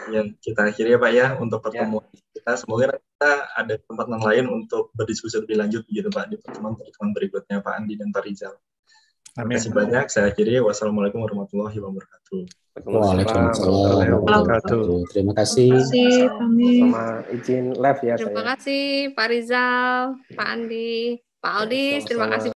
Ya, kita akhiri ya Pak ya untuk ya. pertemuan ya. kita. Semoga kita ada yang lain untuk berdiskusi lebih lanjut gitu Pak di pertemuan-pertemuan berikutnya Pak Andi dan Pak Rizal. Amin. Terima kasih banyak. Saya akhiri. Wassalamualaikum warahmatullahi wabarakatuh. Waalaikumsalam warahmatullahi wabarakatuh. Terima kasih. Terima kasih. Sama izin live ya. Terima saya. kasih Pak Rizal, Pak Andi, Pak Aldi. Terima kasih.